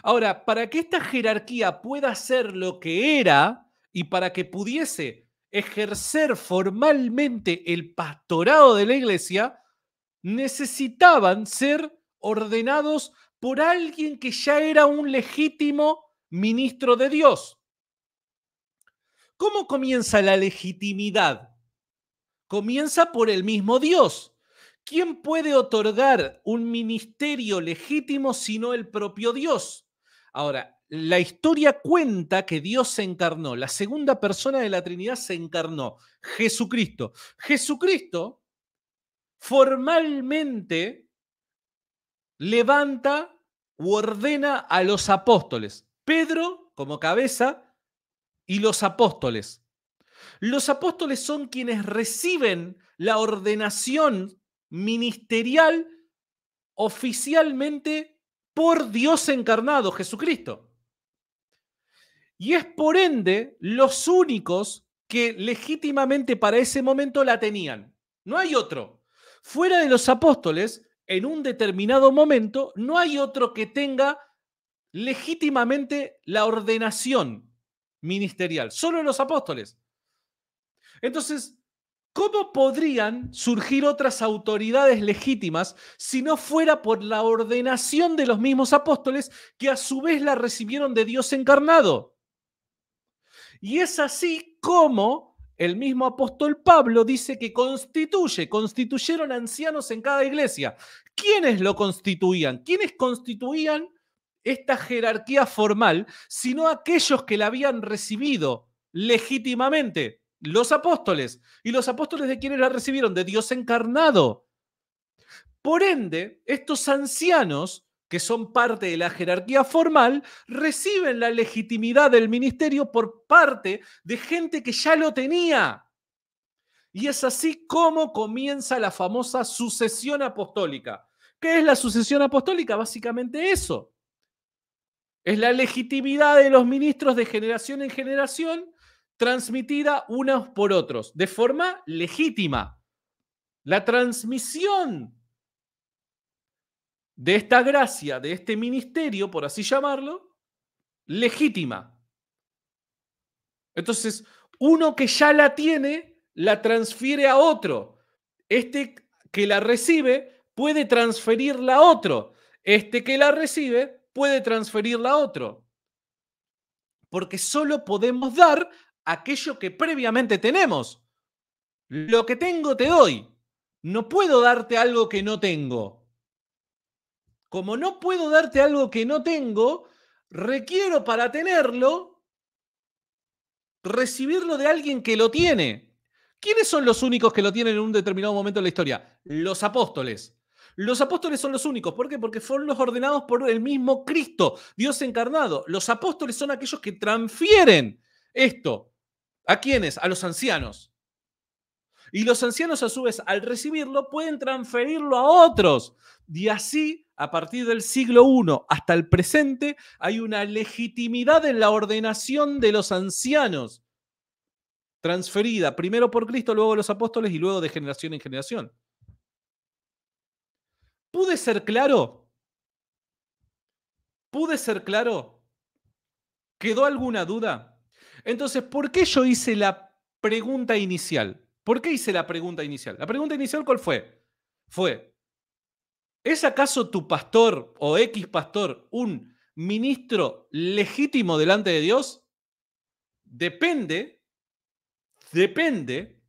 Ahora, para que esta jerarquía pueda ser lo que era y para que pudiese ejercer formalmente el pastorado de la iglesia, necesitaban ser ordenados por alguien que ya era un legítimo ministro de Dios. ¿Cómo comienza la legitimidad? Comienza por el mismo Dios. ¿Quién puede otorgar un ministerio legítimo sino el propio Dios? Ahora, la historia cuenta que Dios se encarnó, la segunda persona de la Trinidad se encarnó, Jesucristo. Jesucristo formalmente levanta u ordena a los apóstoles. Pedro, como cabeza, y los apóstoles. Los apóstoles son quienes reciben la ordenación ministerial oficialmente por Dios encarnado, Jesucristo. Y es por ende los únicos que legítimamente para ese momento la tenían. No hay otro. Fuera de los apóstoles, en un determinado momento, no hay otro que tenga legítimamente la ordenación ministerial, solo los apóstoles. Entonces, ¿cómo podrían surgir otras autoridades legítimas si no fuera por la ordenación de los mismos apóstoles que a su vez la recibieron de Dios encarnado? Y es así como el mismo apóstol Pablo dice que constituye, constituyeron ancianos en cada iglesia. ¿Quiénes lo constituían? ¿Quiénes constituían esta jerarquía formal, sino aquellos que la habían recibido legítimamente, los apóstoles. ¿Y los apóstoles de quiénes la recibieron? De Dios encarnado. Por ende, estos ancianos, que son parte de la jerarquía formal, reciben la legitimidad del ministerio por parte de gente que ya lo tenía. Y es así como comienza la famosa sucesión apostólica. ¿Qué es la sucesión apostólica? Básicamente eso. Es la legitimidad de los ministros de generación en generación transmitida unos por otros, de forma legítima. La transmisión de esta gracia, de este ministerio, por así llamarlo, legítima. Entonces, uno que ya la tiene, la transfiere a otro. Este que la recibe puede transferirla a otro. Este que la recibe puede transferirla a otro. Porque solo podemos dar aquello que previamente tenemos. Lo que tengo te doy. No puedo darte algo que no tengo. Como no puedo darte algo que no tengo, requiero para tenerlo recibirlo de alguien que lo tiene. ¿Quiénes son los únicos que lo tienen en un determinado momento de la historia? Los apóstoles. Los apóstoles son los únicos. ¿Por qué? Porque fueron los ordenados por el mismo Cristo, Dios encarnado. Los apóstoles son aquellos que transfieren esto. ¿A quiénes? A los ancianos. Y los ancianos a su vez, al recibirlo, pueden transferirlo a otros. Y así, a partir del siglo I hasta el presente, hay una legitimidad en la ordenación de los ancianos, transferida primero por Cristo, luego los apóstoles y luego de generación en generación. ¿Pude ser claro? ¿Pude ser claro? ¿Quedó alguna duda? Entonces, ¿por qué yo hice la pregunta inicial? ¿Por qué hice la pregunta inicial? La pregunta inicial, ¿cuál fue? Fue, ¿es acaso tu pastor o X pastor un ministro legítimo delante de Dios? Depende, depende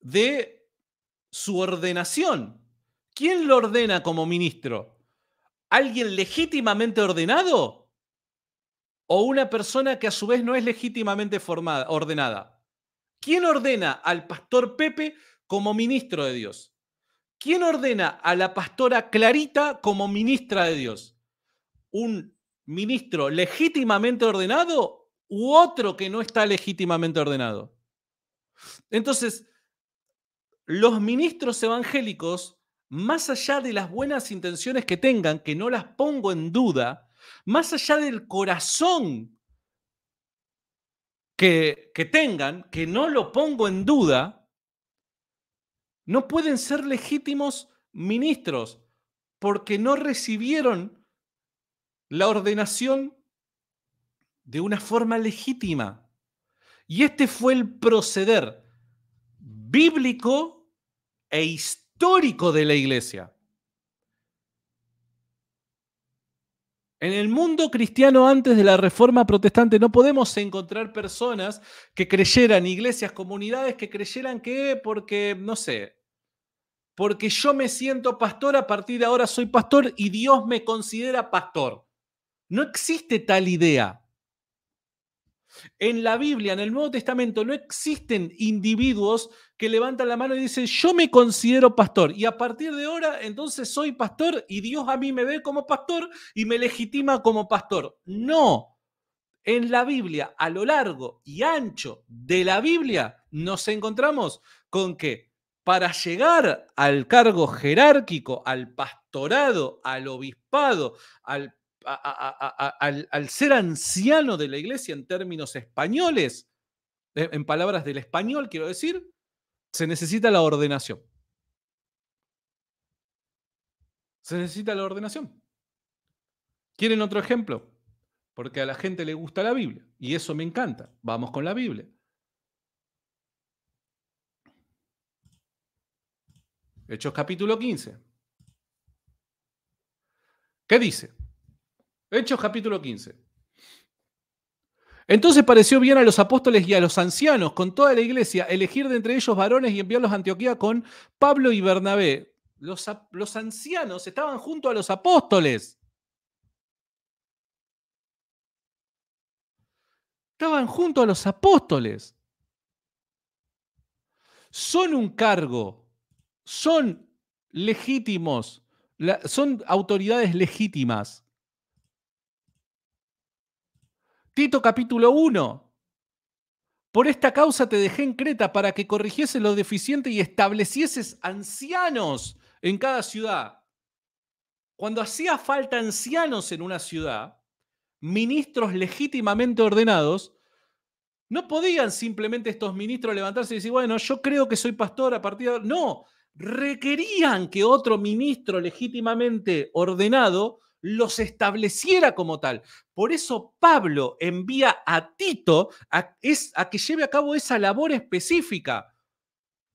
de su ordenación. ¿Quién lo ordena como ministro? ¿Alguien legítimamente ordenado? ¿O una persona que a su vez no es legítimamente formada, ordenada? ¿Quién ordena al pastor Pepe como ministro de Dios? ¿Quién ordena a la pastora Clarita como ministra de Dios? ¿Un ministro legítimamente ordenado u otro que no está legítimamente ordenado? Entonces, los ministros evangélicos más allá de las buenas intenciones que tengan, que no las pongo en duda, más allá del corazón que, tengan, que no lo pongo en duda, no pueden ser legítimos ministros porque no recibieron la ordenación de una forma legítima. Y este fue el proceder bíblico e histórico histórico de la iglesia. En el mundo cristiano antes de la reforma protestante no podemos encontrar personas que creyeran, iglesias, comunidades que creyeran que porque, no sé, porque yo me siento pastor, a partir de ahora soy pastor y Dios me considera pastor. No existe tal idea. En la Biblia, en el Nuevo Testamento, no existen individuos que levantan la mano y dicen, yo me considero pastor. Y a partir de ahora, entonces soy pastor y Dios a mí me ve como pastor y me legitima como pastor. No. En la Biblia, a lo largo y ancho de la Biblia, nos encontramos con que para llegar al cargo jerárquico, al pastorado, al obispado, al al, al, ser anciano de la iglesia en términos españoles, eh, en palabras del español quiero decir, se necesita la ordenación. Se necesita la ordenación. ¿Quieren otro ejemplo? Porque a la gente le gusta la Biblia y eso me encanta. Vamos con la Biblia. Hechos capítulo 15. ¿Qué dice? Hechos capítulo 15. Entonces pareció bien a los apóstoles y a los ancianos con toda la iglesia elegir de entre ellos varones y enviarlos a Antioquía con Pablo y Bernabé. Los, los ancianos estaban junto a los apóstoles. Estaban junto a los apóstoles. Son un cargo, son legítimos, son autoridades legítimas. Tito capítulo 1. Por esta causa te dejé en Creta para que corrigieses lo deficiente y establecieses ancianos en cada ciudad. Cuando hacía falta ancianos en una ciudad, ministros legítimamente ordenados, no podían simplemente estos ministros levantarse y decir, bueno, yo creo que soy pastor a partir de... No, requerían que otro ministro legítimamente ordenado los estableciera como tal. Por eso Pablo envía a Tito a, es, a que lleve a cabo esa labor específica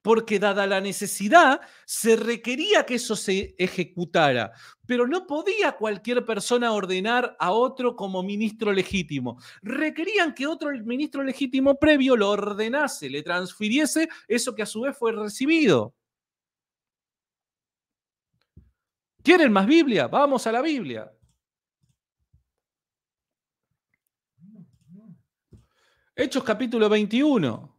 porque dada la necesidad se requería que eso se ejecutara, pero no podía cualquier persona ordenar a otro como ministro legítimo. Requerían que otro ministro legítimo previo lo ordenase, le transfiriese eso que a su vez fue recibido. ¿Quieren más Biblia? Vamos a la Biblia. Hechos capítulo 21.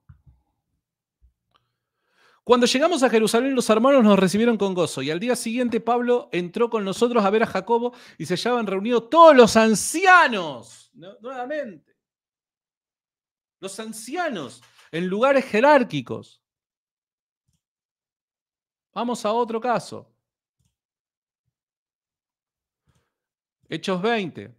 Cuando llegamos a Jerusalén, los hermanos nos recibieron con gozo y al día siguiente Pablo entró con nosotros a ver a Jacobo y se hallaban reunidos todos los ancianos, nuevamente. Los ancianos en lugares jerárquicos. Vamos a otro caso. Hechos 20.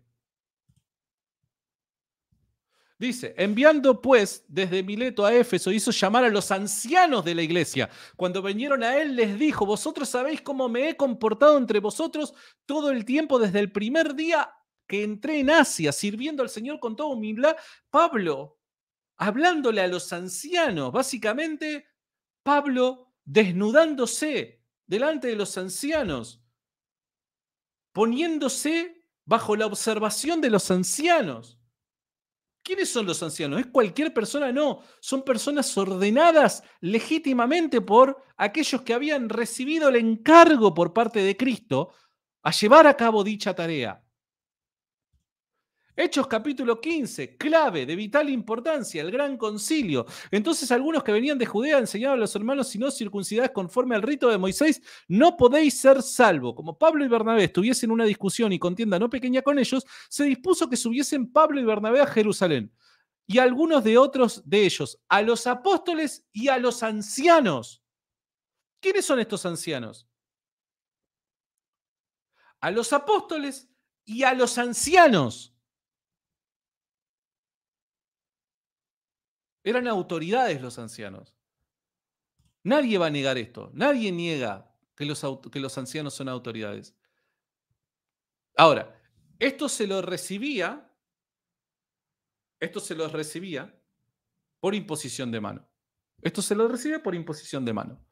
Dice, enviando pues desde Mileto a Éfeso, hizo llamar a los ancianos de la iglesia. Cuando vinieron a él, les dijo, vosotros sabéis cómo me he comportado entre vosotros todo el tiempo desde el primer día que entré en Asia, sirviendo al Señor con toda humildad. Pablo, hablándole a los ancianos, básicamente, Pablo desnudándose delante de los ancianos, poniéndose bajo la observación de los ancianos. ¿Quiénes son los ancianos? ¿Es cualquier persona? No, son personas ordenadas legítimamente por aquellos que habían recibido el encargo por parte de Cristo a llevar a cabo dicha tarea. Hechos capítulo 15, clave de vital importancia, el gran concilio. Entonces algunos que venían de Judea enseñaban a los hermanos, si no circuncidáis conforme al rito de Moisés, no podéis ser salvo. Como Pablo y Bernabé estuviesen una discusión y contienda no pequeña con ellos, se dispuso que subiesen Pablo y Bernabé a Jerusalén y algunos de otros de ellos, a los apóstoles y a los ancianos. ¿Quiénes son estos ancianos? A los apóstoles y a los ancianos Eran autoridades los ancianos. Nadie va a negar esto. Nadie niega que los, que los ancianos son autoridades. Ahora, esto se lo recibía, esto se lo recibía por imposición de mano. Esto se lo recibe por imposición de mano.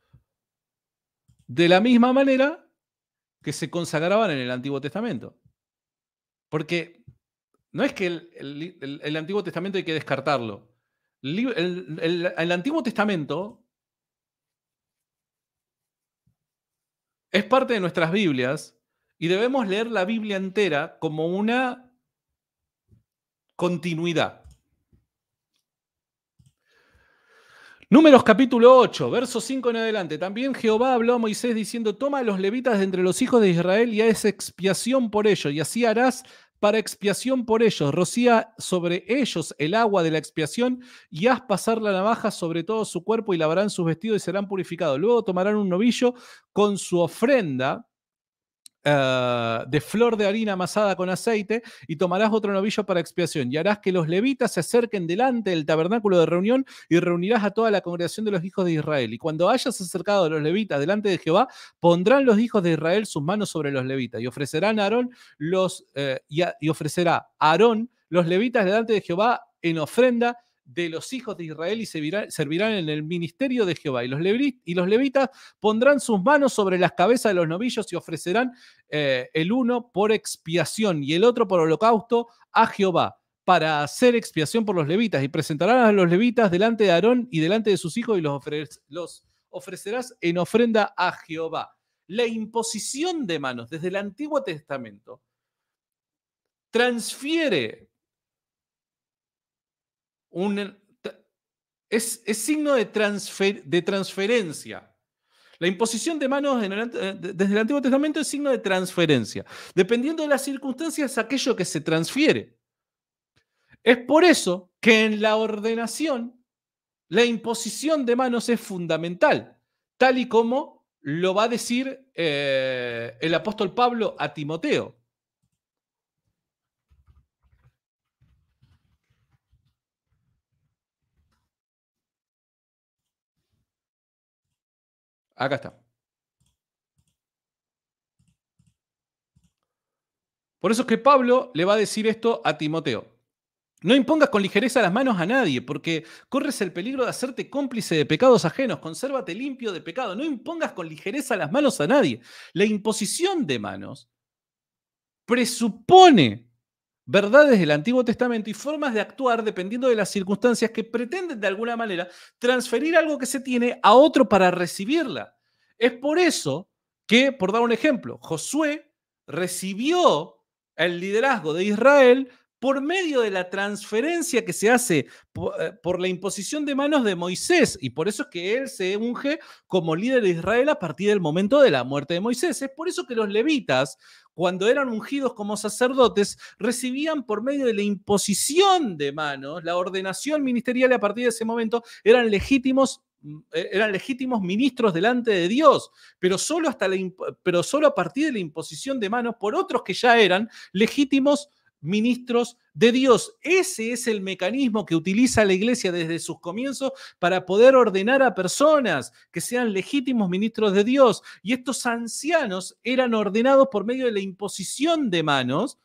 De la misma manera que se consagraban en el Antiguo Testamento. Porque no es que el Antiguo Testamento hay que descartarlo. El, el, Antiguo Testamento es parte de nuestras Biblias y debemos leer la Biblia entera como una continuidad. Números capítulo 8, verso 5 en adelante. También Jehová habló a Moisés diciendo, toma a los levitas de entre los hijos de Israel y haz expiación por ellos, y así harás para expiación por ellos. Rocía sobre ellos el agua de la expiación y haz pasar la navaja sobre todo su cuerpo y lavarán sus vestidos y serán purificados. Luego tomarán un novillo con su ofrenda eh, de flor de harina amasada con aceite, y tomarás otro novillo para expiación, y harás que los levitas se acerquen delante del tabernáculo de reunión, y reunirás a toda la congregación de los hijos de Israel. Y cuando hayas acercado a los levitas delante de Jehová, pondrán los hijos de Israel sus manos sobre los levitas, y ofrecerán a Aarón los, eh, a, y ofrecerá Aarón los levitas delante de Jehová en ofrenda de los hijos de Israel y servirán en el ministerio de Jehová. Y los, levitas pondrán sus manos sobre las cabezas de los novillos y ofrecerán eh, el uno por expiación y el otro por holocausto a Jehová para hacer expiación por los levitas y presentarán a los levitas delante de Aarón y delante de sus hijos y los, los ofrecerás en ofrenda a Jehová. La imposición de manos desde el Antiguo Testamento transfiere es, signo de, transferencia. La imposición de manos eh, desde el Antiguo Testamento es signo de transferencia. Dependiendo de las circunstancias, aquello que se transfiere. Es por eso que en la ordenación la imposición de manos es fundamental, tal y como lo va a decir eh, el apóstol Pablo a Timoteo. Acá está. Por eso es que Pablo le va a decir esto a Timoteo. No impongas con ligereza las manos a nadie, porque corres el peligro de hacerte cómplice de pecados ajenos. Consérvate limpio de pecado. No impongas con ligereza las manos a nadie. La imposición de manos presupone verdades del Antiguo Testamento y formas de actuar dependiendo de las circunstancias que pretenden de alguna manera transferir algo que se tiene a otro para recibirla. Es por eso que, por dar un ejemplo, Josué recibió el liderazgo de Israel por medio de la transferencia que se hace eh, por, la imposición de manos de Moisés. Y por eso es que él se unge como líder de Israel a partir del momento de la muerte de Moisés. Es por eso que los levitas, cuando eran ungidos como sacerdotes, recibían por medio de la imposición de manos, la ordenación ministerial a partir de ese momento, eran legítimos mm, eh, eran legítimos ministros delante de Dios, pero solo, hasta pero solo a partir de la imposición de manos por otros que ya eran legítimos ministros de Dios. Ese es el mecanismo que utiliza la iglesia desde sus comienzos para poder ordenar a personas que sean legítimos ministros de Dios. Y estos ancianos eran ordenados por medio de la imposición de manos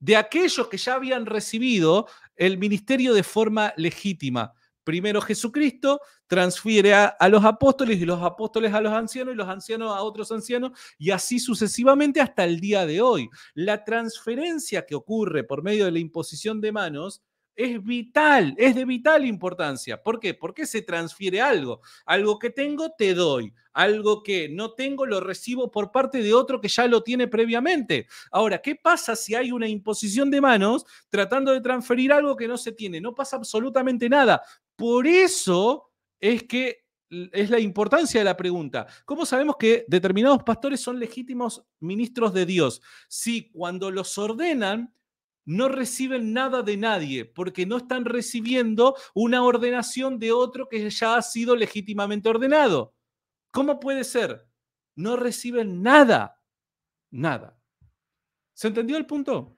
de aquellos que ya habían recibido el ministerio de forma legítima primero Jesucristo, transfiere a, los apóstoles y los apóstoles a los ancianos y los ancianos a otros ancianos y así sucesivamente hasta el día de hoy. La transferencia que ocurre por medio de la imposición de manos es vital, es de vital importancia. ¿Por qué? Porque se transfiere algo. Algo que tengo, te doy. Algo que no tengo, lo recibo por parte de otro que ya lo tiene previamente. Ahora, ¿qué pasa si hay una imposición de manos tratando de transferir algo que no se tiene? No pasa absolutamente nada. Por eso es que es la importancia de la pregunta. ¿Cómo sabemos que determinados pastores son legítimos ministros de Dios? Si cuando los ordenan no reciben nada de nadie, porque no están recibiendo una ordenación de otro que ya ha sido legítimamente ordenado. ¿Cómo puede ser? No reciben nada, nada. ¿Se entendió el punto?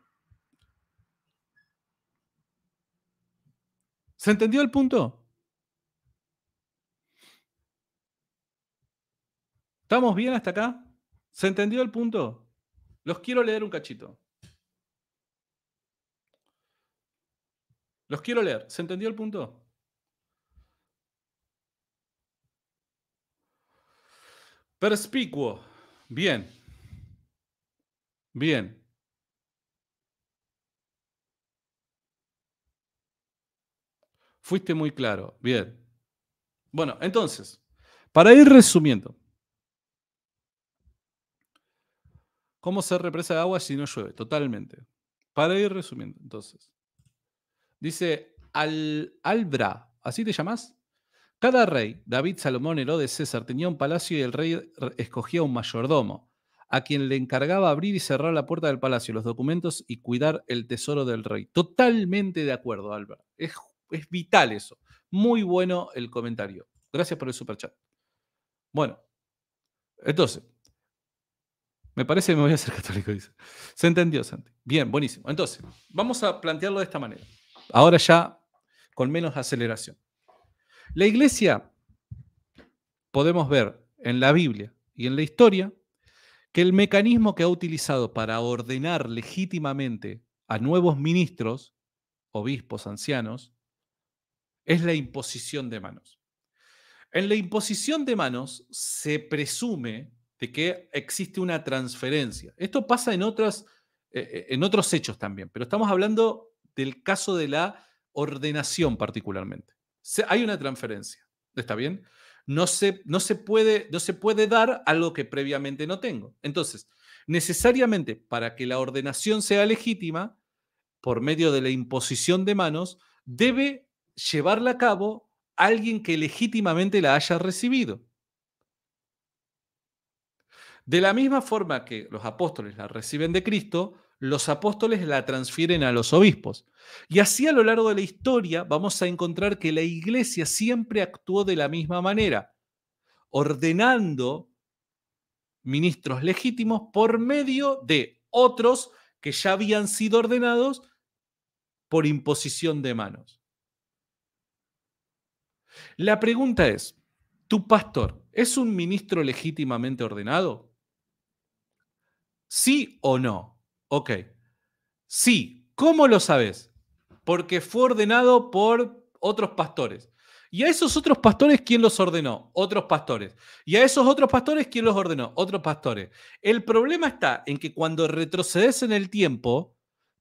¿Se entendió el punto? ¿Estamos bien hasta acá? ¿Se entendió el punto? Los quiero leer un cachito. Los quiero leer. ¿Se entendió el punto? Perspicuo. Bien. Bien. Fuiste muy claro. Bien. Bueno, entonces, para ir resumiendo, ¿cómo se represa el agua si no llueve? Totalmente. Para ir resumiendo, entonces. Dice, al, Albra, ¿así te llamas? Cada rey, David, Salomón, Herodes, César, tenía un palacio y el rey escogía un mayordomo, a quien le encargaba abrir y cerrar la puerta del palacio, los documentos y cuidar el tesoro del rey. Totalmente de acuerdo, Albra. Es es vital eso. Muy bueno el comentario. Gracias por el super chat. Bueno, entonces, me parece que me voy a hacer católico, dice. Se entendió, Santi. Bien, buenísimo. Entonces, vamos a plantearlo de esta manera. Ahora ya con menos aceleración. La iglesia, podemos ver en la Biblia y en la historia, que el mecanismo que ha utilizado para ordenar legítimamente a nuevos ministros, obispos, ancianos, es la imposición de manos. En la imposición de manos se presume de que existe una transferencia. Esto pasa en, otras, eh, eh, en otros hechos también, pero estamos hablando del caso de la ordenación particularmente. hay una transferencia, ¿está bien? No se, no, se puede, no se puede dar algo que previamente no tengo. Entonces, necesariamente para que la ordenación sea legítima, por medio de la imposición de manos, debe llevarla a cabo alguien que legítimamente la haya recibido. De la misma forma que los apóstoles la reciben de Cristo, los apóstoles la transfieren a los obispos. Y así a lo largo de la historia vamos a encontrar que la iglesia siempre actuó de la misma manera, ordenando ministros legítimos por medio de otros que ya habían sido ordenados por imposición de manos. La pregunta es, ¿tu pastor es un ministro legítimamente ordenado? ¿Sí o no? Ok. Sí. ¿Cómo lo sabes? Porque fue ordenado por otros pastores. ¿Y a esos otros pastores quién los ordenó? Otros pastores. ¿Y a esos otros pastores quién los ordenó? Otros pastores. El problema está en que cuando retrocedes en el tiempo,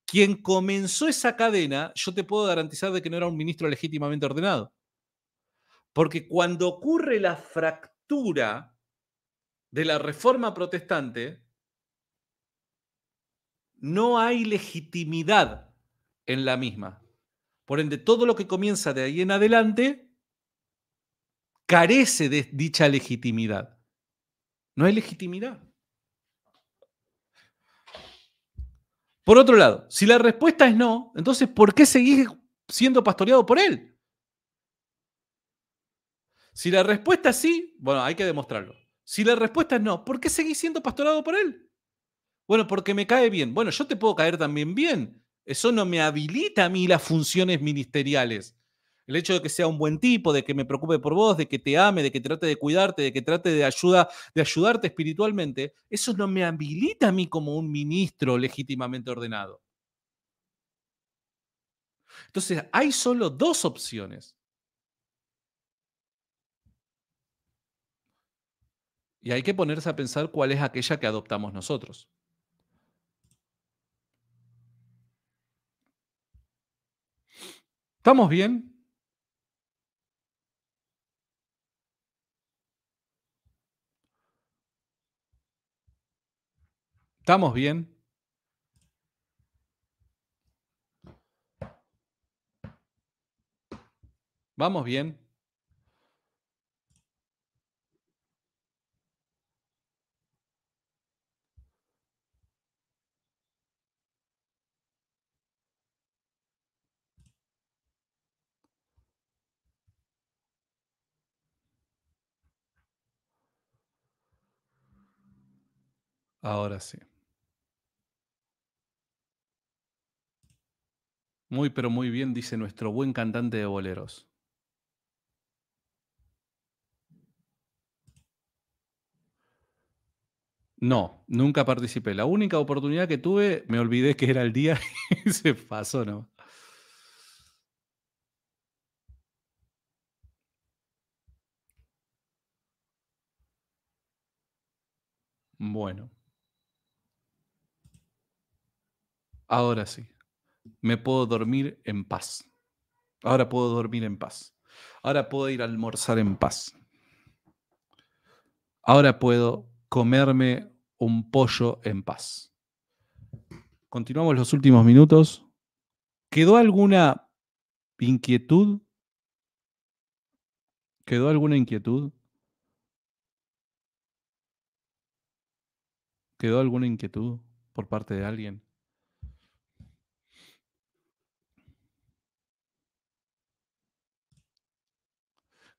quien comenzó esa cadena, yo te puedo garantizar de que no era un ministro legítimamente ordenado. Porque cuando ocurre la fractura de la reforma protestante, no hay legitimidad en la misma. Por ende, todo lo que comienza de ahí en adelante carece de dicha legitimidad. No hay legitimidad. Por otro lado, si la respuesta es no, entonces ¿por qué seguís siendo pastoreado por él? Si la respuesta es sí, bueno, hay que demostrarlo. Si la respuesta es no, ¿por qué seguís siendo pastorado por él? Bueno, porque me cae bien. Bueno, yo te puedo caer también bien. Eso no me habilita a mí las funciones ministeriales. El hecho de que sea un buen tipo, de que me preocupe por vos, de que te ame, de que trate de cuidarte, de que trate de ayuda, de ayudarte espiritualmente, eso no me habilita a mí como un ministro legítimamente ordenado. Entonces, hay solo dos opciones. Y hay que ponerse a pensar cuál es aquella que adoptamos nosotros. ¿Estamos bien? ¿Estamos bien? ¿Vamos bien? Ahora sí. Muy, pero muy bien, dice nuestro buen cantante de boleros. No, nunca participé. La única oportunidad que tuve, me olvidé que era el día y se pasó, ¿no? Bueno. Ahora sí. Me puedo dormir en paz. Ahora puedo dormir en paz. Ahora puedo ir a almorzar en paz. Ahora puedo comerme un pollo en paz. Continuamos los últimos minutos. ¿Quedó alguna inquietud? ¿Quedó alguna inquietud? ¿Quedó alguna inquietud por parte de alguien?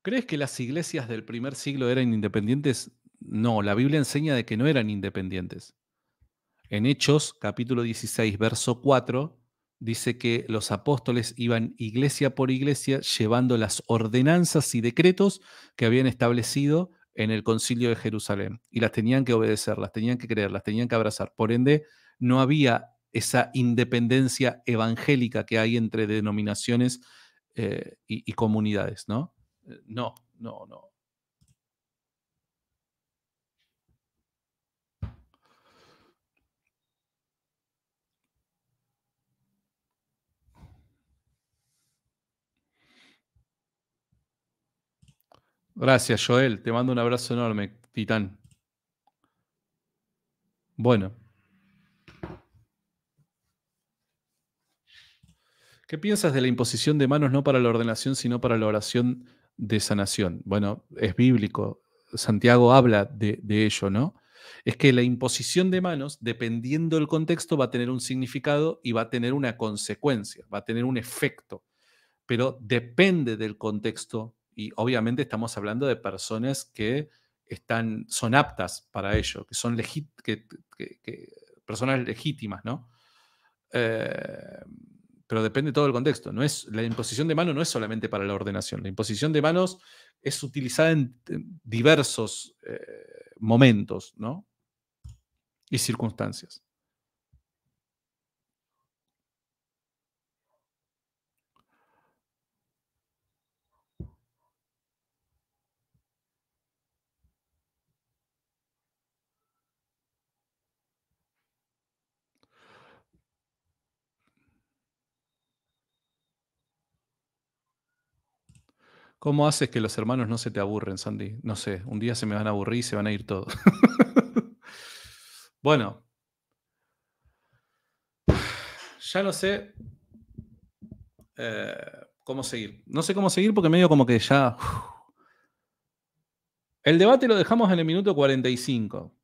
¿Crees que las iglesias del primer siglo eran independientes? No, la Biblia enseña de que no eran independientes. En Hechos, capítulo 16, verso 4, dice que los apóstoles iban iglesia por iglesia llevando las ordenanzas y decretos que habían establecido en el concilio de Jerusalén y las tenían que obedecer, las tenían que creer, las tenían que abrazar. Por ende, no había esa independencia evangélica que hay entre denominaciones eh, y comunidades, ¿no? No, no, no. Gracias, Joel. Te mando un abrazo enorme, Titán. Bueno. ¿Qué piensas de la imposición de manos no para la ordenación, sino para la oración de sanación. Bueno, es bíblico, Santiago habla de, ello, ¿no? Es que la imposición de manos, dependiendo del contexto, va a tener un significado y va a tener una consecuencia, va a tener un efecto, pero depende del contexto y obviamente estamos hablando de personas que están, son aptas para ello, que son personas legítimas, ¿no? Eh, pero depende todo el contexto. No es, la imposición de manos no es solamente para la ordenación. La imposición de manos es utilizada en diversos eh, momentos ¿no? y circunstancias. ¿Cómo haces que los hermanos no se te aburren, Sandy? No sé, un día se me van a aburrir y se van a ir todos. bueno, ya no sé eh, cómo seguir. No sé cómo seguir porque medio como que ya... El debate lo dejamos en el minuto 45.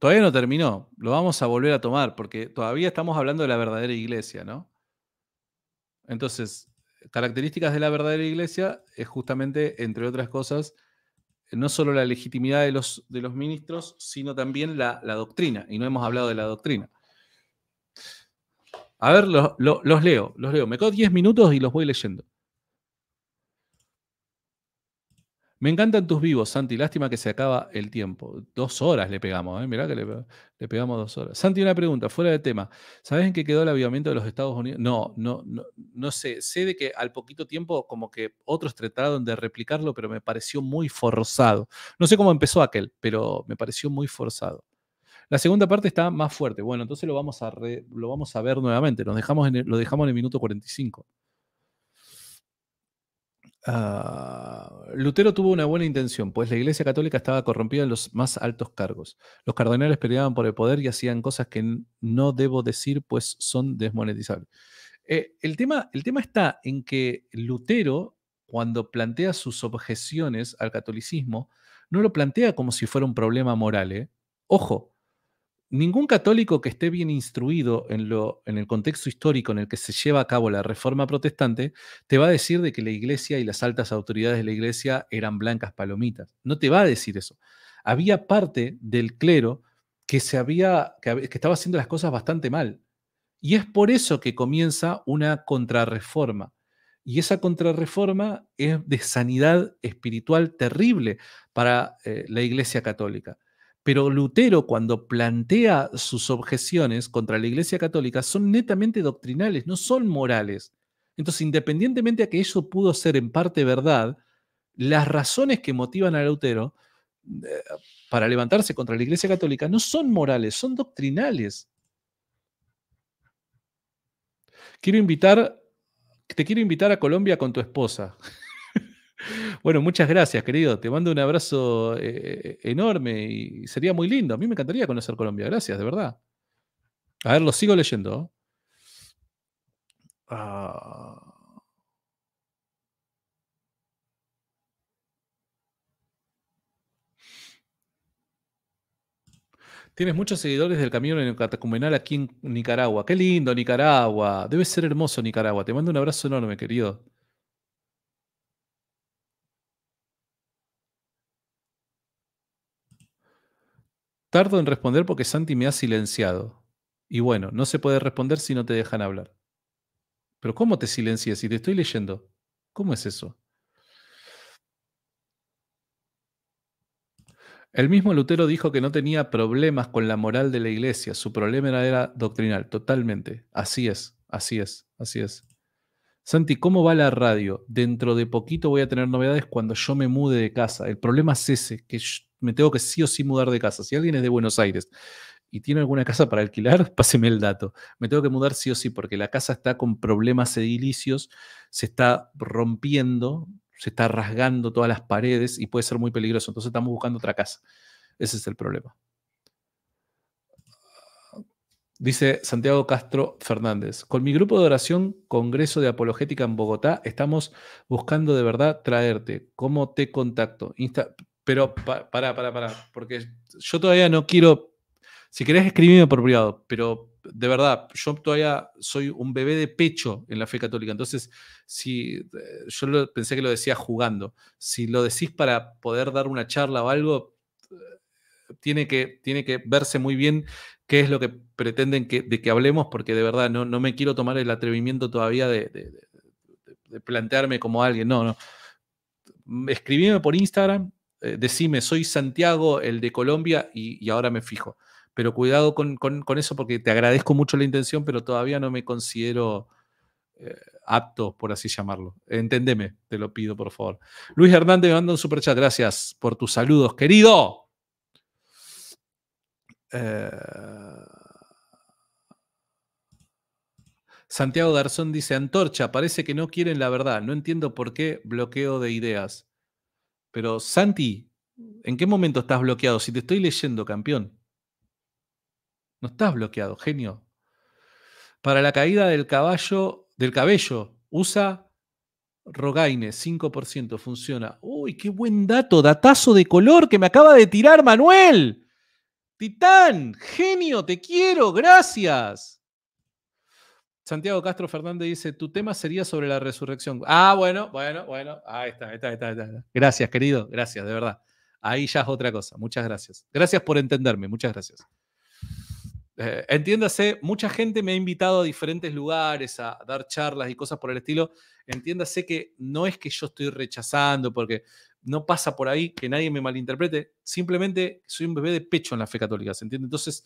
Todavía no terminó, lo vamos a volver a tomar porque todavía estamos hablando de la verdadera iglesia, ¿no? Entonces, características de la verdadera iglesia es justamente, entre otras cosas, no solo la legitimidad de los, de los ministros, sino también la, doctrina. Y no hemos hablado de la doctrina. A ver, los leo, los leo. Me quedo 10 minutos y los voy leyendo. Me encantan tus vivos, Santi. Lástima que se acaba el tiempo. Dos horas le pegamos, ¿eh? Mirá que le, pegamos dos horas. Santi, una pregunta, fuera de tema. ¿Sabes en qué quedó el avivamiento de los Estados Unidos? No, no, no, no sé. Sé de que al poquito tiempo como que otros trataron de replicarlo, pero me pareció muy forzado. No sé cómo empezó aquel, pero me pareció muy forzado. La segunda parte está más fuerte. Bueno, entonces lo vamos a, lo vamos a ver nuevamente. dejamos lo dejamos en el minuto 45. Ah, Lutero tuvo una buena intención, pues la Iglesia Católica estaba corrompida en los más altos cargos. Los cardenales peleaban por el poder y hacían cosas que no debo decir, pues son desmonetizables. Eh, el, tema, el tema está en que Lutero, cuando plantea sus objeciones al catolicismo, no lo plantea como si fuera un problema moral. ¿eh? Ojo, ningún católico que esté bien instruido en, lo, en, el contexto histórico en el que se lleva a cabo la reforma protestante te va a decir de que la iglesia y las altas autoridades de la iglesia eran blancas palomitas. No te va a decir eso. Había parte del clero que, se había, que, estaba haciendo las cosas bastante mal. Y es por eso que comienza una contrarreforma. Y esa contrarreforma es de sanidad espiritual terrible para eh, la Iglesia Católica. Pero Lutero, cuando plantea sus objeciones contra la Iglesia Católica, son netamente doctrinales, no son morales. Entonces, independientemente a que eso pudo ser en parte verdad, las razones que motivan a Lutero eh, para levantarse contra la Iglesia Católica no son morales, son doctrinales. Quiero invitar, te quiero invitar a Colombia con tu esposa. Bueno, muchas gracias, querido. Te mando un abrazo eh, eh, enorme y sería muy lindo. A mí me encantaría conocer Colombia. Gracias, de verdad. A ver, lo sigo leyendo. Ah. Tienes muchos seguidores del camino en Catacumenal aquí en Nicaragua. Qué lindo, Nicaragua. Debe ser hermoso Nicaragua. Te mando un abrazo enorme, querido. Tardo en responder porque Santi me ha silenciado. Y bueno, no se puede responder si no te dejan hablar. Pero ¿cómo te silencias si te estoy leyendo? ¿Cómo es eso? El mismo Lutero dijo que no tenía problemas con la moral de la iglesia, su problema era, doctrinal, totalmente. Así es, así es, así es. Santi, ¿cómo va la radio? Dentro de poquito voy a tener novedades cuando yo me mude de casa. El problema es ese, que me tengo que sí o sí mudar de casa. Si alguien es de Buenos Aires y tiene alguna casa para alquilar, páseme el dato. Me tengo que mudar sí o sí porque la casa está con problemas edilicios, se está rompiendo, se está rasgando todas las paredes y puede ser muy peligroso. Entonces estamos buscando otra casa. Ese es el problema. Dice Santiago Castro Fernández, con mi grupo de oración Congreso de Apologética en Bogotá, estamos buscando de verdad traerte. ¿Cómo te contacto? Insta pero para para para porque yo todavía no quiero, si querés escribirme por privado, pero de verdad, yo todavía soy un bebé de pecho en la fe católica, entonces, si eh, yo pensé que lo decía jugando, si lo decís para poder dar una charla o algo, eh, tiene que, tiene que verse muy bien qué es lo que pretenden que, de que hablemos, porque de verdad no, no me quiero tomar el atrevimiento todavía de, plantearme como alguien, no, no. Escribime por Instagram, eh, decime, soy Santiago, el de Colombia, y, ahora me fijo. Pero cuidado con, eso porque te agradezco mucho la intención, pero todavía no me considero eh, apto, por así llamarlo. enténdeme te lo pido, por favor. Luis Hernández me manda un superchat. Gracias por tus saludos, querido. Eh, Santiago Garzón dice, Antorcha, parece que no quieren la verdad. No entiendo por qué bloqueo de ideas. Pero Santi, ¿en qué momento estás bloqueado? Si te estoy leyendo, campeón. No estás bloqueado, genio. Para la caída del caballo, del cabello, usa Rogaine, 5% funciona. Uy, qué buen dato, datazo de color que me acaba de tirar Manuel. Titán, genio, te quiero, gracias. Santiago Castro Fernández dice, tu tema sería sobre la resurrección. Ah, bueno, bueno, bueno. Ahí está, ahí está, está. está. Gracias, querido. Gracias, de verdad. Ahí ya es otra cosa. Muchas gracias. Gracias por entenderme. Muchas gracias. Eh, entiéndase, mucha gente me ha invitado a diferentes lugares a dar charlas y cosas por el estilo. Entiéndase que no es que yo estoy rechazando, porque no pasa por ahí, que nadie me malinterprete. Simplemente soy un bebé de pecho en la fe católica, ¿se entiende? Entonces,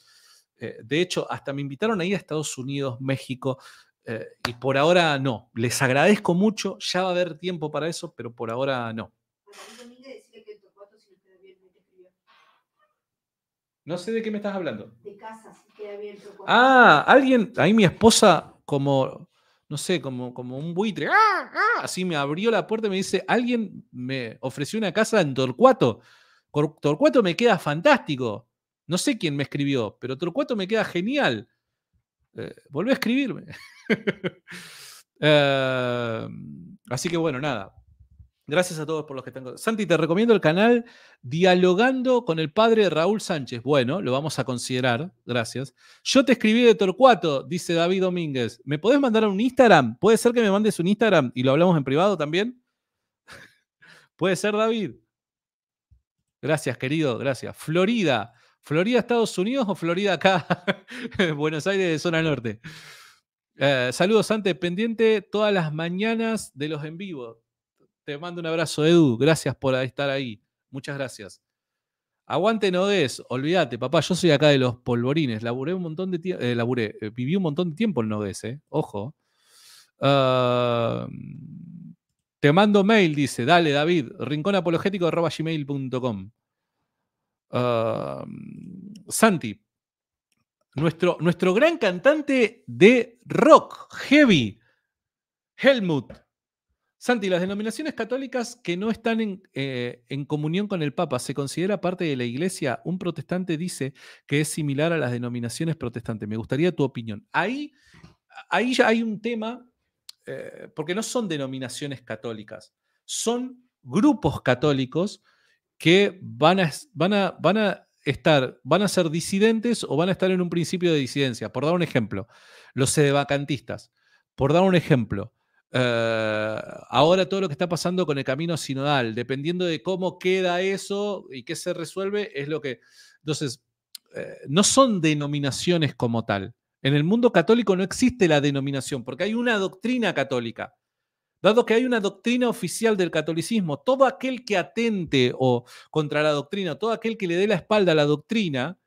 eh, de hecho, hasta me invitaron ahí a Estados Unidos, México, eh, y por ahora no. Les agradezco mucho, ya va a haber tiempo para eso, pero por ahora no. No sé de qué me estás hablando. De casa, si queda abierto. Ah, alguien, ahí mi esposa, como, no sé, como, como un buitre, ¡ah, ah! así me abrió la puerta y me dice, alguien me ofreció una casa en Torcuato. Torcuato me queda fantástico. No sé quién me escribió, pero Torcuato me queda genial. Eh, volví a escribirme. Eh, así que bueno, nada. Gracias a todos por los que están. Santi, te recomiendo el canal Dialogando con el padre Raúl Sánchez. Bueno, lo vamos a considerar. Gracias. Yo te escribí de Torcuato, dice David Domínguez. ¿Me podés mandar un Instagram? ¿Puede ser que me mandes un Instagram y lo hablamos en privado también? ¿Puede ser, David? Gracias, querido. Gracias. Florida. ¿Florida, Estados Unidos o Florida acá? Buenos Aires, zona norte. Eh, saludos, Sante. pendiente todas las mañanas de los en vivo. Te mando un abrazo, Edu. Gracias por estar ahí. Muchas gracias. Aguante Nodes. olvídate, papá, yo soy acá de los polvorines. Laburé un montón de tiempo, eh, eh, viví un montón de tiempo en Nodes, eh. ojo. Ah, te mando mail, dice, dale David, gmail.com. Ah, Santi, nuestro, nuestro gran cantante de rock heavy, Helmut. Santi, las denominaciones católicas que no están eh, en, comunión con el Papa, ¿se considera parte de la Iglesia? Un protestante dice que es similar a las denominaciones protestantes. Me gustaría tu opinión. Ahí, ahí ya hay un tema, eh, porque no son denominaciones católicas, son grupos católicos que van a, estar, van a ser disidentes o van a estar en un principio de disidencia. Por dar un ejemplo, los sedevacantistas. Por dar un ejemplo, eh, ahora todo lo que está pasando con el camino sinodal, dependiendo de cómo queda eso y qué se resuelve, es lo que... Entonces, eh, no son denominaciones como tal. En el mundo católico no existe la denominación, porque hay una doctrina católica. Dado que hay una doctrina oficial del catolicismo, todo aquel que atente o contra la doctrina, todo aquel que le dé la espalda a la doctrina,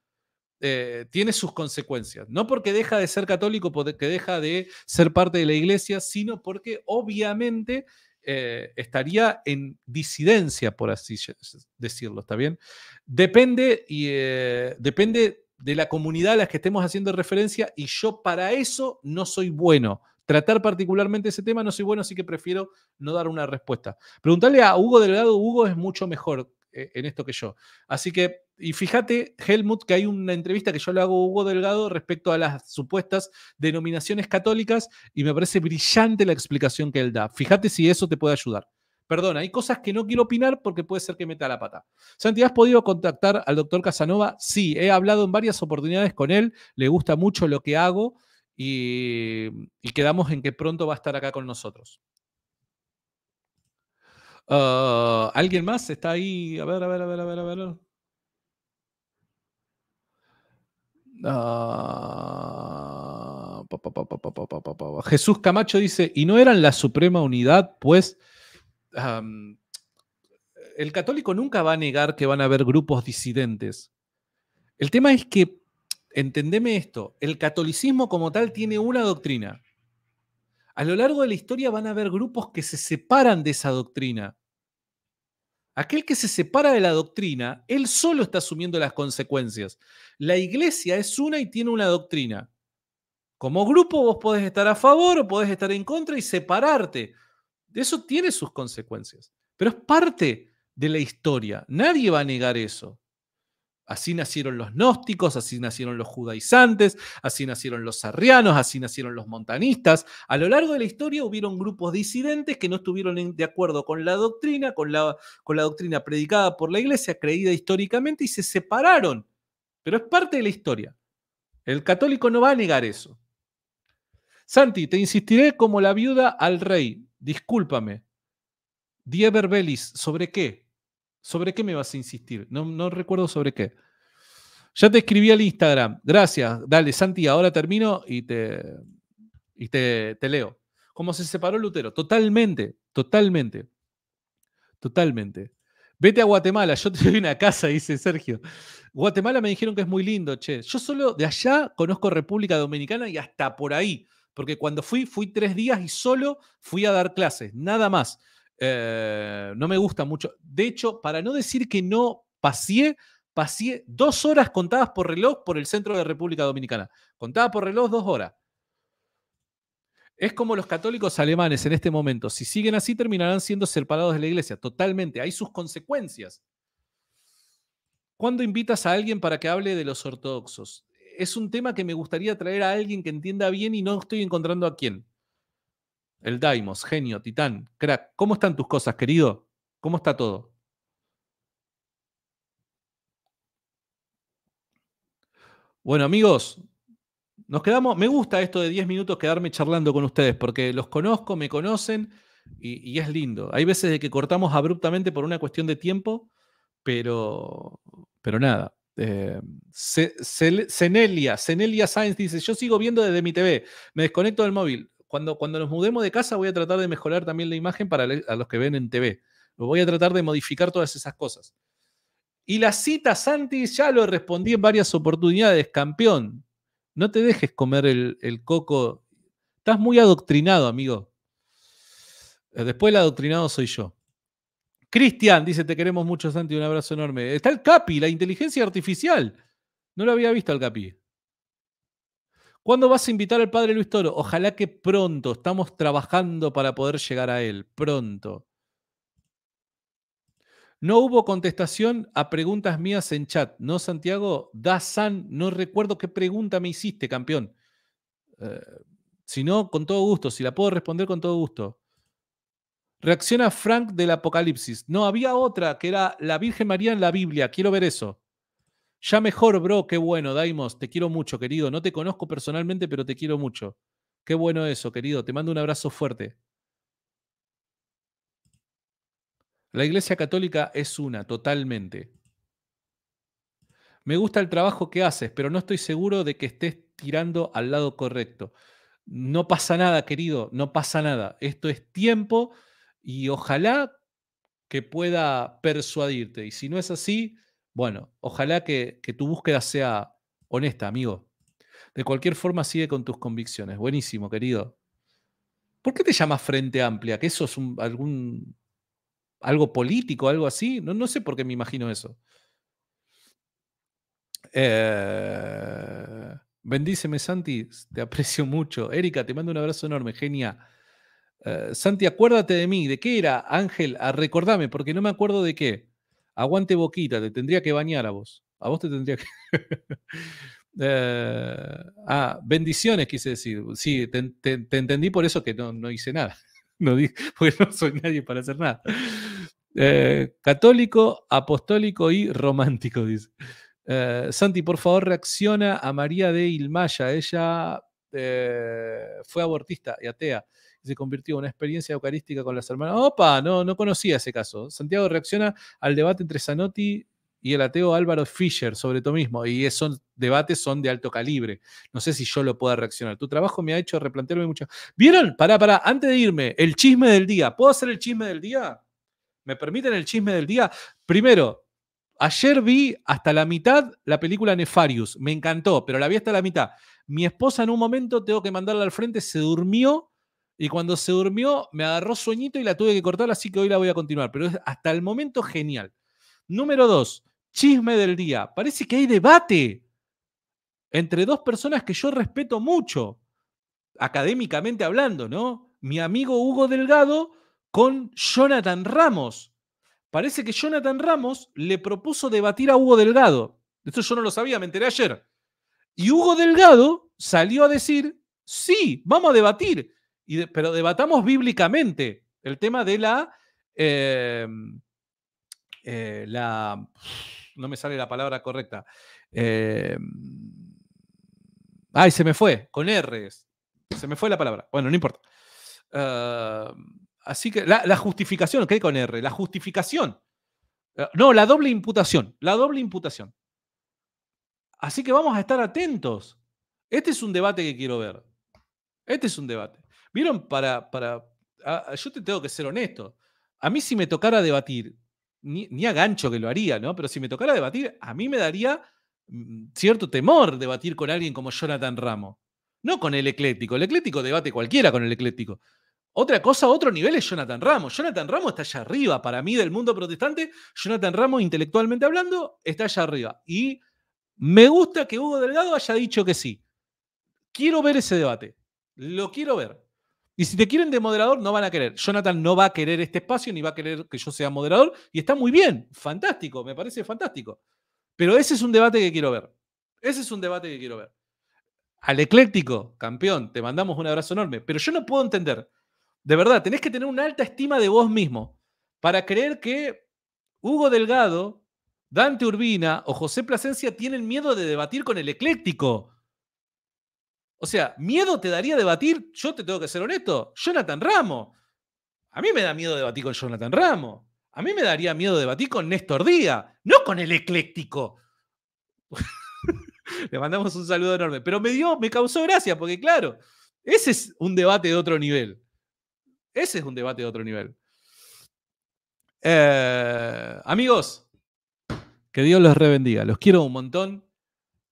eh, tiene sus consecuencias. No porque deja de ser católico, porque deja de ser parte de la iglesia, sino porque obviamente eh, estaría en disidencia, por así decirlo, ¿está bien? Depende, y, eh, depende de la comunidad a la que estemos haciendo referencia y yo para eso no soy bueno, tratar particularmente ese tema, no soy bueno, así que prefiero no dar una respuesta. Preguntarle a Hugo Delgado, Hugo es mucho mejor eh, en esto que yo. Así que, y fíjate, Helmut, que hay una entrevista que yo le hago a Hugo Delgado respecto a las supuestas denominaciones católicas y me parece brillante la explicación que él da. Fíjate si eso te puede ayudar. Perdón, hay cosas que no quiero opinar porque puede ser que meta la pata. Santi, ¿has podido contactar al doctor Casanova? Sí, he hablado en varias oportunidades con él, le gusta mucho lo que hago y, quedamos en que pronto va a estar acá con nosotros. Ah, ¿Alguien más está ahí? A ver, a ver, a ver, a ver, a ver. Jesús Camacho dice, ¿y no eran la Suprema Unidad? Pues el católico nunca va a negar que van a haber grupos disidentes. El tema es que entendeme esto, el catolicismo como tal tiene una doctrina. A lo largo de la historia van a haber grupos que se separan de esa doctrina. Aquel que se separa de la doctrina, él solo está asumiendo las consecuencias. La iglesia es una y tiene una doctrina. Como grupo vos podés estar a favor o podés estar en contra y separarte. Eso tiene sus consecuencias, pero es parte de la historia. Nadie va a negar eso. Así nacieron los gnósticos, así nacieron los judaizantes, así nacieron los sarrianos, así nacieron los montanistas. A lo largo de la historia hubieron grupos disidentes que no estuvieron de acuerdo con la doctrina, con la, con la doctrina predicada por la iglesia, creída históricamente, y se separaron. Pero es parte de la historia. El católico no va a negar eso. Santi, te insistiré como la viuda al rey. Discúlpame. Dieber Belis, ¿sobre qué? ¿Sobre qué me vas a insistir? No, recuerdo sobre qué. Ya te escribí al Instagram. Gracias. Dale, Santi, ahora termino y te, y te, leo. ¿Cómo se separó Lutero. Totalmente, totalmente. Totalmente. Vete a Guatemala, yo te doy una casa, dice Sergio. Guatemala me dijeron que es muy lindo, che. Yo solo de allá conozco República Dominicana y hasta por ahí, porque cuando fui, fui tres días y solo fui a dar clases, nada más. Eh, no me gusta mucho. De hecho, para no decir que no pasé pasé dos horas contadas por reloj por el centro de República Dominicana. Contadas por reloj dos horas. Es como los católicos alemanes en este momento. Si siguen así, terminarán siendo separados de la iglesia. Totalmente. Hay sus consecuencias. ¿Cuándo invitas a alguien para que hable de los ortodoxos? Es un tema que me gustaría traer a alguien que entienda bien y no estoy encontrando a quién el Daimos, genio, titán, crack. ¿Cómo están tus cosas, querido? ¿Cómo está todo? Bueno, amigos, nos quedamos. Me gusta esto de 10 minutos quedarme charlando con ustedes porque los conozco, me conocen y, es lindo. Hay veces de que cortamos abruptamente por una cuestión de tiempo, pero, pero nada. Eh, Cenelia, Cenelia Sainz dice: Yo sigo viendo desde mi TV, me desconecto del móvil cuando, nos mudemos de casa voy a tratar de mejorar también la imagen para a los que ven en TV. Voy a tratar de modificar todas esas cosas. Y la cita, Santi, ya lo respondí en varias oportunidades, campeón. No te dejes comer el, el coco. Estás muy adoctrinado, amigo. Eh, después el adoctrinado soy yo. Cristian dice: Te queremos mucho, Santi, un abrazo enorme. Está el CAPI, la inteligencia artificial. No lo había visto al CAPI. ¿Cuándo vas a invitar al padre Luis Toro? Ojalá que pronto. Estamos trabajando para poder llegar a él. Pronto. No hubo contestación a preguntas mías en chat. No, Santiago, da san. No recuerdo qué pregunta me hiciste, campeón. Eh, si no, con todo gusto. Si la puedo responder, con todo gusto. Reacciona Frank del Apocalipsis. No, había otra que era la Virgen María en la Biblia. Quiero ver eso. Ya mejor, bro, qué bueno, Daimos, te quiero mucho, querido. No te conozco personalmente, pero te quiero mucho. Qué bueno eso, querido. Te mando un abrazo fuerte. La Iglesia Católica es una, totalmente. Me gusta el trabajo que haces, pero no estoy seguro de que estés tirando al lado correcto. No pasa nada, querido, no pasa nada. Esto es tiempo y ojalá que pueda persuadirte. Y si no es así, bueno, ojalá que, tu búsqueda sea honesta, amigo. De cualquier forma, sigue con tus convicciones. Buenísimo, querido. ¿Por qué te llamas Frente Amplia? ¿Que eso es algún, algo político, algo así? No, no sé por qué me imagino eso. Eh, bendíceme, Santi. Te aprecio mucho. Erika, te mando un abrazo enorme. Genia. Eh, Santi, acuérdate de mí. ¿De qué era, Ángel? A, ah, recordame, porque no me acuerdo de qué. Aguante boquita, te tendría que bañar a vos. A vos te tendría que. Eh, ah, bendiciones, quise decir. Sí, te, entendí por eso que no, no hice nada. No dije, porque no soy nadie para hacer nada. Eh, católico, apostólico y romántico, dice. Eh, Santi, por favor, reacciona a María de Ilmaya. Ella fue abortista y atea se convirtió en una experiencia eucarística con las hermanas. ¡Opa! No, no conocía ese caso. Santiago reacciona al debate entre Zanotti y el ateo Álvaro Fischer sobre tú mismo, y esos debates son de alto calibre. No sé si yo lo pueda reaccionar. Tu trabajo me ha hecho replantearme mucho. ¿Vieron? para, para, antes de irme, el chisme del día. ¿Puedo hacer el chisme del día? ¿Me permiten el chisme del día? Primero, ayer vi hasta la mitad la película Nefarius. Me encantó, pero la vi hasta la mitad. Mi esposa en un momento, tengo que mandarla al frente, se durmió y cuando se durmió, me agarró sueñito y la tuve que cortar, así que hoy la voy a continuar. Pero es hasta el momento genial. Número dos, chisme del día. Parece que hay debate entre dos personas que yo respeto mucho, académicamente hablando, ¿no? Mi amigo Hugo Delgado con Jonathan Ramos. Parece que Jonathan Ramos le propuso debatir a Hugo Delgado. Esto yo no lo sabía, me enteré ayer. Y Hugo Delgado salió a decir, sí, vamos a debatir pero debatamos bíblicamente el tema de la, em, eh, la, no me sale la palabra correcta, em, ay, se me fue, con R, se me fue la palabra, bueno, no importa. Em, así que la, justificación, ¿qué con R? La justificación. Eh, no, la doble imputación, la doble imputación. Así que vamos a estar atentos. Este es un debate que quiero ver. Este es un debate. Vieron, para, para, ah, ah, yo te tengo que ser honesto. A mí si me tocara debatir, ni, ni, a gancho que lo haría, ¿no? Pero si me tocara debatir, a mí me daría mm, cierto temor debatir con alguien como Jonathan Ramos No con el ecléctico. El ecléctico debate cualquiera con el ecléctico. Otra cosa, otro nivel es Jonathan Ramos. Jonathan Ramos está allá arriba. Para mí, del mundo protestante, Jonathan Ramos, intelectualmente hablando, está allá arriba. Y me gusta que Hugo Delgado haya dicho que sí. Quiero ver ese debate. Lo quiero ver. Y si te quieren de moderador, no van a querer. Jonathan no va a querer este espacio ni va a querer que yo sea moderador. Y está muy bien, fantástico, me parece fantástico. Pero ese es un debate que quiero ver. Ese es un debate que quiero ver. Al ecléctico, campeón, te mandamos un abrazo enorme. Pero yo no puedo entender. De verdad, tenés que tener una alta estima de vos mismo para creer que Hugo Delgado, Dante Urbina o José Plasencia tienen miedo de debatir con el ecléctico. O sea, miedo te daría debatir, yo te tengo que ser honesto, Jonathan Ramo. A mí me da miedo debatir con Jonathan Ramo. A mí me daría miedo debatir con Néstor Díaz, no con el ecléctico. Le mandamos un saludo enorme. Pero me dio, me causó gracia, porque claro, ese es un debate de otro nivel. Ese es un debate de otro nivel. Eh, amigos, que Dios los rebendiga. Los quiero un montón.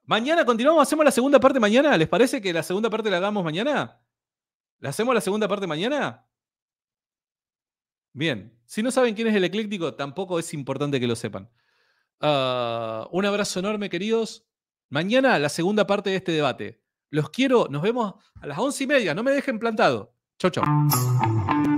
Mañana continuamos, hacemos la segunda parte mañana. ¿Les parece que la segunda parte la damos mañana? ¿La hacemos la segunda parte mañana? Bien. Si no saben quién es el ecléctico, tampoco es importante que lo sepan. Ah, un abrazo enorme, queridos. Mañana la segunda parte de este debate. Los quiero. Nos vemos a las once y media. No me dejen plantado. Chau, chau.